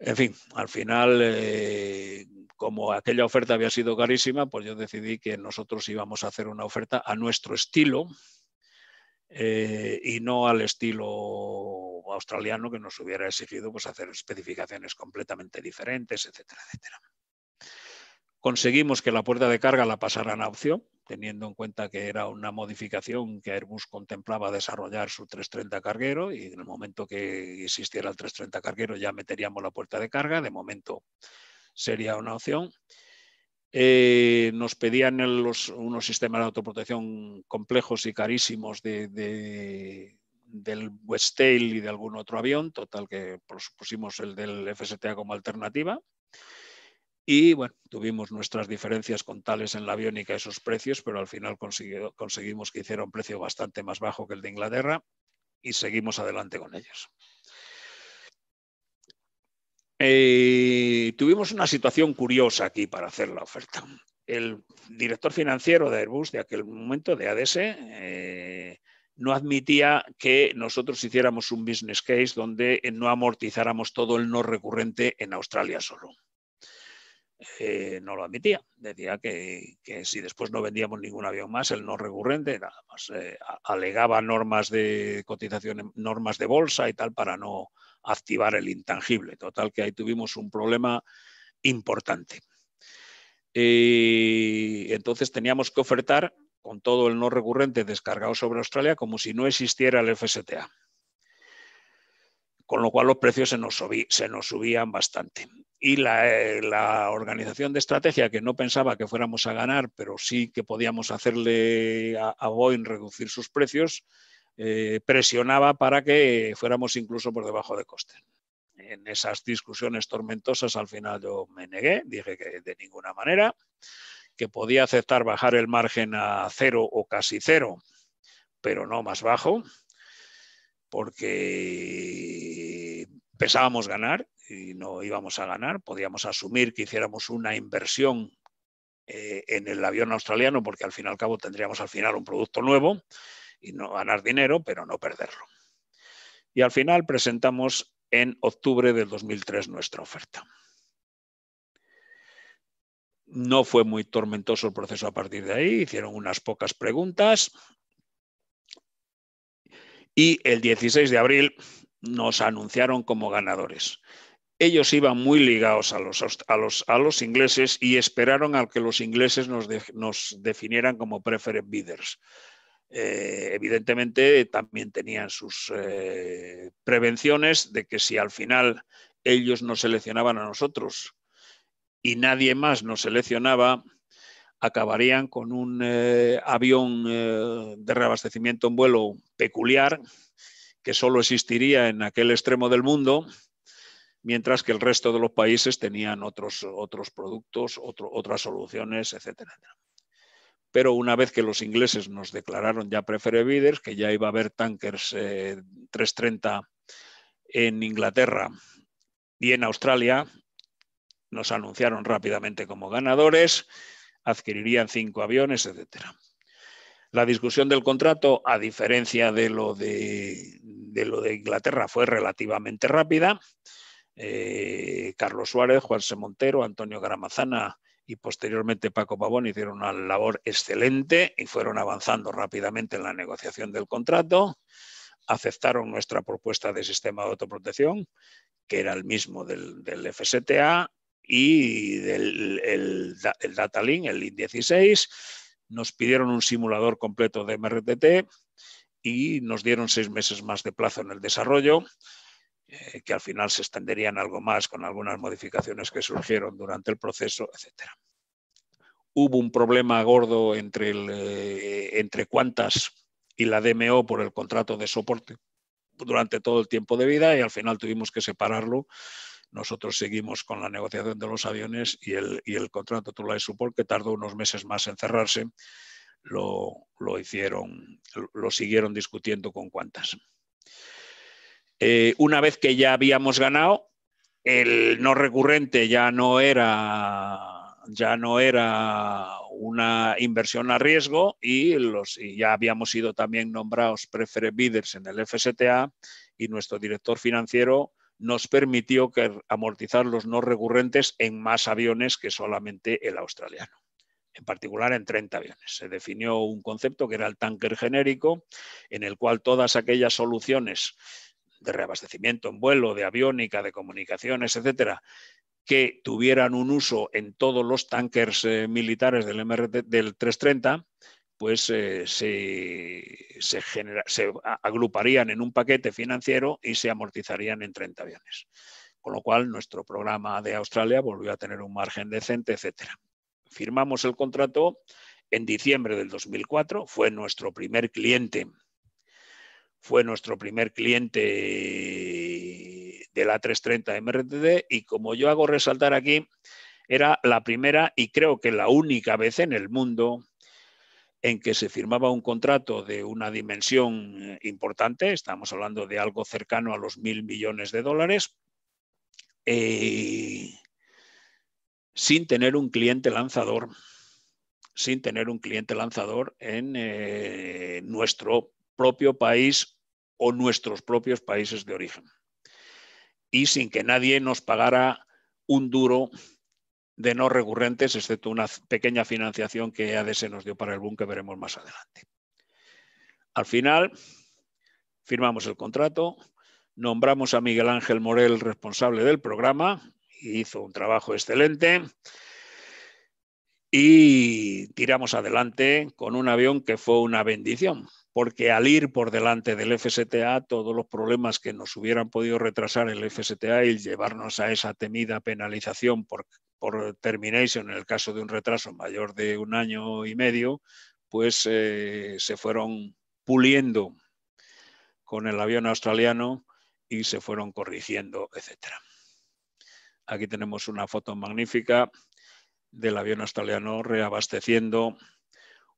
En fin, al final, eh, como aquella oferta había sido carísima, pues yo decidí que nosotros íbamos a hacer una oferta a nuestro estilo eh, y no al estilo australiano que nos hubiera exigido pues, hacer especificaciones completamente diferentes, etcétera, etcétera. Conseguimos que la puerta de carga la pasaran a opción, teniendo en cuenta que era una modificación que Airbus contemplaba desarrollar su 330 carguero y en el momento que existiera el 330 carguero ya meteríamos la puerta de carga. De momento sería una opción. Eh, nos pedían los, unos sistemas de autoprotección complejos y carísimos de, de, del Westail y de algún otro avión, total que pues, pusimos el del FSTA como alternativa. Y bueno, tuvimos nuestras diferencias con tales en la aviónica esos precios, pero al final conseguimos que hiciera un precio bastante más bajo que el de Inglaterra y seguimos adelante con ellos. Eh, tuvimos una situación curiosa aquí para hacer la oferta. El director financiero de Airbus de aquel momento, de ADS, eh, no admitía que nosotros hiciéramos un business case donde no amortizáramos todo el no recurrente en Australia solo. Eh, no lo admitía. Decía que, si después no vendíamos ningún avión más, el no recurrente, nada más. Eh, alegaba normas de cotización, normas de bolsa y tal para no activar el intangible. Total, que ahí tuvimos un problema importante. Eh, entonces teníamos que ofertar con todo el no recurrente descargado sobre Australia como si no existiera el FSTA con lo cual los precios se nos, se nos subían bastante. Y la, eh, la, organización de estrategia, que no pensaba que fuéramos a ganar, pero sí que podíamos hacerle a, Boeing reducir sus precios, eh, presionaba para que fuéramos incluso por debajo de coste. En esas discusiones tormentosas al final yo me negué, dije que de ninguna manera, que podía aceptar bajar el margen a cero o casi cero, pero no más bajo, porque pensábamos ganar y no íbamos a ganar. Podíamos asumir que hiciéramos una inversión eh, en el avión australiano porque al fin y al cabo tendríamos al final un producto nuevo y no ganar dinero, pero no perderlo. Y al final presentamos en octubre del 2003 nuestra oferta. No fue muy tormentoso el proceso a partir de ahí, hicieron unas pocas preguntas y el 16 de abril nos anunciaron como ganadores. Ellos iban muy ligados a los, ingleses y esperaron a que los ingleses nos, definieran como preferred bidders. Eh, evidentemente, también tenían sus eh, prevenciones de que si al final ellos nos seleccionaban a nosotros y nadie más nos seleccionaba, acabarían con un eh, avión de reabastecimiento en vuelo peculiar que solo existiría en aquel extremo del mundo, mientras que el resto de los países tenían otros, otros productos, otras soluciones, etcétera, Pero una vez que los ingleses nos declararon ya preferibles, que ya iba a haber tankers 330 eh, en Inglaterra y en Australia, nos anunciaron rápidamente como ganadores, adquirirían cinco aviones, etc. La discusión del contrato, a diferencia de lo de de lo de Inglaterra fue relativamente rápida. Eh, Carlos Suárez, Juanse Montero, Antonio Gramazana y posteriormente Paco Pavón hicieron una labor excelente y fueron avanzando rápidamente en la negociación del contrato. Aceptaron nuestra propuesta de sistema de autoprotección, que era el mismo del, del FSTA y del el, el el Link 16. Nos pidieron un simulador completo de MRTT y nos dieron seis meses más de plazo en el desarrollo, eh, que al final se extenderían algo más con algunas modificaciones que surgieron durante el proceso, etc. Hubo un problema gordo entre, el, eh, entre cuantas y la DMO por el contrato de soporte durante todo el tiempo de vida y al final tuvimos que separarlo. Nosotros seguimos con la negociación de los aviones y el, y el contrato de Support, que tardó unos meses más en cerrarse lo, hicieron, lo siguieron discutiendo con cuantas. Eh, una vez que ya habíamos ganado, el no recurrente ya no era ya no era una inversión a riesgo y, los, ya habíamos sido también nombrados preferred bidders en el FSTA y nuestro director financiero nos permitió que amortizar los no recurrentes en más aviones que solamente el australiano en particular en 30 aviones. Se definió un concepto que era el tanker genérico, en el cual todas aquellas soluciones de reabastecimiento en vuelo, de aviónica, de comunicaciones, etcétera, que tuvieran un uso en todos los tankers eh, militares del, MRT, del 330, pues eh, se, se, se agruparían en un paquete financiero y se amortizarían en 30 aviones. Con lo cual, nuestro programa de Australia volvió a tener un margen decente, etcétera firmamos el contrato en diciembre del 2004, fue nuestro primer cliente, fue nuestro primer cliente de la 330 MRTD y como yo hago resaltar aquí, era la primera y creo que la única vez en el mundo en que se firmaba un contrato de una dimensión eh, importante, estamos hablando de algo cercano a los mil millones de dólares, eh, sin tener un cliente lanzador, sin tener un cliente lanzador en eh, nuestro propio país o nuestros propios países de origen. Y sin que nadie nos pagara un duro de no recurrentes, excepto una pequeña financiación que ADS nos dio para el boom que veremos más adelante. Al final, firmamos el contrato, nombramos a Miguel Ángel Morel responsable del programa, hizo un trabajo excelente y tiramos adelante con un avión que fue una bendición, porque al ir por delante del FSTA, todos los problemas que nos hubieran podido retrasar el FSTA y llevarnos a esa temida penalización por, termination en el caso de un retraso mayor de un año y medio, pues eh, se fueron puliendo con el avión australiano y se fueron corrigiendo, etcétera. Aquí tenemos una foto magnífica del avión australiano reabasteciendo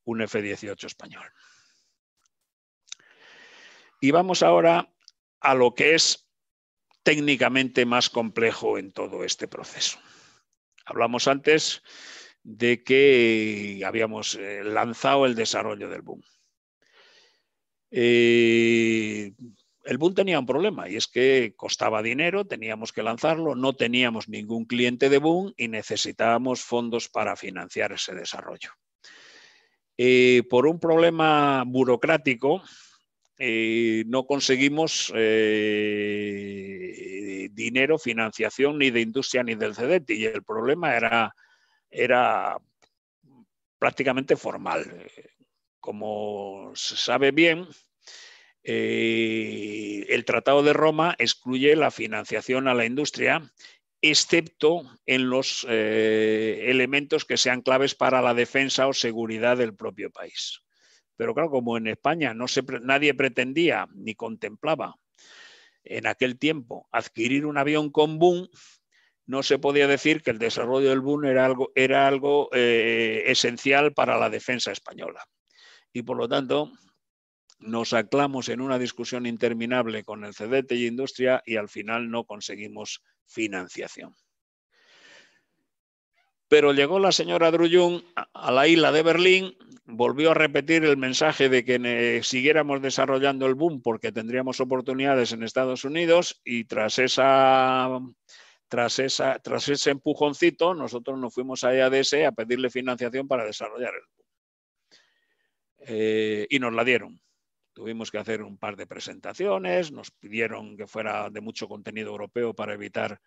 un F-18 español. Y vamos ahora a lo que es técnicamente más complejo en todo este proceso. Hablamos antes de que habíamos eh, lanzado el desarrollo del boom. Eh, el Boom tenía un problema y es que costaba dinero, teníamos que lanzarlo, no teníamos ningún cliente de Boom y necesitábamos fondos para financiar ese desarrollo. Eh, por un problema burocrático, eh, no conseguimos eh, dinero, financiación ni de industria ni del CDT y el problema era, era prácticamente formal. Como se sabe bien, eh, el Tratado de Roma excluye la financiación a la industria, excepto en los eh, elementos que sean claves para la defensa o seguridad del propio país. Pero claro, como en España nadie pretendía ni contemplaba en aquel tiempo adquirir un avión con boom, no se podía decir que el desarrollo del boom era algo, eh, esencial para la defensa española. Y por lo tanto, nos aclamos en una discusión interminable con el CDT y Industria y al final no conseguimos financiación. Pero llegó la señora Drullun a la isla de Berlín, volvió a repetir el mensaje de que siguiéramos desarrollando el boom porque tendríamos oportunidades en Estados Unidos y tras esa ese empujoncito, nosotros nos fuimos a EADS a pedirle financiación para desarrollar el boom eh, y nos la dieron. Tuvimos que hacer un par de presentaciones, nos pidieron que fuera de mucho contenido europeo para evitar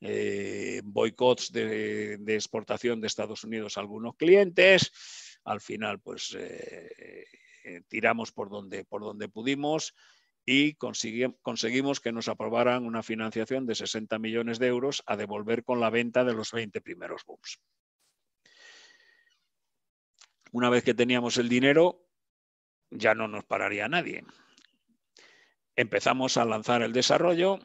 eh, boicots de, exportación de Estados Unidos a algunos clientes. Al final, pues eh, eh, tiramos por donde, por donde pudimos y conseguimos que nos aprobaran una financiación de 60 millones de euros a devolver con la venta de los 20 primeros booms. Una vez que teníamos el dinero, ya no nos pararía nadie. Empezamos a lanzar el desarrollo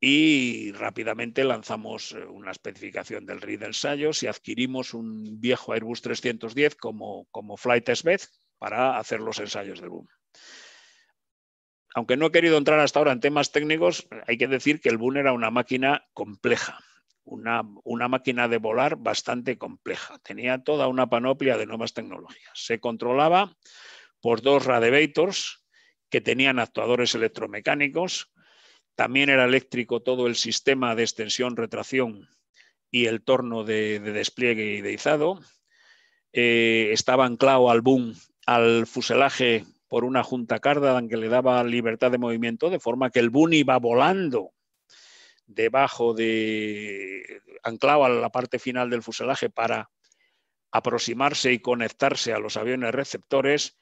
y rápidamente lanzamos eh, una especificación del RID de ensayos y adquirimos un viejo Airbus 310 como, flight test bed para hacer los ensayos del boom. Aunque no he querido entrar hasta ahora en temas técnicos, hay que decir que el boom era una máquina compleja, una, una máquina de volar bastante compleja. Tenía toda una panoplia de nuevas tecnologías. Se controlaba por dos radiators que tenían actuadores electromecánicos. También era eléctrico todo el sistema de extensión, retracción y el torno de, despliegue y de izado. Eh, estaba anclado al boom, al fuselaje por una junta cardan que le daba libertad de movimiento, de forma que el boom iba volando debajo de, anclado a la parte final del fuselaje para aproximarse y conectarse a los aviones receptores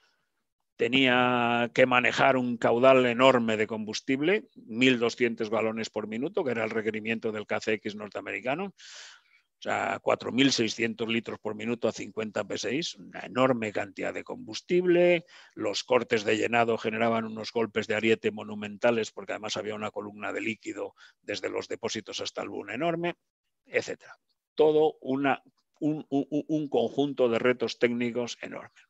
tenía que manejar un caudal enorme de combustible, 1.200 galones por minuto, que era el requerimiento del KCX norteamericano, o sea, 4.600 litros por minuto a 50 psi, una enorme cantidad de combustible, los cortes de llenado generaban unos golpes de ariete monumentales porque además había una columna de líquido desde los depósitos hasta el boom enorme, etc. Todo un conjunto de retos técnicos enormes.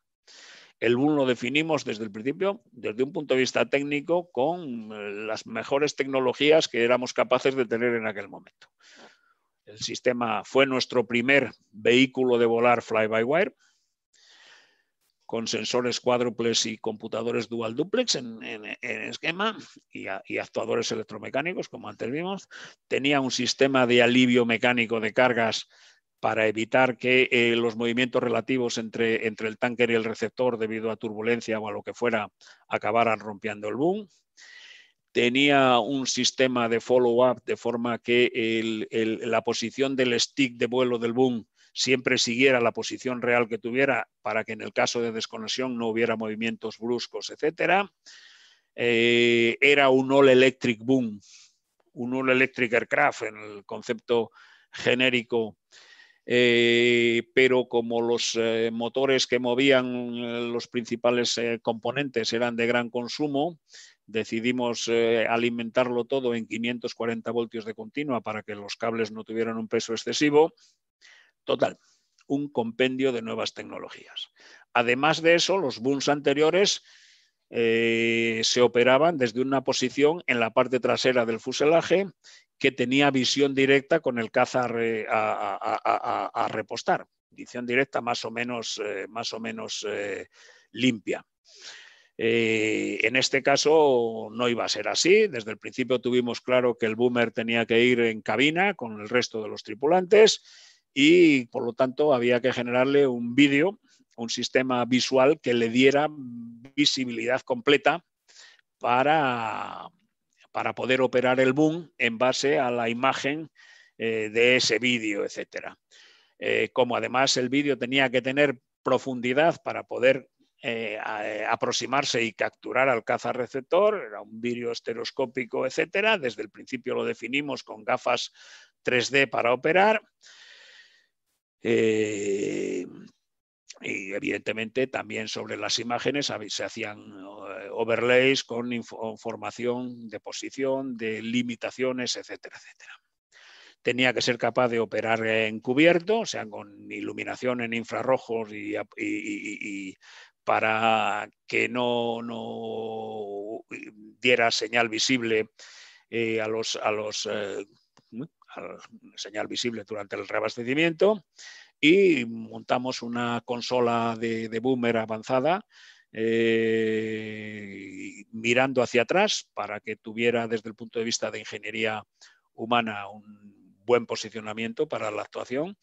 El uno lo definimos desde el principio, desde un punto de vista técnico, con eh, las mejores tecnologías que éramos capaces de tener en aquel momento. El sistema fue nuestro primer vehículo de volar fly-by-wire, con sensores cuádruples y computadores dual duplex en, esquema y, y, actuadores electromecánicos, como antes vimos. Tenía un sistema de alivio mecánico de cargas para evitar que eh, los movimientos relativos entre, el tanque y el receptor debido a turbulencia o a lo que fuera acabaran rompiendo el boom. Tenía un sistema de follow-up de forma que la posición del stick de vuelo del boom siempre siguiera la posición real que tuviera para que en el caso de desconexión no hubiera movimientos bruscos, etc. Eh, era un all electric boom, un all electric aircraft en el concepto genérico eh, pero como los eh, motores que movían eh, los principales componentes eran de gran consumo, decidimos alimentarlo todo en 540 voltios de continua para que los cables no tuvieran un peso excesivo. Total, un compendio de nuevas tecnologías. Además de eso, los booms anteriores se operaban desde una posición en la parte trasera del fuselaje que tenía visión directa con el caza a, repostar, visión directa más o menos, eh, más o menos eh, limpia. Eh, en este caso no iba a ser así. Desde el principio tuvimos claro que el boomer tenía que ir en cabina con el resto de los tripulantes y por lo tanto había que generarle un vídeo, un sistema visual que le diera visibilidad completa para, para poder operar el boom en base a la imagen eh, de ese vídeo, etcétera. Eh, como además el vídeo tenía que tener profundidad para poder eh, aproximarse y capturar al cazarreceptor, era un vídeo estereoscópico, etcétera. Desde el principio lo definimos con gafas 3D para operar y evidentemente también sobre las imágenes se hacían eh, overlays con información de posición, de limitaciones, etcétera, etcétera. Tenía que ser capaz de operar cubierto, o sea, con iluminación en infrarrojos y, para que no, diera señal visible eh, a los, a los eh, señal visible durante el reabastecimiento y montamos una consola de, boomer avanzada eh, mirando hacia atrás para que tuviera desde el punto de vista de ingeniería humana un buen posicionamiento para la actuación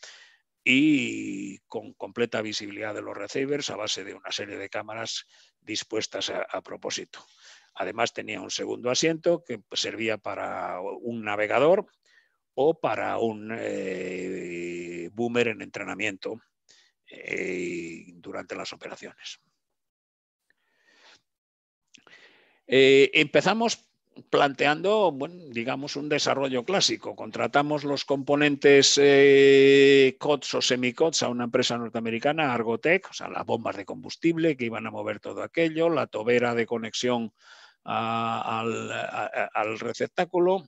y con completa visibilidad de los receivers a base de una serie de cámaras dispuestas a, propósito. Además tenía un segundo asiento que servía para un navegador o para un eh, boomer en entrenamiento eh, durante las operaciones. Eh, empezamos planteando, digamos, un desarrollo clásico. Contratamos los componentes eh, COTS o semicots a una empresa norteamericana, Argotech, o sea, las bombas de combustible que iban a mover todo aquello, la tobera de conexión ah, al, al receptáculo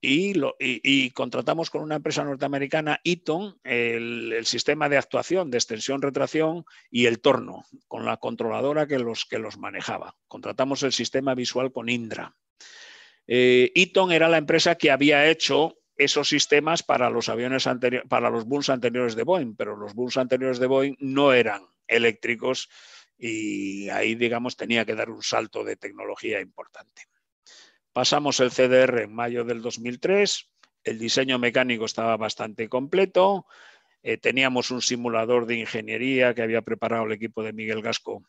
y, contratamos con una empresa norteamericana, Eaton, el, sistema de actuación de extensión, retracción y el torno, con la controladora que los, que los manejaba. Contratamos el sistema visual con Indra. Eh, Eaton era la empresa que había hecho esos sistemas para los aviones anteriores, para los booms anteriores de Boeing, pero los booms anteriores de Boeing no eran eléctricos y ahí, digamos, tenía que dar un salto de tecnología importante. Pasamos el CDR en mayo del 2003, el diseño mecánico estaba bastante completo, eh, teníamos un simulador de ingeniería que había preparado el equipo de Miguel Gasco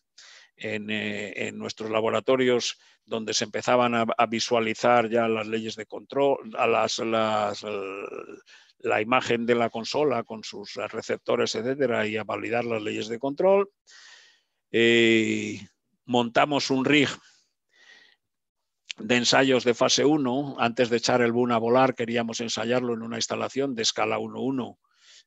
en, eh, nuestros laboratorios, donde se empezaban a, visualizar ya las leyes de control, la imagen de la consola con sus receptores, etcétera, y a validar las leyes de control. Eh, montamos un rig de ensayos de fase 1. Antes de echar el boom a volar, queríamos ensayarlo en una instalación de escala 1-1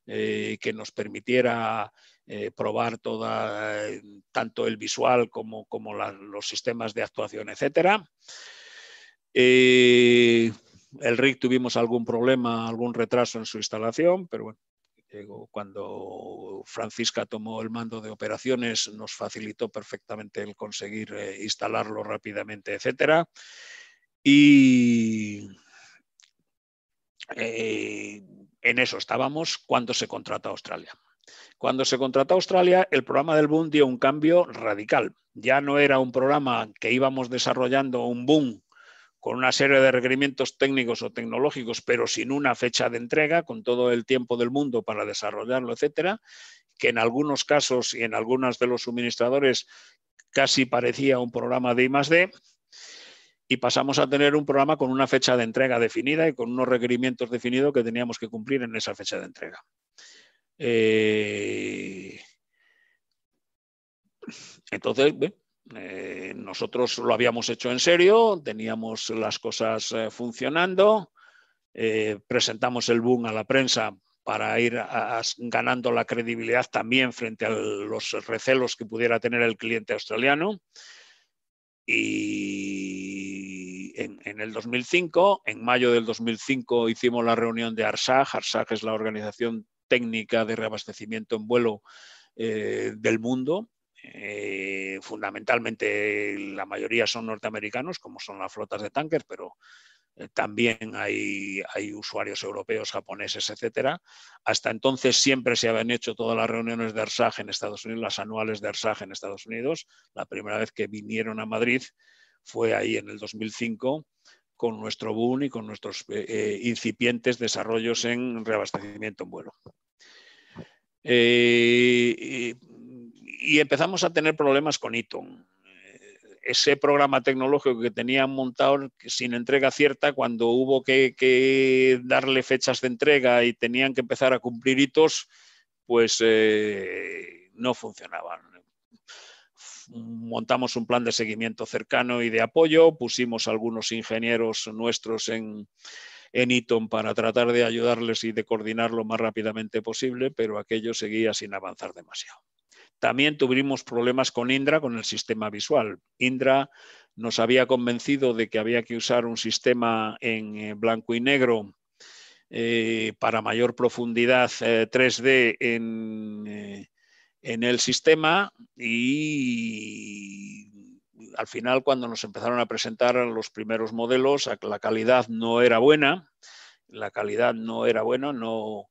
eh, que nos permitiera eh, probar toda, eh, tanto el visual como, como los sistemas de actuación, etc. el RIC tuvimos algún problema, algún retraso en su instalación, pero bueno, cuando Francisca tomó el mando de operaciones nos facilitó perfectamente el conseguir eh, instalarlo rápidamente, etc. Y eh, en eso estábamos cuando se contrata Australia. Cuando se contrató Australia, el programa del boom dio un cambio radical. Ya no era un programa que íbamos desarrollando un boom con una serie de requerimientos técnicos o tecnológicos, pero sin una fecha de entrega, con todo el tiempo del mundo para desarrollarlo, etcétera, que en algunos casos y en algunas de los suministradores casi parecía un programa de I +D, y pasamos a tener un programa con una fecha de entrega definida y con unos requerimientos definidos que teníamos que cumplir en esa fecha de entrega. Eh, entonces, ¿eh? Eh, nosotros lo habíamos hecho en serio, teníamos las cosas eh, funcionando, eh, presentamos el boom a la prensa para ir ganando la credibilidad también frente a los recelos que pudiera tener el cliente australiano. Y en, el 2005, en mayo del 2005, hicimos la reunión de ARSAG. ARSAG es la organización técnica de reabastecimiento en vuelo del mundo eh, fundamentalmente la mayoría son norteamericanos, como son las flotas de tanques, pero eh, también hay, usuarios europeos, japoneses, etcétera. Hasta entonces siempre se habían hecho todas las reuniones de ARSAG en Estados Unidos, las anuales de ARSAG en Estados Unidos. La primera vez que vinieron a Madrid fue ahí en el 2005 con nuestro boom y con nuestros eh, incipientes desarrollos en reabastecimiento en vuelo y empezamos a tener problemas con Eaton. Eh, ese programa tecnológico que tenían montado sin entrega cierta, cuando hubo que, darle fechas de entrega y tenían que empezar a cumplir hitos, pues eh, no funcionaban. Montamos un plan de seguimiento cercano y de apoyo, pusimos algunos ingenieros nuestros en, en para tratar de ayudarles y de coordinar lo más rápidamente posible, pero aquello seguía sin avanzar demasiado. También tuvimos problemas con Indra, con el sistema visual. Indra nos había convencido de que había que usar un sistema en eh, blanco y negro eh, para mayor profundidad 3D eh, en, en el sistema y al final cuando nos empezaron a presentar los primeros modelos la calidad no era buena, la calidad no era buena, no,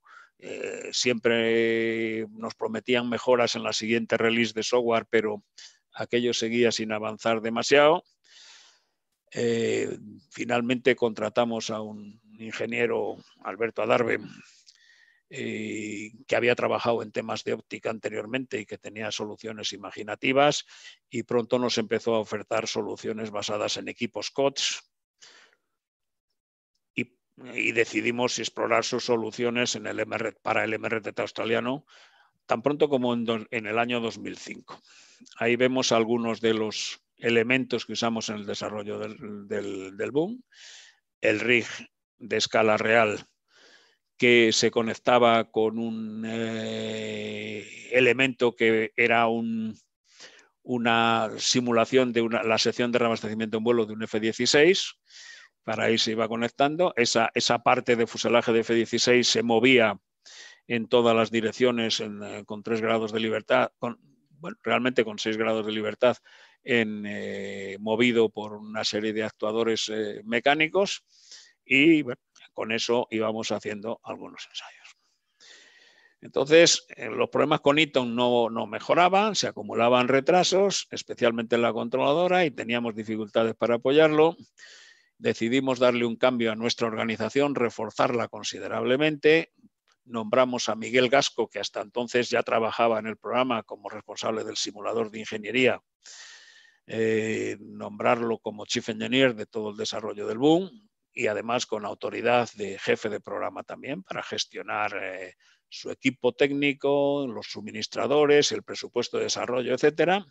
eh, siempre nos prometían mejoras en la siguiente release de software, pero aquello seguía sin avanzar demasiado. Eh, finalmente contratamos a un ingeniero, Alberto Adarve, eh, que había trabajado en temas de óptica anteriormente y que tenía soluciones imaginativas y pronto nos empezó a ofertar soluciones basadas en equipos COTS, y decidimos explorar sus soluciones en el para el MRT australiano tan pronto como en, el año 2005. Ahí vemos algunos de los elementos que usamos en el desarrollo del, boom. El rig de escala real que se conectaba con un eh, elemento que era una simulación de la sección de reabastecimiento en vuelo de un F-16 para ahí se iba conectando. Esa, parte de fuselaje de F-16 se movía en todas las direcciones eh, con tres grados de libertad, realmente con 6 grados de libertad, eh, movido por una serie de actuadores eh, mecánicos y con eso íbamos haciendo algunos ensayos. Entonces, los problemas con Eaton no mejoraban, se acumulaban retrasos, especialmente en la controladora, y teníamos dificultades para apoyarlo decidimos darle un cambio a nuestra organización, reforzarla considerablemente. Nombramos a Miguel Gasco, que hasta entonces ya trabajaba en el programa como responsable del simulador de ingeniería, eh, nombrarlo como Chief Engineer de todo el desarrollo del boom y además con autoridad de jefe de programa también para gestionar eh, su equipo técnico, los suministradores, el presupuesto de desarrollo, etc.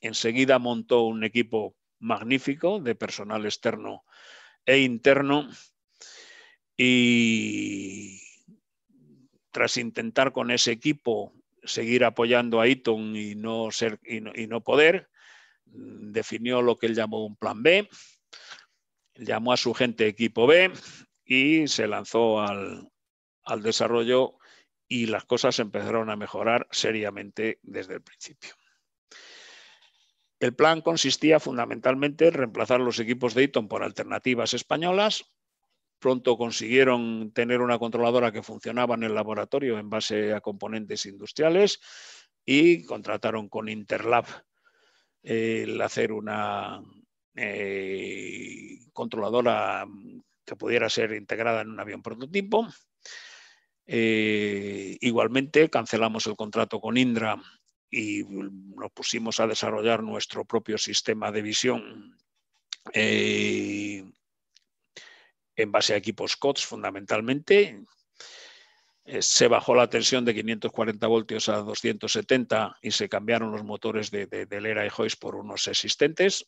Enseguida montó un equipo magnífico de personal externo e interno y tras intentar con ese equipo seguir apoyando a Eaton y no, ser, y no, poder, definió lo que él llamó un plan B, llamó a su gente equipo B y se lanzó al, al desarrollo y las cosas empezaron a mejorar seriamente desde el principio. El plan consistía fundamentalmente en reemplazar los equipos de Eton por alternativas españolas. Pronto consiguieron tener una controladora que funcionaba en el laboratorio en base a componentes industriales y contrataron con Interlab eh, el hacer una eh, controladora que pudiera ser integrada en un avión prototipo. Eh, igualmente, cancelamos el contrato con Indra y mm, nos pusimos a desarrollar nuestro propio sistema de visión eh, en base a equipos COTS fundamentalmente. Eh, se bajó la tensión de 540 voltios a 270 y se cambiaron los motores de, de, Lera y Hoist por unos existentes.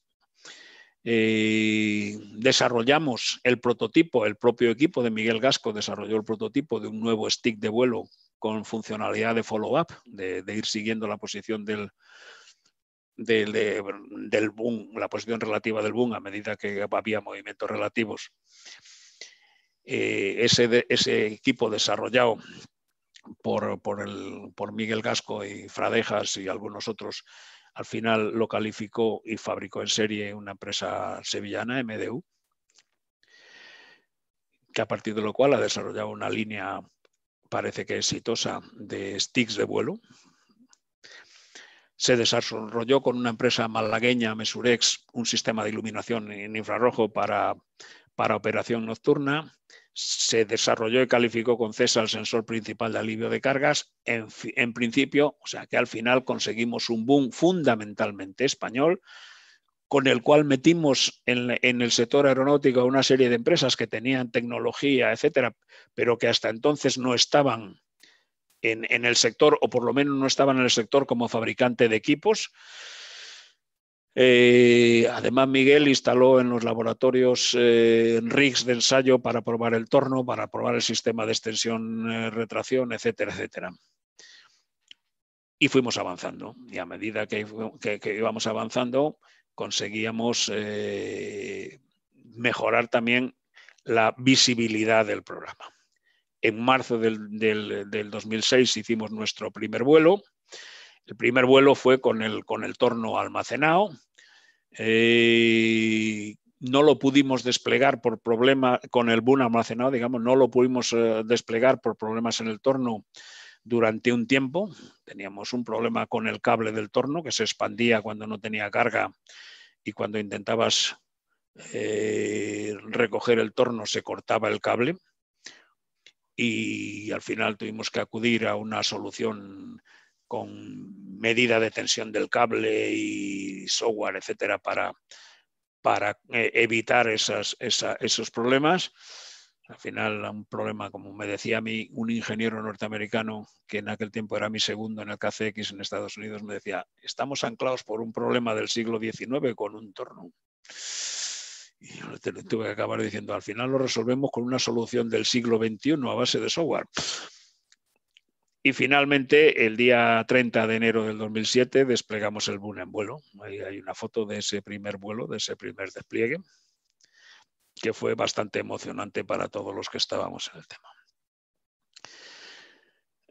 Eh, desarrollamos el prototipo, el propio equipo de Miguel Gasco desarrolló el prototipo de un nuevo stick de vuelo con funcionalidad de follow-up, de, ir siguiendo la posición del, del, boom, la posición relativa del boom a medida que había movimientos relativos. Eh, ese, ese equipo desarrollado por, por, por, Miguel Gasco y Fradejas y algunos otros, al final lo calificó y fabricó en serie una empresa sevillana, MDU, que a partir de lo cual ha desarrollado una línea parece que exitosa de sticks de vuelo. Se desarrolló con una empresa malagueña, Mesurex, un sistema de iluminación en infrarrojo para, operación nocturna. Se desarrolló y calificó con CESA el sensor principal de alivio de cargas. en principio, o sea que al final conseguimos un boom fundamentalmente español, con el cual metimos en, el sector aeronáutico una serie de empresas que tenían tecnología, etcétera, pero que hasta entonces no estaban en, el sector, o por lo menos no estaban en el sector como fabricante de equipos. Eh, además, Miguel instaló en los laboratorios eh, rigs de ensayo para probar el torno, para probar el sistema de extensión, eh, retracción, etcétera, etcétera y fuimos avanzando. Y a medida que, íbamos avanzando, conseguíamos eh, mejorar también la visibilidad del programa. En marzo del, 2006 hicimos nuestro primer vuelo. El primer vuelo fue con el, con el torno almacenado. Eh, no lo pudimos desplegar por problema con el boom almacenado, digamos, no lo pudimos eh, desplegar por problemas en el torno durante un tiempo. Teníamos un problema con el cable del torno que se expandía cuando no tenía carga y cuando intentabas eh, recoger el torno se cortaba el cable. Y al final tuvimos que acudir a una solución con medida de tensión del cable y software, etcétera, para, eh, evitar esos problemas al final, un problema, como me decía a mí un ingeniero norteamericano, que en aquel tiempo era mi segundo en el KCX en Estados Unidos, me decía, estamos anclados por un problema del siglo XIX con un torno. Y tuve que acabar diciendo, al final lo resolvemos con una solución del siglo XXI a base de software. Y finalmente, el día 30 de enero del 2007, desplegamos el BUN en vuelo. Ahí hay una foto de ese primer vuelo, de ese primer despliegue que fue bastante emocionante para todos los que estábamos en el tema.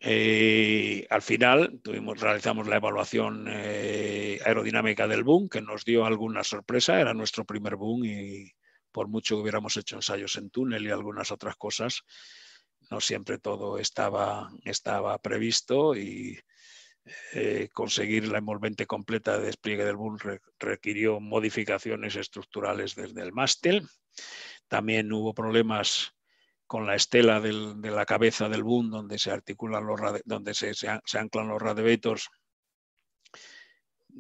Eh, al final realizamos la evaluación eh, aerodinámica del boom, que nos dio alguna sorpresa, era nuestro primer boom y por mucho que hubiéramos hecho ensayos en túnel y algunas otras cosas, no siempre todo estaba, estaba previsto y eh, conseguir la envolvente completa de despliegue del boom requirió modificaciones estructurales desde el mástil. También hubo problemas con la estela de la cabeza del boom donde se articulan los donde se, anclan los radivators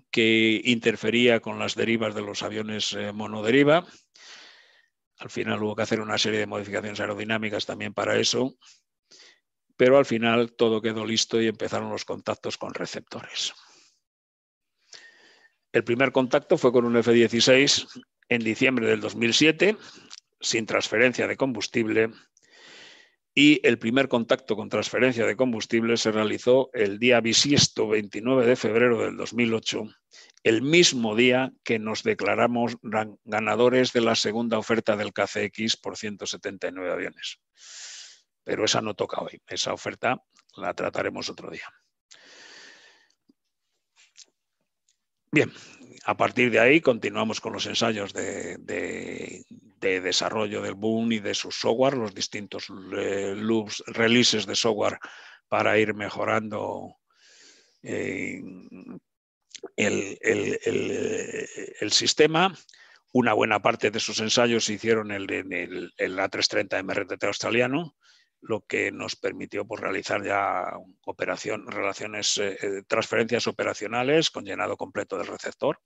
que interfería con las derivas de los aviones eh, monoderiva. Al final hubo que hacer una serie de modificaciones aerodinámicas también para eso, pero al final todo quedó listo y empezaron los contactos con receptores. El primer contacto fue con un F-16 en diciembre del 2007, sin transferencia de combustible, y el primer contacto con transferencia de combustible se realizó el día bisiesto 29 de febrero del 2008, el mismo día que nos declaramos ganadores de la segunda oferta del KCX por 179 aviones. Pero esa no toca hoy, esa oferta la trataremos otro día. Bien, a partir de ahí continuamos con los ensayos de, desarrollo del Boom y de su software, los distintos eh, loops, releases de software para ir mejorando eh, el, sistema. Una buena parte de sus ensayos se hicieron en el, en el A330 MRTT australiano lo que nos permitió pues, realizar ya operación, relaciones, eh, eh, transferencias operacionales con llenado completo del receptor.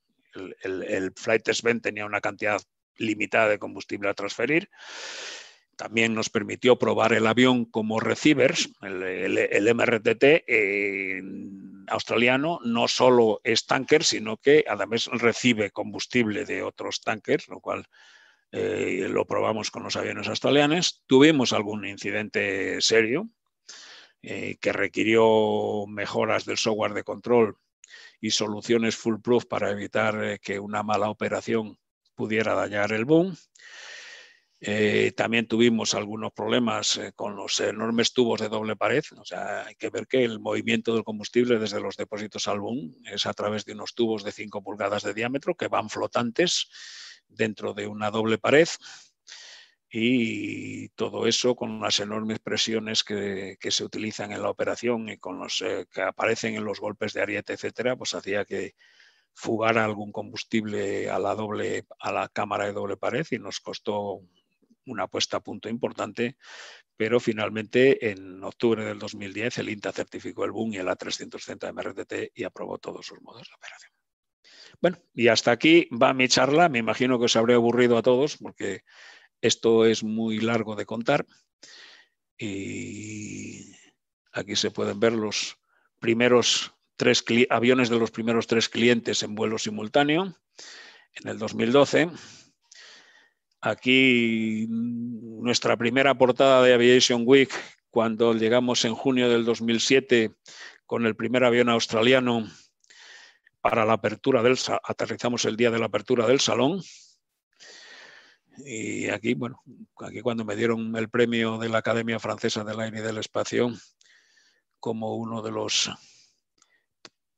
El, Flight test tenía una cantidad limitada de combustible a transferir. También nos permitió probar el avión como receivers, el, MRTT australiano no solo es tanker, sino que además recibe combustible de otros tankers, lo cual eh, lo probamos con los aviones australianos, tuvimos algún incidente serio eh, que requirió mejoras del software de control y soluciones foolproof para evitar eh, que una mala operación pudiera dañar el boom. también tuvimos algunos problemas con los enormes tubos de doble pared. sea, hay que ver que el movimiento del combustible desde los depósitos al boom es a través de unos tubos de 5 pulgadas de diámetro que van flotantes dentro de una doble pared y todo eso con las enormes presiones que, se utilizan en la operación y con los eh, que aparecen en los golpes de ariete, etcétera, pues hacía que fugara algún combustible a la doble a la cámara de doble pared y nos costó una puesta a punto importante, pero finalmente en octubre del 2010 el INTA certificó el boom y el A330 MRTT y aprobó todos sus modos de operación. Bueno, y hasta aquí va mi charla. Me imagino que os habré aburrido a todos porque esto es muy largo de contar. Y aquí se pueden ver los primeros tres aviones de los primeros tres clientes en vuelo simultáneo en el 2012. Aquí mm, nuestra primera portada de Aviation Week, cuando llegamos en junio del 2007 con el primer avión australiano para la apertura del aterrizamos el día de la apertura del salón. Y aquí, bueno, aquí cuando me dieron el premio de la Academia Francesa del Aire y del Espacio como uno de los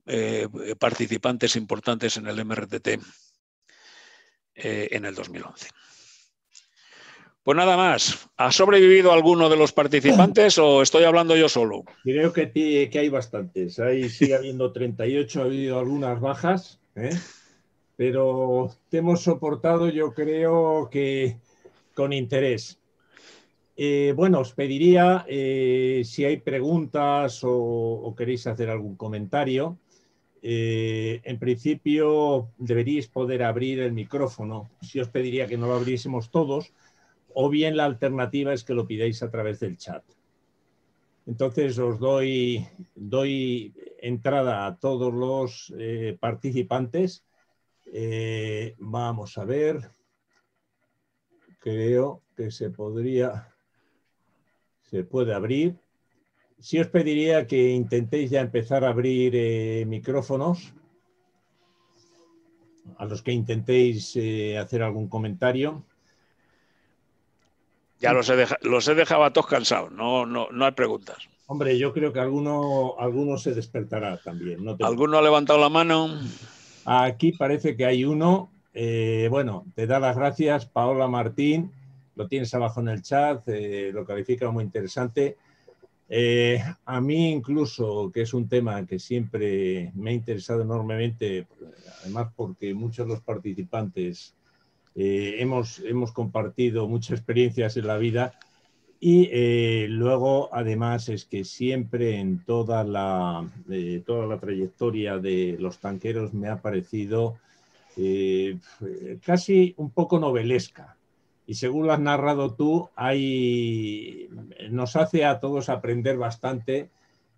eh, participantes importantes en el MRTT eh, en el 2011. Pues nada más, ¿ha sobrevivido alguno de los participantes o estoy hablando yo solo? Creo que, hay bastantes, Ahí sigue habiendo 38, ha habido algunas bajas, ¿eh? pero te hemos soportado yo creo que con interés. Eh, bueno, os pediría eh, si hay preguntas o, queréis hacer algún comentario. en principio deberíais poder abrir el micrófono. Si os pediría que no lo abriésemos todos, o bien la alternativa es que lo pidáis a través del chat. Entonces os doy, entrada a todos los eh, participantes. Eh, vamos a ver. Creo que se podría, se puede abrir. Si os pediría que intentéis ya empezar a abrir eh, micrófonos a los que intentéis hacer algún comentario. Ya los he, dejado, a todos cansados, no, no, no hay preguntas. Hombre, yo creo que alguno, se despertará también. ¿Alguno ha levantado la mano? Aquí parece que hay uno. Eh, bueno, te da las gracias, Paola Martín. Lo tienes abajo en el chat, eh, lo califica muy interesante. Eh, a mí incluso, que es un tema que siempre me ha interesado enormemente, además porque muchos de los participantes eh, hemos, compartido muchas experiencias en la vida y eh, luego, además, es que siempre en eh, toda la, trayectoria de los tanqueros me ha parecido casi un poco novelesca. Y según lo has narrado tú, hay, nos hace a todos aprender bastante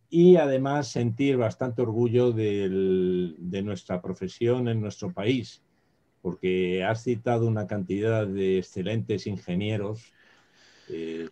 y además sentir bastante orgullo de nuestra profesión en nuestro país porque has citado una cantidad de excelentes ingenieros eh,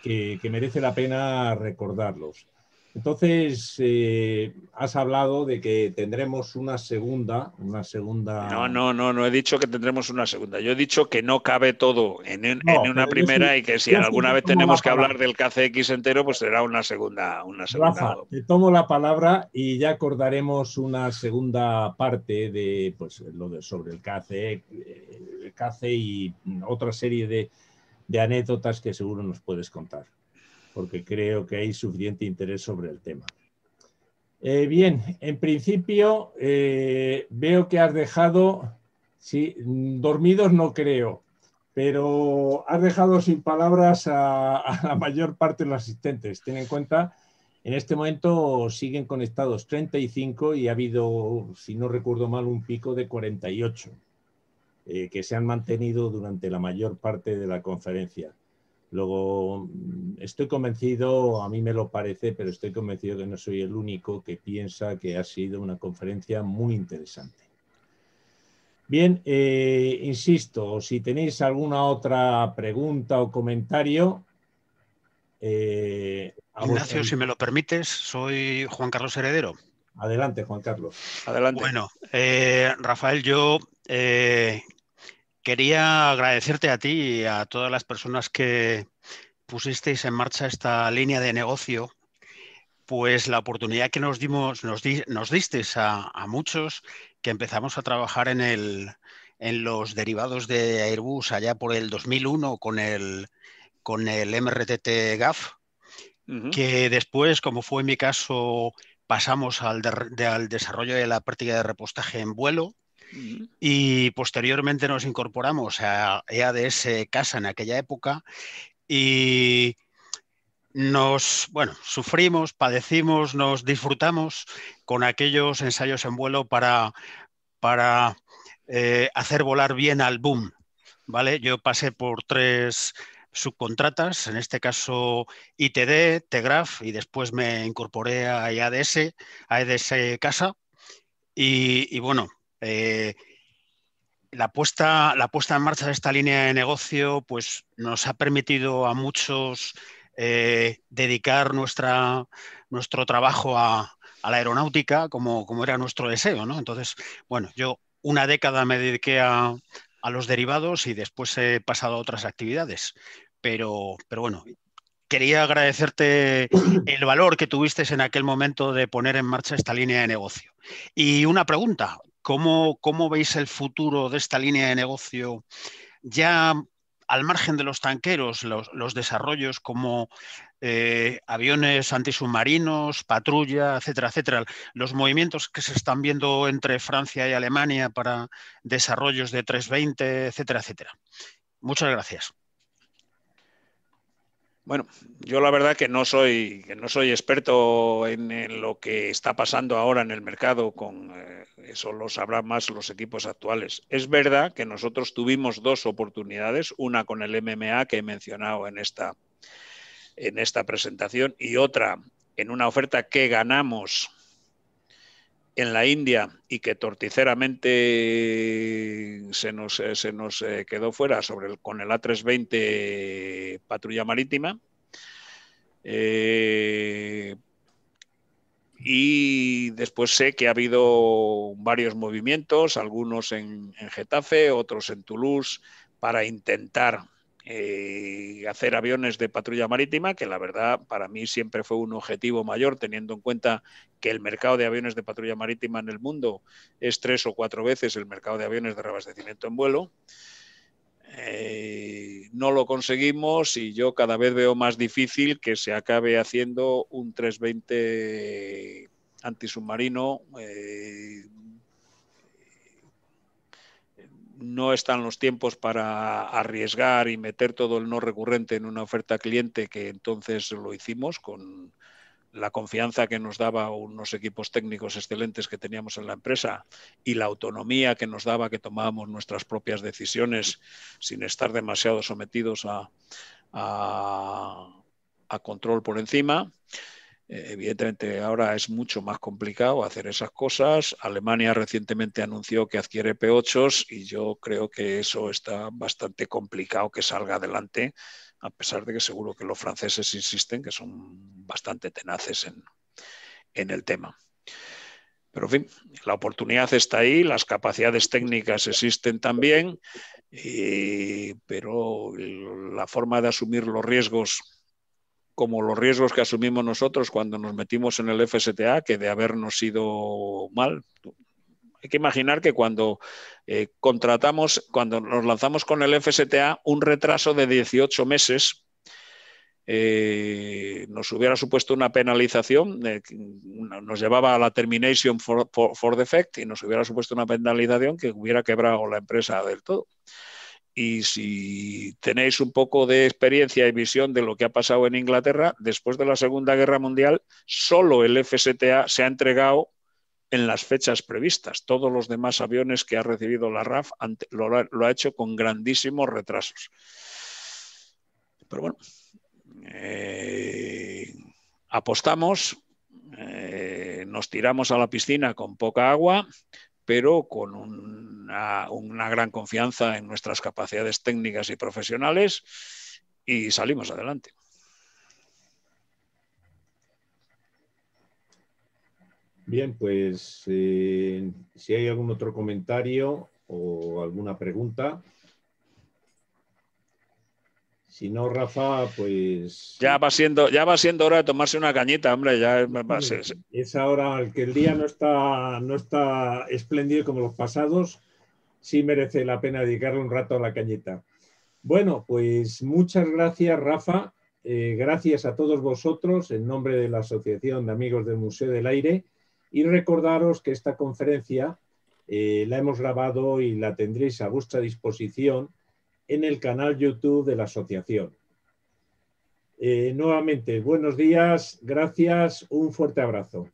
que merece la pena recordarlos. Entonces, eh, has hablado de que tendremos una segunda, una segunda... No, no, no, no he dicho que tendremos una segunda. Yo he dicho que no cabe todo en, una primera y que si alguna vez tenemos que hablar del KCX entero, pues será una segunda. Una segunda. te tomo la palabra y ya acordaremos una segunda parte de pues, lo sobre el KC, eh, y otra serie de anécdotas que seguro nos puedes contar porque creo que hay suficiente interés sobre el tema. Eh, bien, en principio eh, veo que has dejado, sí, dormidos no creo, pero has dejado sin palabras a, la mayor parte de los asistentes. Ten en cuenta, en este momento siguen conectados 35 y ha habido, si no recuerdo mal, un pico de 48 eh, que se han mantenido durante la mayor parte de la conferencia. Luego, mm, estoy convencido, a mí me lo parece, pero estoy convencido que no soy el único que piensa que ha sido una conferencia muy interesante. Bien, eh, insisto, si tenéis alguna otra pregunta o comentario. Eh, Ignacio, si me lo permites, soy Juan Carlos Heredero. Adelante, Juan Carlos. Adelante. Bueno, eh, Rafael, yo quería agradecerte a ti y a todas las personas que pusisteis en marcha esta línea de negocio, pues la oportunidad que nos dimos, nos, disteis a, muchos que empezamos a trabajar en los derivados de Airbus allá por el 2001 con el con el MRTT GAF, que después, como fue en mi caso, pasamos al desarrollo de la práctica de repostaje en vuelo, y posteriormente nos incorporamos a EADS Casa en aquella época y nos, bueno, sufrimos, padecimos, nos disfrutamos con aquellos ensayos en vuelo para, para eh, hacer volar bien al boom. ¿vale? Yo pasé por tres subcontratas, en este caso ITD, TEGRAF, y después me incorporé a EADS, a e Casa. y bueno, eh, la puesta, en marcha de esta línea de negocio pues, nos ha permitido a muchos eh, dedicar nuestra, nuestro trabajo a, la aeronáutica como, era nuestro deseo. ¿no? Entonces, bueno, yo una década me dediqué a, los derivados y después he pasado a otras actividades. Pero, pero bueno, quería agradecerte el valor que tuviste en aquel momento de poner en marcha esta línea de negocio. Y una pregunta, ¿Cómo, veis el futuro de esta línea de negocio ya al margen de los tanqueros, los, desarrollos como eh, aviones antisubmarinos, patrulla, etcétera, etcétera, los movimientos que se están viendo entre Francia y Alemania para desarrollos de 320, etcétera, etcétera. Muchas gracias. Bueno, yo la verdad que no soy, que no soy experto en, lo que está pasando ahora en el mercado, con eh, eso lo sabrán más los equipos actuales. Es verdad que nosotros tuvimos dos oportunidades, una con el MMA que he mencionado en esta, en esta presentación y otra en una oferta que ganamos en la India y que torticeramente se nos, eh, eh, quedó fuera sobre con el A320 patrulla marítima. Eh, y después sé que ha habido varios movimientos, algunos en, en Getafe, otros en Toulouse, para intentar eh, hacer aviones de patrulla marítima, que la verdad para mí siempre fue un objetivo mayor, teniendo en cuenta que el mercado de aviones de patrulla marítima en el mundo es tres o cuatro veces el mercado de aviones de reabastecimiento en vuelo. Eh, no lo conseguimos y yo cada vez veo más difícil que se acabe haciendo un 320 antisubmarino eh, no están los tiempos para arriesgar y meter todo el no recurrente en una oferta cliente que entonces lo hicimos con la confianza que nos daba unos equipos técnicos excelentes que teníamos en la empresa y la autonomía que nos daba que tomábamos nuestras propias decisiones sin estar demasiado sometidos a, a control por encima. Eh, evidentemente ahora es mucho más complicado hacer esas cosas. Alemania recientemente anunció que adquiere P8s y yo creo que eso está bastante complicado que salga adelante, a pesar de que seguro que los franceses insisten que son bastante tenaces en, el tema. Pero en fin, la oportunidad está ahí, las capacidades técnicas existen también, pero la forma de asumir los riesgos como los riesgos que asumimos nosotros cuando nos metimos en el FSTA, que de habernos ido mal. Hay que imaginar que cuando eh, contratamos, cuando nos lanzamos con el FSTA, un retraso de 18 meses eh, nos hubiera supuesto una penalización, eh, nos llevaba a la termination for defect y nos hubiera supuesto una penalización que hubiera quebrado la empresa del todo y si tenéis un poco de experiencia y visión de lo que ha pasado en Inglaterra, después de la Segunda Guerra Mundial, solo el FSTA se ha entregado en las fechas previstas. Todos los demás aviones que ha recibido la RAF lo, ha hecho con grandísimos retrasos. Pero bueno, eh, apostamos, eh, nos tiramos a la piscina con poca agua, pero con una, gran confianza en nuestras capacidades técnicas y profesionales y salimos adelante. Bien, pues eh, si hay algún otro comentario o alguna pregunta. Si no, Rafa, pues. Ya va siendo, ya va siendo hora de tomarse una cañita, hombre. Ya va a ser... Es ahora que el día no está, no está espléndido como los pasados. Sí merece la pena dedicarle un rato a la cañita. Bueno, pues muchas gracias, Rafa. Eh, gracias a todos vosotros en nombre de la Asociación de Amigos del Museo del Aire. Y recordaros que esta conferencia eh, la hemos grabado y la tendréis a vuestra disposición en el canal YouTube de la asociación. Eh, nuevamente, buenos días, gracias, un fuerte abrazo.